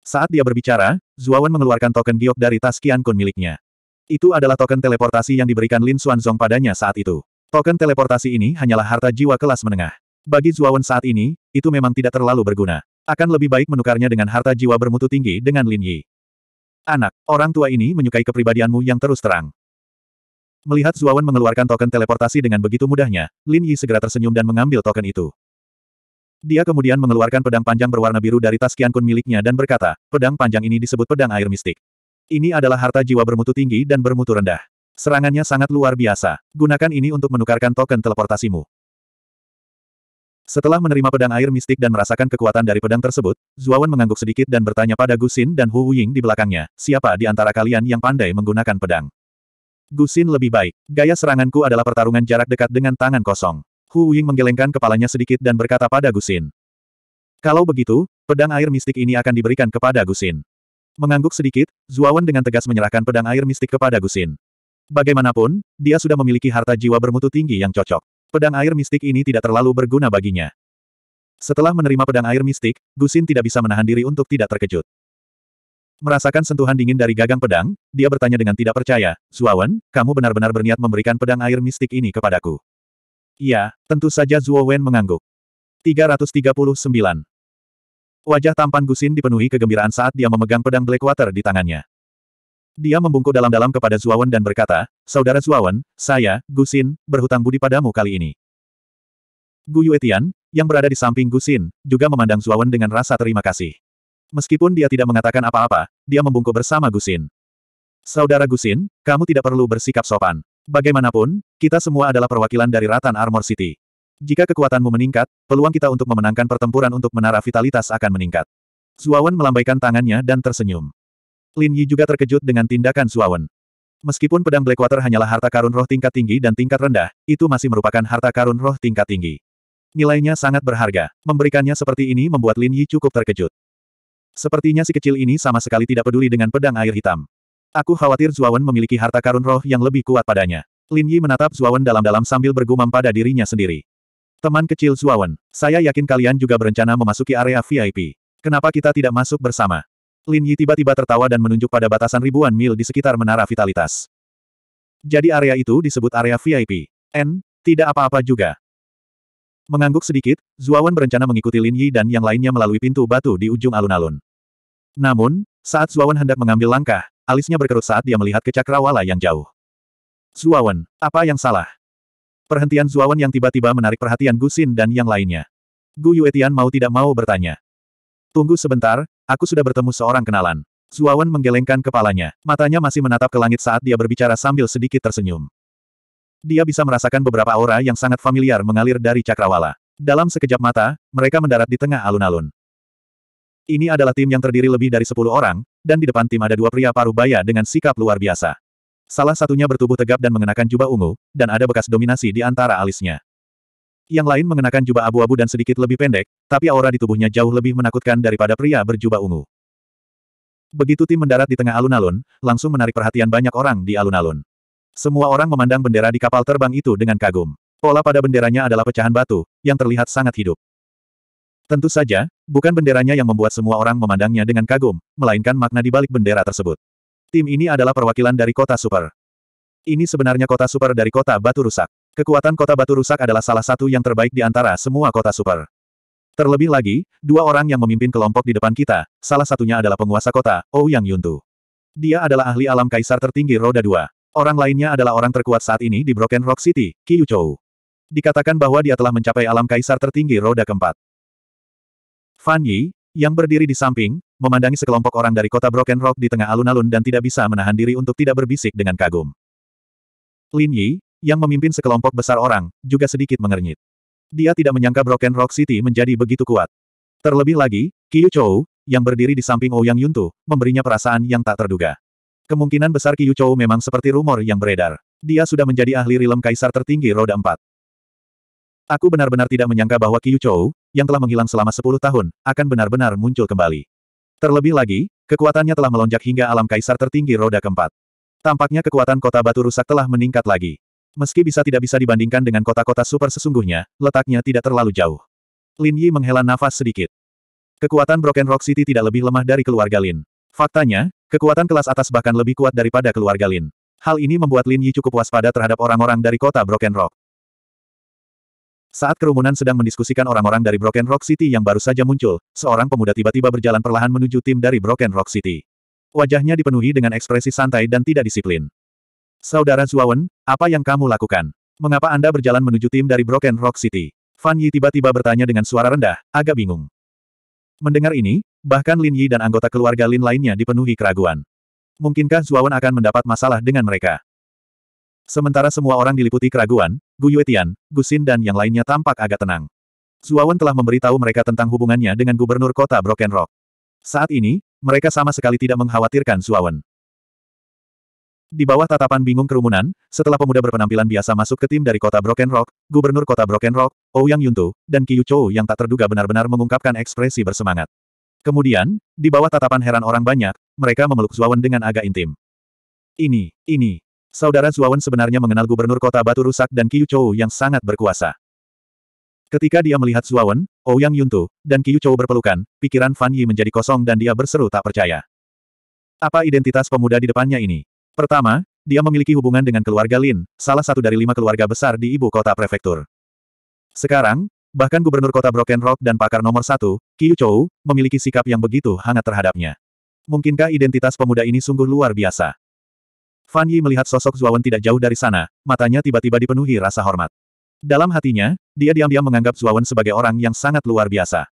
Saat dia berbicara, Zuawan mengeluarkan token giok dari tas Qian Kun miliknya. Itu adalah token teleportasi yang diberikan Lin Xuanzong padanya saat itu. Token teleportasi ini hanyalah harta jiwa kelas menengah. Bagi Zuawan saat ini, itu memang tidak terlalu berguna. Akan lebih baik menukarnya dengan harta jiwa bermutu tinggi dengan Lin Yi. Anak, orang tua ini menyukai kepribadianmu yang terus terang. Melihat Zuawan mengeluarkan token teleportasi dengan begitu mudahnya, Lin Yi segera tersenyum dan mengambil token itu. Dia kemudian mengeluarkan pedang panjang berwarna biru dari tas kian Kun miliknya dan berkata, pedang panjang ini disebut pedang air mistik. Ini adalah harta jiwa bermutu tinggi dan bermutu rendah. Serangannya sangat luar biasa. Gunakan ini untuk menukarkan token teleportasimu. Setelah menerima pedang air mistik dan merasakan kekuatan dari pedang tersebut, Zuawan mengangguk sedikit dan bertanya pada Gusin dan Hu Ying di belakangnya, siapa di antara kalian yang pandai menggunakan pedang? Gusin lebih baik. Gaya seranganku adalah pertarungan jarak dekat dengan tangan kosong. Hu Ying menggelengkan kepalanya sedikit dan berkata pada Gusin. Kalau begitu, pedang air mistik ini akan diberikan kepada Gusin. Mengangguk sedikit, Zuawan dengan tegas menyerahkan pedang air mistik kepada Gusin. Bagaimanapun, dia sudah memiliki harta jiwa bermutu tinggi yang cocok. Pedang air mistik ini tidak terlalu berguna baginya. Setelah menerima pedang air mistik, Gusin tidak bisa menahan diri untuk tidak terkejut. Merasakan sentuhan dingin dari gagang pedang, dia bertanya dengan tidak percaya, Zuowen, kamu benar-benar berniat memberikan pedang air mistik ini kepadaku. Iya, tentu saja Zuowen mengangguk. 339. Wajah tampan Gusin dipenuhi kegembiraan saat dia memegang pedang Blackwater di tangannya. Dia membungkuk dalam-dalam kepada Zuawan dan berkata, Saudara Zuawan, saya, Gusin, berhutang budi padamu kali ini. Gu Yuetian, yang berada di samping Gusin, juga memandang Zuawan dengan rasa terima kasih. Meskipun dia tidak mengatakan apa-apa, dia membungkuk bersama Gusin. Saudara Gusin, kamu tidak perlu bersikap sopan. Bagaimanapun, kita semua adalah perwakilan dari Ratan Armor City. Jika kekuatanmu meningkat, peluang kita untuk memenangkan pertempuran untuk menara vitalitas akan meningkat. Zuawan melambaikan tangannya dan tersenyum. Lin Yi juga terkejut dengan tindakan Zuawan. Meskipun pedang Blackwater hanyalah harta karun roh tingkat tinggi dan tingkat rendah, itu masih merupakan harta karun roh tingkat tinggi. Nilainya sangat berharga. Memberikannya seperti ini membuat Lin Yi cukup terkejut. Sepertinya si kecil ini sama sekali tidak peduli dengan pedang air hitam. Aku khawatir Zuawan memiliki harta karun roh yang lebih kuat padanya. Lin Yi menatap Zuawan dalam-dalam sambil bergumam pada dirinya sendiri. Teman kecil Zuawan, saya yakin kalian juga berencana memasuki area VIP. Kenapa kita tidak masuk bersama? Lin Yi tiba-tiba tertawa dan menunjuk pada batasan ribuan mil di sekitar menara vitalitas. Jadi area itu disebut area VIP. N, tidak apa-apa juga. Mengangguk sedikit, Zuawan berencana mengikuti Lin Yi dan yang lainnya melalui pintu batu di ujung alun-alun. Namun, saat Zuawan hendak mengambil langkah, alisnya berkerut saat dia melihat ke cakrawala yang jauh. Zuawan, apa yang salah? Perhentian Zuawan yang tiba-tiba menarik perhatian Gu Xin dan yang lainnya. Gu Yuetian mau tidak mau bertanya. Tunggu sebentar, aku sudah bertemu seorang kenalan. Zuawan menggelengkan kepalanya, matanya masih menatap ke langit saat dia berbicara sambil sedikit tersenyum. Dia bisa merasakan beberapa aura yang sangat familiar mengalir dari cakrawala. Dalam sekejap mata, mereka mendarat di tengah alun-alun. Ini adalah tim yang terdiri lebih dari 10 orang, dan di depan tim ada dua pria paruh baya dengan sikap luar biasa. Salah satunya bertubuh tegap dan mengenakan jubah ungu, dan ada bekas dominasi di antara alisnya. Yang lain mengenakan jubah abu-abu dan sedikit lebih pendek, tapi aura di tubuhnya jauh lebih menakutkan daripada pria berjubah ungu. Begitu tim mendarat di tengah alun-alun, langsung menarik perhatian banyak orang di alun-alun. Semua orang memandang bendera di kapal terbang itu dengan kagum. Pola pada benderanya adalah pecahan batu, yang terlihat sangat hidup. Tentu saja, Bukan benderanya yang membuat semua orang memandangnya dengan kagum, melainkan makna di balik bendera tersebut. Tim ini adalah perwakilan dari kota super. Ini sebenarnya kota super dari kota batu rusak. Kekuatan kota batu rusak adalah salah satu yang terbaik di antara semua kota super. Terlebih lagi, dua orang yang memimpin kelompok di depan kita, salah satunya adalah penguasa kota, Ouyang Yuntu. Dia adalah ahli alam kaisar tertinggi roda dua. Orang lainnya adalah orang terkuat saat ini di Broken Rock City, Qiu Dikatakan bahwa dia telah mencapai alam kaisar tertinggi roda keempat. Fan Yi, yang berdiri di samping, memandangi sekelompok orang dari kota Broken Rock di tengah alun-alun dan tidak bisa menahan diri untuk tidak berbisik dengan kagum. Lin Yi, yang memimpin sekelompok besar orang, juga sedikit mengernyit. Dia tidak menyangka Broken Rock City menjadi begitu kuat. Terlebih lagi, Qiu Chou, yang berdiri di samping Ouyang oh Yuntu, memberinya perasaan yang tak terduga. Kemungkinan besar Qiu Chou memang seperti rumor yang beredar. Dia sudah menjadi ahli rilem kaisar tertinggi roda empat. Aku benar-benar tidak menyangka bahwa Qiu Chou, yang telah menghilang selama 10 tahun, akan benar-benar muncul kembali. Terlebih lagi, kekuatannya telah melonjak hingga alam kaisar tertinggi roda keempat. Tampaknya kekuatan kota batu rusak telah meningkat lagi. Meski bisa tidak bisa dibandingkan dengan kota-kota super sesungguhnya, letaknya tidak terlalu jauh. Lin Yi menghela nafas sedikit. Kekuatan Broken Rock City tidak lebih lemah dari keluarga Lin. Faktanya, kekuatan kelas atas bahkan lebih kuat daripada keluarga Lin. Hal ini membuat Lin Yi cukup waspada terhadap orang-orang dari kota Broken Rock. Saat kerumunan sedang mendiskusikan orang-orang dari Broken Rock City yang baru saja muncul, seorang pemuda tiba-tiba berjalan perlahan menuju tim dari Broken Rock City. Wajahnya dipenuhi dengan ekspresi santai dan tidak disiplin. Saudara Zuawan, apa yang kamu lakukan? Mengapa Anda berjalan menuju tim dari Broken Rock City? Fan Yi tiba-tiba bertanya dengan suara rendah, agak bingung. Mendengar ini, bahkan Lin Yi dan anggota keluarga Lin lainnya dipenuhi keraguan. Mungkinkah Zuawan akan mendapat masalah dengan mereka? Sementara semua orang diliputi keraguan, Gu Yuetian, Gu Xin dan yang lainnya tampak agak tenang. Zuawan telah memberitahu mereka tentang hubungannya dengan gubernur kota Broken Rock. Saat ini, mereka sama sekali tidak mengkhawatirkan Zuawan. Di bawah tatapan bingung kerumunan, setelah pemuda berpenampilan biasa masuk ke tim dari kota Broken Rock, gubernur kota Broken Rock, Ouyang oh Yuntu, dan Qiyu Chou yang tak terduga benar-benar mengungkapkan ekspresi bersemangat. Kemudian, di bawah tatapan heran orang banyak, mereka memeluk Zuawan dengan agak intim. Ini, ini, saudara Zuawan sebenarnya mengenal gubernur kota Batu Rusak dan Qiu Chou yang sangat berkuasa. Ketika dia melihat Zuawan, Ouyang oh Yuntu, dan Qiu Chou berpelukan, pikiran Fan Yi menjadi kosong dan dia berseru tak percaya. Apa identitas pemuda di depannya ini? Pertama, dia memiliki hubungan dengan keluarga Lin, salah satu dari lima keluarga besar di ibu kota prefektur. Sekarang, bahkan gubernur kota Broken Rock dan pakar nomor satu, Qiu Chou, memiliki sikap yang begitu hangat terhadapnya. Mungkinkah identitas pemuda ini sungguh luar biasa? Fan Yi melihat sosok Zuawan tidak jauh dari sana, matanya tiba-tiba dipenuhi rasa hormat. Dalam hatinya, dia diam-diam menganggap Zuawan sebagai orang yang sangat luar biasa.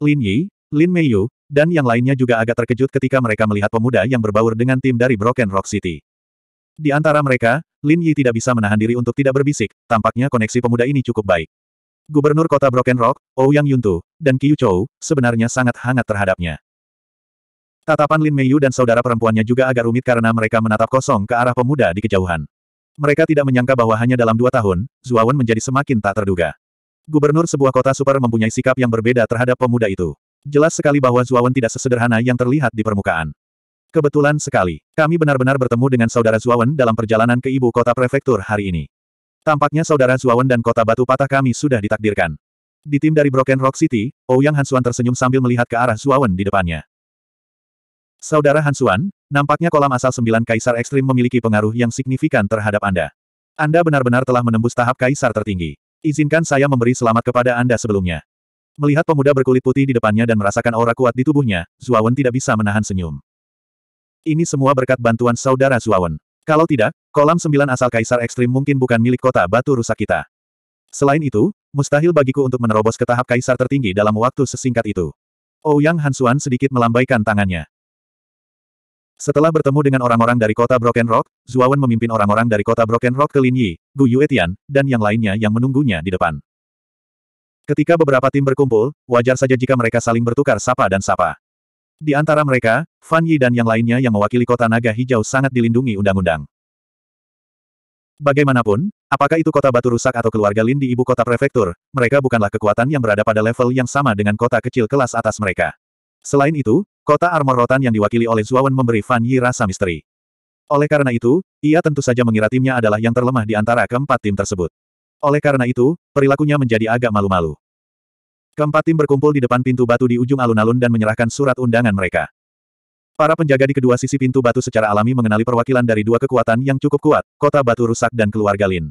Lin Yi, Lin Meiyu, dan yang lainnya juga agak terkejut ketika mereka melihat pemuda yang berbaur dengan tim dari Broken Rock City. Di antara mereka, Lin Yi tidak bisa menahan diri untuk tidak berbisik, tampaknya koneksi pemuda ini cukup baik. Gubernur kota Broken Rock, Ouyang oh Yuntu, dan Qiu Chou, sebenarnya sangat hangat terhadapnya. Tatapan Lin Meiyu dan saudara perempuannya juga agak rumit karena mereka menatap kosong ke arah pemuda di kejauhan. Mereka tidak menyangka bahwa hanya dalam dua tahun, Zuawan menjadi semakin tak terduga. Gubernur sebuah kota super mempunyai sikap yang berbeda terhadap pemuda itu. Jelas sekali bahwa Zuawan tidak sesederhana yang terlihat di permukaan. Kebetulan sekali, kami benar-benar bertemu dengan saudara Zuawan dalam perjalanan ke ibu kota prefektur hari ini. Tampaknya saudara Zuawan dan kota batu patah kami sudah ditakdirkan. Di tim dari Broken Rock City, Ouyang Hansuan tersenyum sambil melihat ke arah Zuawan di depannya. Saudara Hansuan, nampaknya kolam asal sembilan kaisar ekstrim memiliki pengaruh yang signifikan terhadap Anda. Anda benar-benar telah menembus tahap kaisar tertinggi. Izinkan saya memberi selamat kepada Anda sebelumnya. Melihat pemuda berkulit putih di depannya dan merasakan aura kuat di tubuhnya, Zuawan tidak bisa menahan senyum. Ini semua berkat bantuan saudara Zuawan. Kalau tidak, kolam sembilan asal kaisar ekstrim mungkin bukan milik kota batu rusak kita. Selain itu, mustahil bagiku untuk menerobos ke tahap kaisar tertinggi dalam waktu sesingkat itu. Ouyang oh, Hansuan sedikit melambaikan tangannya. Setelah bertemu dengan orang-orang dari kota Broken Rock, Zuawan memimpin orang-orang dari kota Broken Rock ke Lin Yi, Gu Yuetian, dan yang lainnya yang menunggunya di depan. Ketika beberapa tim berkumpul, wajar saja jika mereka saling bertukar sapa dan sapa. Di antara mereka, Fan Yi dan yang lainnya yang mewakili kota naga hijau sangat dilindungi undang-undang. Bagaimanapun, apakah itu kota batu rusak atau keluarga Lin di ibu kota prefektur, mereka bukanlah kekuatan yang berada pada level yang sama dengan kota kecil kelas atas mereka. Selain itu, Kota armor rotan yang diwakili oleh Zuawan memberi Fan Yi rasa misteri. Oleh karena itu, ia tentu saja mengira timnya adalah yang terlemah di antara keempat tim tersebut. Oleh karena itu, perilakunya menjadi agak malu-malu. Keempat tim berkumpul di depan pintu batu di ujung alun-alun dan menyerahkan surat undangan mereka. Para penjaga di kedua sisi pintu batu secara alami mengenali perwakilan dari dua kekuatan yang cukup kuat, kota batu rusak dan keluarga Lin.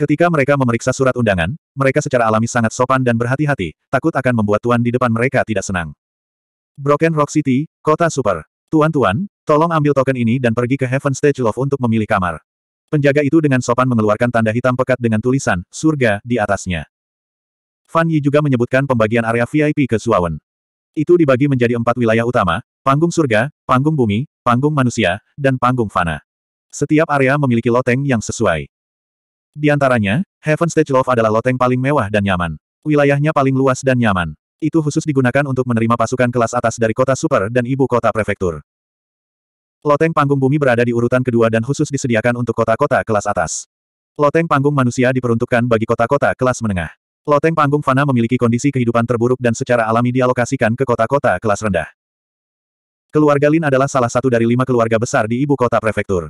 Ketika mereka memeriksa surat undangan, mereka secara alami sangat sopan dan berhati-hati, takut akan membuat tuan di depan mereka tidak senang. Broken Rock City, Kota Super. Tuan-tuan, tolong ambil token ini dan pergi ke Heaven Stage Love untuk memilih kamar. Penjaga itu dengan sopan mengeluarkan tanda hitam pekat dengan tulisan, surga, di atasnya. Fan Yi juga menyebutkan pembagian area VIP ke Suawen. Itu dibagi menjadi empat wilayah utama, panggung surga, panggung bumi, panggung manusia, dan panggung fana. Setiap area memiliki loteng yang sesuai. Di antaranya, Heaven Stage Love adalah loteng paling mewah dan nyaman. Wilayahnya paling luas dan nyaman. Itu khusus digunakan untuk menerima pasukan kelas atas dari kota super dan ibu kota prefektur. Loteng panggung bumi berada di urutan kedua dan khusus disediakan untuk kota-kota kelas atas. Loteng panggung manusia diperuntukkan bagi kota-kota kelas menengah. Loteng panggung fana memiliki kondisi kehidupan terburuk dan secara alami dialokasikan ke kota-kota kelas rendah. Keluarga Lin adalah salah satu dari lima keluarga besar di ibu kota prefektur.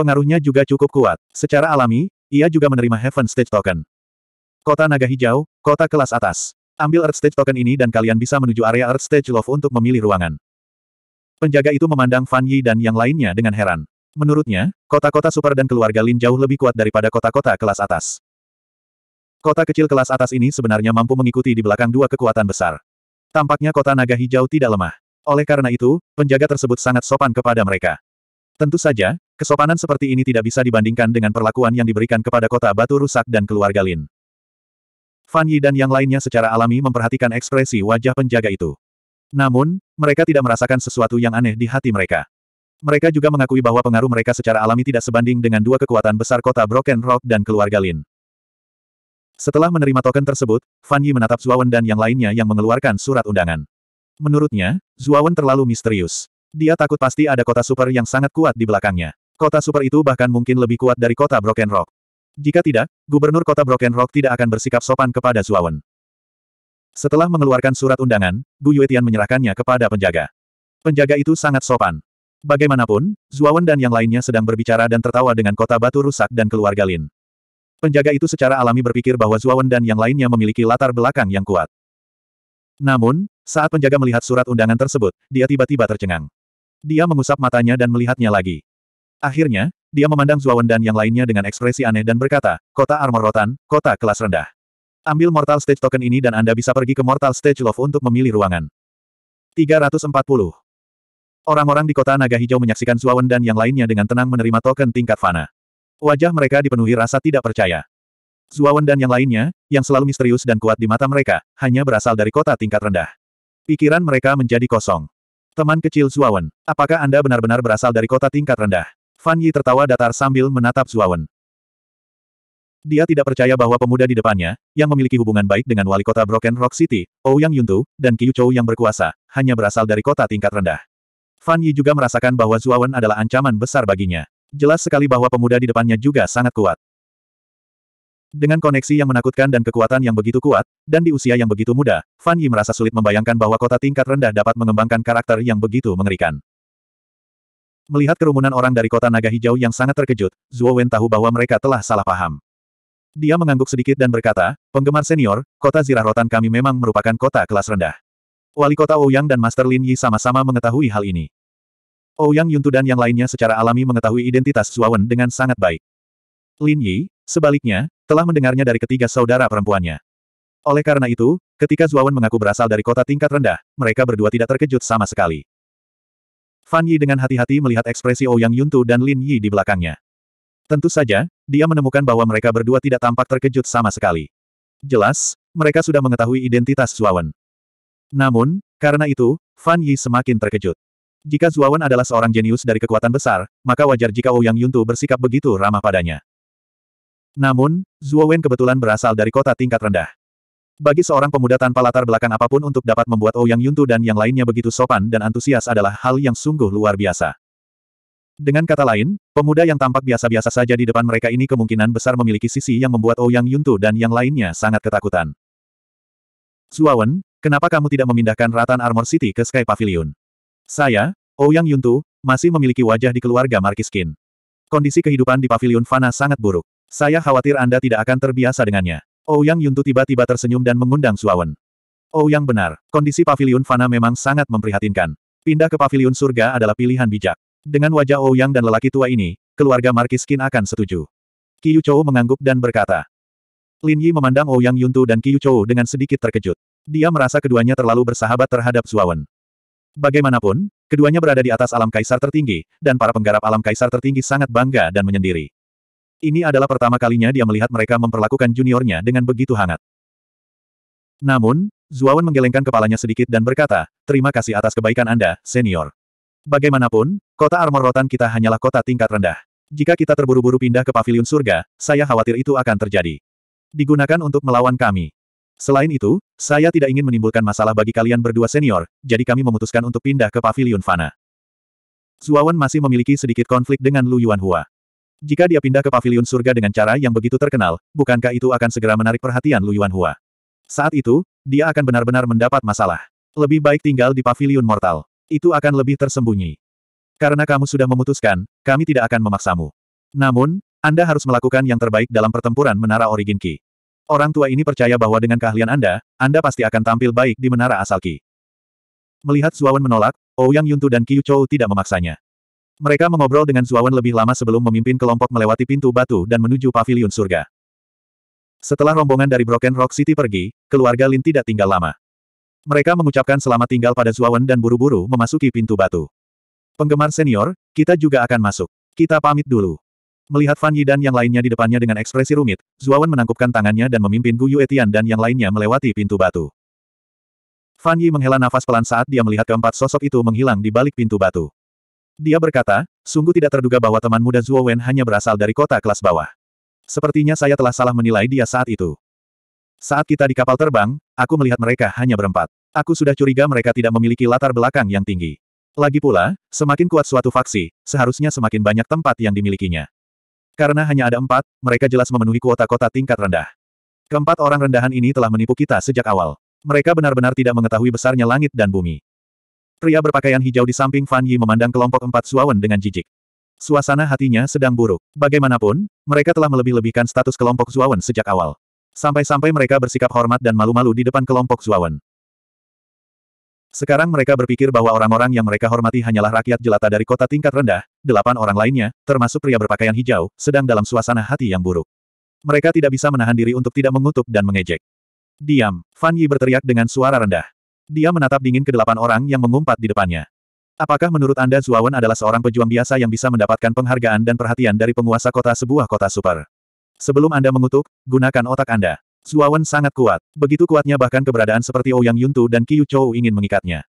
Pengaruhnya juga cukup kuat. Secara alami, ia juga menerima Heaven Stage Token. Kota Naga Hijau, kota kelas atas. Ambil Earth Stage token ini dan kalian bisa menuju area Earth Stage Love untuk memilih ruangan. Penjaga itu memandang Fan Yi dan yang lainnya dengan heran. Menurutnya, kota-kota super dan keluarga Lin jauh lebih kuat daripada kota-kota kelas atas. Kota kecil kelas atas ini sebenarnya mampu mengikuti di belakang dua kekuatan besar. Tampaknya kota naga hijau tidak lemah. Oleh karena itu, penjaga tersebut sangat sopan kepada mereka. Tentu saja, kesopanan seperti ini tidak bisa dibandingkan dengan perlakuan yang diberikan kepada kota batu rusak dan keluarga Lin. Fan Yi dan yang lainnya secara alami memperhatikan ekspresi wajah penjaga itu. Namun, mereka tidak merasakan sesuatu yang aneh di hati mereka. Mereka juga mengakui bahwa pengaruh mereka secara alami tidak sebanding dengan dua kekuatan besar kota Broken Rock dan keluarga Lin. Setelah menerima token tersebut, Fan Yi menatap Zuawan dan yang lainnya yang mengeluarkan surat undangan. Menurutnya, Zuawan terlalu misterius. Dia takut pasti ada kota super yang sangat kuat di belakangnya. Kota super itu bahkan mungkin lebih kuat dari kota Broken Rock. Jika tidak, Gubernur Kota Broken Rock tidak akan bersikap sopan kepada Zuawan. Setelah mengeluarkan surat undangan, Gu Yuetian menyerahkannya kepada penjaga. Penjaga itu sangat sopan. Bagaimanapun, Zuawan dan yang lainnya sedang berbicara dan tertawa dengan kota batu rusak dan keluarga Lin. Penjaga itu secara alami berpikir bahwa Zuawan dan yang lainnya memiliki latar belakang yang kuat. Namun, saat penjaga melihat surat undangan tersebut, dia tiba-tiba tercengang. Dia mengusap matanya dan melihatnya lagi. Akhirnya, dia memandang Zuawan dan yang lainnya dengan ekspresi aneh dan berkata, kota armor rotan, kota kelas rendah. Ambil Mortal Stage Token ini dan Anda bisa pergi ke Mortal Stage Love untuk memilih ruangan. 340. Orang-orang di kota naga hijau menyaksikan Zuawan dan yang lainnya dengan tenang menerima token tingkat fana. Wajah mereka dipenuhi rasa tidak percaya. Zuawan dan yang lainnya, yang selalu misterius dan kuat di mata mereka, hanya berasal dari kota tingkat rendah. Pikiran mereka menjadi kosong. Teman kecil Zuawan, apakah Anda benar-benar berasal dari kota tingkat rendah? Fan Yi tertawa datar sambil menatap Zuawan. Dia tidak percaya bahwa pemuda di depannya, yang memiliki hubungan baik dengan wali kota Broken Rock City, Ouyang Yuntu, dan Qiu Chou yang berkuasa, hanya berasal dari kota tingkat rendah. Fan Yi juga merasakan bahwa Zuawan adalah ancaman besar baginya. Jelas sekali bahwa pemuda di depannya juga sangat kuat. Dengan koneksi yang menakutkan dan kekuatan yang begitu kuat, dan di usia yang begitu muda, Fan Yi merasa sulit membayangkan bahwa kota tingkat rendah dapat mengembangkan karakter yang begitu mengerikan. Melihat kerumunan orang dari kota naga hijau yang sangat terkejut, Zhuo Wen tahu bahwa mereka telah salah paham. Dia mengangguk sedikit dan berkata, penggemar senior, kota zirah rotan kami memang merupakan kota kelas rendah. Wali kota Ouyang dan Master Lin Yi sama-sama mengetahui hal ini. Ouyang Yuntu dan yang lainnya secara alami mengetahui identitas Zhuo Wen dengan sangat baik. Lin Yi, sebaliknya, telah mendengarnya dari ketiga saudara perempuannya. Oleh karena itu, ketika Zhuo Wen mengaku berasal dari kota tingkat rendah, mereka berdua tidak terkejut sama sekali. Fan Yi dengan hati-hati melihat ekspresi Ouyang oh Yuntu dan Lin Yi di belakangnya. Tentu saja, dia menemukan bahwa mereka berdua tidak tampak terkejut sama sekali. Jelas, mereka sudah mengetahui identitas Zuawan. Namun, karena itu, Fan Yi semakin terkejut. Jika Zuawan adalah seorang jenius dari kekuatan besar, maka wajar jika Ouyang oh Yuntu bersikap begitu ramah padanya. Namun, Zuawan kebetulan berasal dari kota tingkat rendah. Bagi seorang pemuda tanpa latar belakang apapun untuk dapat membuat Ouyang oh Yuntu dan yang lainnya begitu sopan dan antusias adalah hal yang sungguh luar biasa. Dengan kata lain, pemuda yang tampak biasa-biasa saja di depan mereka ini kemungkinan besar memiliki sisi yang membuat Ouyang oh Yuntu dan yang lainnya sangat ketakutan. Zuawan, kenapa kamu tidak memindahkan Ratan Armor City ke Sky Pavilion? Saya, Ouyang oh Yuntu, masih memiliki wajah di keluarga Markiskin. Kondisi kehidupan di Pavilion Fana sangat buruk. Saya khawatir Anda tidak akan terbiasa dengannya. Ouyang oh Yuntu tiba-tiba tersenyum dan mengundang Suawen. Ouyang oh benar, kondisi paviliun Fana memang sangat memprihatinkan. Pindah ke paviliun surga adalah pilihan bijak. Dengan wajah Ouyang oh dan lelaki tua ini, keluarga Markiskin akan setuju. Qiyu Chou mengangguk dan berkata. Lin Yi memandang Ouyang Yuntu dan Qiyu Chou dengan sedikit terkejut. Dia merasa keduanya terlalu bersahabat terhadap Suawen. Bagaimanapun, keduanya berada di atas alam kaisar tertinggi, dan para penggarap alam kaisar tertinggi sangat bangga dan menyendiri. Ini adalah pertama kalinya dia melihat mereka memperlakukan juniornya dengan begitu hangat. Namun, Zuawan menggelengkan kepalanya sedikit dan berkata, terima kasih atas kebaikan Anda, senior. Bagaimanapun, kota armor rotan kita hanyalah kota tingkat rendah. Jika kita terburu-buru pindah ke pavilion surga, saya khawatir itu akan terjadi. Digunakan untuk melawan kami. Selain itu, saya tidak ingin menimbulkan masalah bagi kalian berdua senior, jadi kami memutuskan untuk pindah ke pavilion Fana. Zuawan masih memiliki sedikit konflik dengan Lu Yuanhua. Jika dia pindah ke paviliun surga dengan cara yang begitu terkenal, bukankah itu akan segera menarik perhatian Lu Yuanhua? Saat itu, dia akan benar-benar mendapat masalah. Lebih baik tinggal di paviliun mortal. Itu akan lebih tersembunyi. Karena kamu sudah memutuskan, kami tidak akan memaksamu. Namun, Anda harus melakukan yang terbaik dalam pertempuran Menara Origin Ki. Orang tua ini percaya bahwa dengan keahlian Anda, Anda pasti akan tampil baik di Menara Asal Ki. Melihat Suawan menolak, Ouyang Yuntu dan Qiu Chou tidak memaksanya. Mereka mengobrol dengan Zuawan lebih lama sebelum memimpin kelompok melewati pintu batu dan menuju paviliun surga. Setelah rombongan dari Broken Rock City pergi, keluarga Lin tidak tinggal lama. Mereka mengucapkan selamat tinggal pada Zuawan dan buru-buru memasuki pintu batu. Penggemar senior, kita juga akan masuk. Kita pamit dulu. Melihat Fan Yi dan yang lainnya di depannya dengan ekspresi rumit, Zuawan menangkupkan tangannya dan memimpin Gu Yuetian dan yang lainnya melewati pintu batu. Fan Yi menghela nafas pelan saat dia melihat keempat sosok itu menghilang di balik pintu batu. Dia berkata, sungguh tidak terduga bahwa teman muda Zhuo Wen hanya berasal dari kota kelas bawah. Sepertinya saya telah salah menilai dia saat itu. Saat kita di kapal terbang, aku melihat mereka hanya berempat. Aku sudah curiga mereka tidak memiliki latar belakang yang tinggi. Lagi pula, semakin kuat suatu faksi, seharusnya semakin banyak tempat yang dimilikinya. Karena hanya ada empat, mereka jelas memenuhi kuota kota tingkat rendah. Keempat orang rendahan ini telah menipu kita sejak awal. Mereka benar-benar tidak mengetahui besarnya langit dan bumi. Pria berpakaian hijau di samping Fan Yi memandang kelompok empat Suawan dengan jijik. Suasana hatinya sedang buruk. Bagaimanapun, mereka telah melebih-lebihkan status kelompok Suawan sejak awal. Sampai-sampai mereka bersikap hormat dan malu-malu di depan kelompok Suawan. Sekarang mereka berpikir bahwa orang-orang yang mereka hormati hanyalah rakyat jelata dari kota tingkat rendah, delapan orang lainnya, termasuk pria berpakaian hijau, sedang dalam suasana hati yang buruk. Mereka tidak bisa menahan diri untuk tidak mengutuk dan mengejek. Diam, Fan Yi berteriak dengan suara rendah. Dia menatap dingin ke delapan orang yang mengumpat di depannya. Apakah menurut Anda Zuawan adalah seorang pejuang biasa yang bisa mendapatkan penghargaan dan perhatian dari penguasa kota sebuah kota super? Sebelum Anda mengutuk, gunakan otak Anda. Zuawan sangat kuat. Begitu kuatnya bahkan keberadaan seperti Ouyang oh Yuntu dan Qiu Chou ingin mengikatnya.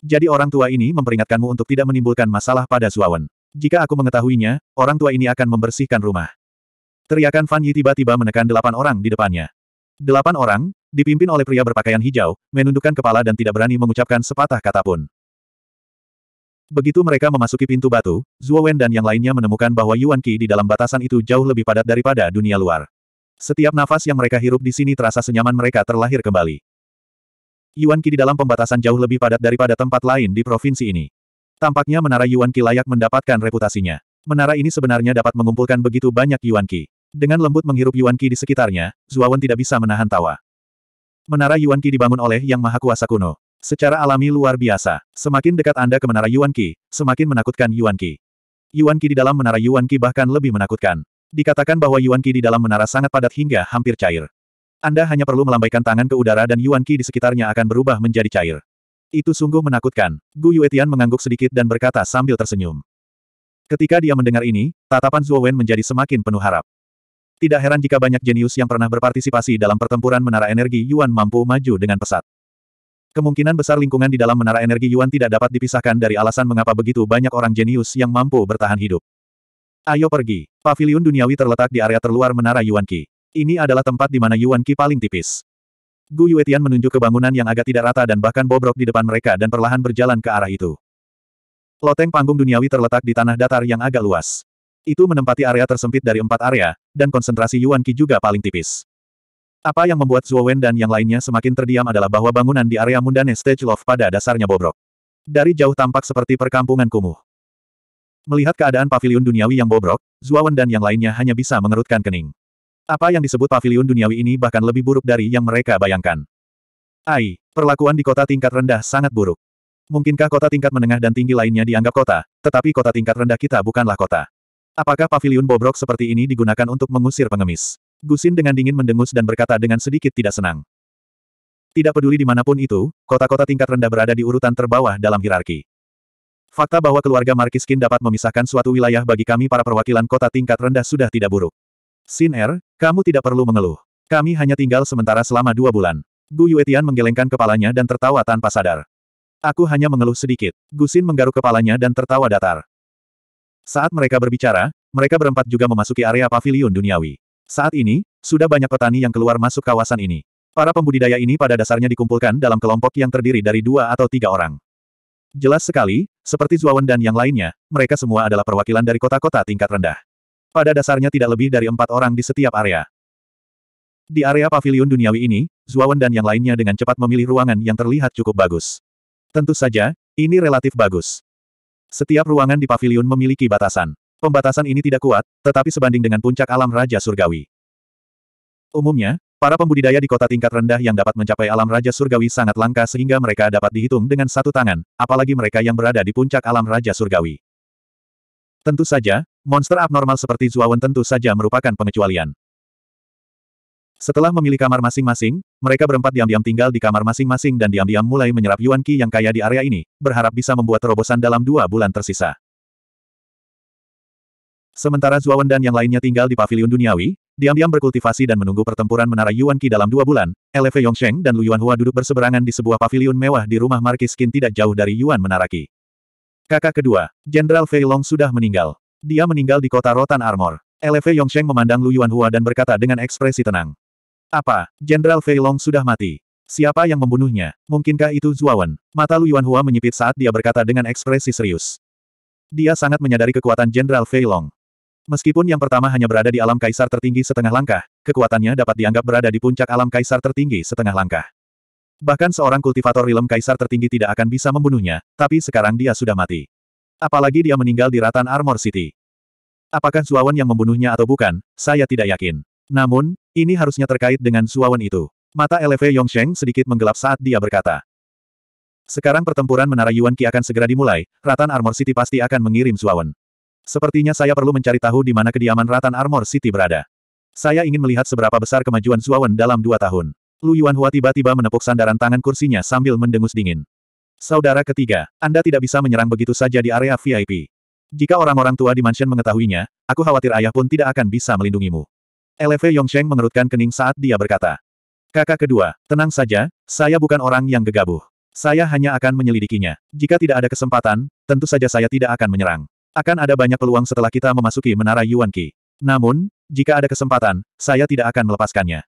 Jadi orang tua ini memperingatkanmu untuk tidak menimbulkan masalah pada Zuawan. Jika aku mengetahuinya, orang tua ini akan membersihkan rumah. Teriakan Fan Yi tiba-tiba menekan delapan orang di depannya. Delapan orang, dipimpin oleh pria berpakaian hijau, menundukkan kepala dan tidak berani mengucapkan sepatah kata pun. Begitu mereka memasuki pintu batu, Zhuo Wen dan yang lainnya menemukan bahwa Yuan Qi di dalam batasan itu jauh lebih padat daripada dunia luar. Setiap nafas yang mereka hirup di sini terasa senyaman mereka terlahir kembali. Yuan Qi di dalam pembatasan jauh lebih padat daripada tempat lain di provinsi ini. Tampaknya menara Yuan Qi layak mendapatkan reputasinya. Menara ini sebenarnya dapat mengumpulkan begitu banyak Yuan Qi. Dengan lembut menghirup Yuan Qi di sekitarnya, Wen tidak bisa menahan tawa. Menara Yuan Qi dibangun oleh Yang Maha Kuasa kuno. Secara alami luar biasa, semakin dekat Anda ke Menara Yuan Qi, semakin menakutkan Yuan Qi. Yuan Qi di dalam Menara Yuan Qi bahkan lebih menakutkan. Dikatakan bahwa Yuan Qi di dalam menara sangat padat hingga hampir cair. Anda hanya perlu melambaikan tangan ke udara dan Yuan Qi di sekitarnya akan berubah menjadi cair. Itu sungguh menakutkan. Gu Yuetian mengangguk sedikit dan berkata sambil tersenyum. Ketika dia mendengar ini, tatapan Zhuo Wen menjadi semakin penuh harap. Tidak heran jika banyak jenius yang pernah berpartisipasi dalam pertempuran menara energi Yuan mampu maju dengan pesat. Kemungkinan besar lingkungan di dalam menara energi Yuan tidak dapat dipisahkan dari alasan mengapa begitu banyak orang jenius yang mampu bertahan hidup. Ayo pergi. Paviliun duniawi terletak di area terluar menara Yuan Qi. Ini adalah tempat di mana Yuan Qi paling tipis. Gu Yuetian menunjuk ke bangunan yang agak tidak rata dan bahkan bobrok di depan mereka dan perlahan berjalan ke arah itu. Loteng panggung duniawi terletak di tanah datar yang agak luas. Itu menempati area tersempit dari empat area, dan konsentrasi Yuan Qi juga paling tipis. Apa yang membuat Zhuo Wen dan yang lainnya semakin terdiam adalah bahwa bangunan di area Mundane Stage Love pada dasarnya bobrok. Dari jauh tampak seperti perkampungan kumuh. Melihat keadaan pavilion duniawi yang bobrok, Zhuo Wen dan yang lainnya hanya bisa mengerutkan kening. Apa yang disebut pavilion duniawi ini bahkan lebih buruk dari yang mereka bayangkan. Ai, perlakuan di kota tingkat rendah sangat buruk. Mungkinkah kota tingkat menengah dan tinggi lainnya dianggap kota, tetapi kota tingkat rendah kita bukanlah kota. Apakah paviliun bobrok seperti ini digunakan untuk mengusir pengemis? Gusin dengan dingin mendengus dan berkata dengan sedikit tidak senang. Tidak peduli dimanapun itu, kota-kota tingkat rendah berada di urutan terbawah dalam hierarki. Fakta bahwa keluarga Markiskin dapat memisahkan suatu wilayah bagi kami para perwakilan kota tingkat rendah sudah tidak buruk. Sin Er, kamu tidak perlu mengeluh. Kami hanya tinggal sementara selama dua bulan. Gu Yuetian menggelengkan kepalanya dan tertawa tanpa sadar. Aku hanya mengeluh sedikit. Gusin menggaruk kepalanya dan tertawa datar. Saat mereka berbicara, mereka berempat juga memasuki area pavilion duniawi. Saat ini, sudah banyak petani yang keluar masuk kawasan ini. Para pembudidaya ini pada dasarnya dikumpulkan dalam kelompok yang terdiri dari dua atau tiga orang. Jelas sekali, seperti Zuawan dan yang lainnya, mereka semua adalah perwakilan dari kota-kota tingkat rendah. Pada dasarnya tidak lebih dari empat orang di setiap area. Di area pavilion duniawi ini, Zuawan dan yang lainnya dengan cepat memilih ruangan yang terlihat cukup bagus. Tentu saja, ini relatif bagus. Setiap ruangan di pavilion memiliki batasan. Pembatasan ini tidak kuat, tetapi sebanding dengan puncak alam Raja Surgawi. Umumnya, para pembudidaya di kota tingkat rendah yang dapat mencapai alam Raja Surgawi sangat langka sehingga mereka dapat dihitung dengan satu tangan, apalagi mereka yang berada di puncak alam Raja Surgawi. Tentu saja, monster abnormal seperti Zuawan tentu saja merupakan pengecualian. Setelah memilih kamar masing-masing, mereka berempat diam-diam tinggal di kamar masing-masing dan diam-diam mulai menyerap Yuan Qi yang kaya di area ini, berharap bisa membuat terobosan dalam dua bulan tersisa. Sementara Wen dan yang lainnya tinggal di Paviliun duniawi, diam-diam berkultivasi dan menunggu pertempuran menara Yuan Qi dalam dua bulan, LF Yongsheng dan Lu Yuan Hua duduk berseberangan di sebuah paviliun mewah di rumah Marquis Qin tidak jauh dari Yuan Menara Qi. Kakak kedua, Jenderal Fei Long sudah meninggal. Dia meninggal di kota Rotan Armor. LF Yongsheng memandang Lu Yuan Hua dan berkata dengan ekspresi tenang. Apa, Jenderal Fei Long sudah mati? Siapa yang membunuhnya? Mungkinkah itu Zuawan? Mata Lu Yuanhua menyipit saat dia berkata dengan ekspresi serius. Dia sangat menyadari kekuatan Jenderal Fei Long. Meskipun yang pertama hanya berada di alam kaisar tertinggi setengah langkah, kekuatannya dapat dianggap berada di puncak alam kaisar tertinggi setengah langkah. Bahkan seorang kultivator rilem kaisar tertinggi tidak akan bisa membunuhnya, tapi sekarang dia sudah mati. Apalagi dia meninggal di Ratan Armor City. Apakah Zuawan yang membunuhnya atau bukan, saya tidak yakin. Namun, ini harusnya terkait dengan suawan itu. Mata LV Yongsheng sedikit menggelap saat dia berkata. Sekarang pertempuran Menara Yuan Qi akan segera dimulai, Ratan Armor City pasti akan mengirim suawan. Sepertinya saya perlu mencari tahu di mana kediaman Ratan Armor City berada. Saya ingin melihat seberapa besar kemajuan suawan dalam dua tahun. Lu Yuanhua tiba-tiba menepuk sandaran tangan kursinya sambil mendengus dingin. Saudara ketiga, Anda tidak bisa menyerang begitu saja di area VIP. Jika orang-orang tua di mansion mengetahuinya, aku khawatir ayah pun tidak akan bisa melindungimu. LV Yongsheng mengerutkan kening saat dia berkata. Kakak kedua, tenang saja, saya bukan orang yang gegabah. Saya hanya akan menyelidikinya. Jika tidak ada kesempatan, tentu saja saya tidak akan menyerang. Akan ada banyak peluang setelah kita memasuki menara Yuan Qi. Namun, jika ada kesempatan, saya tidak akan melepaskannya.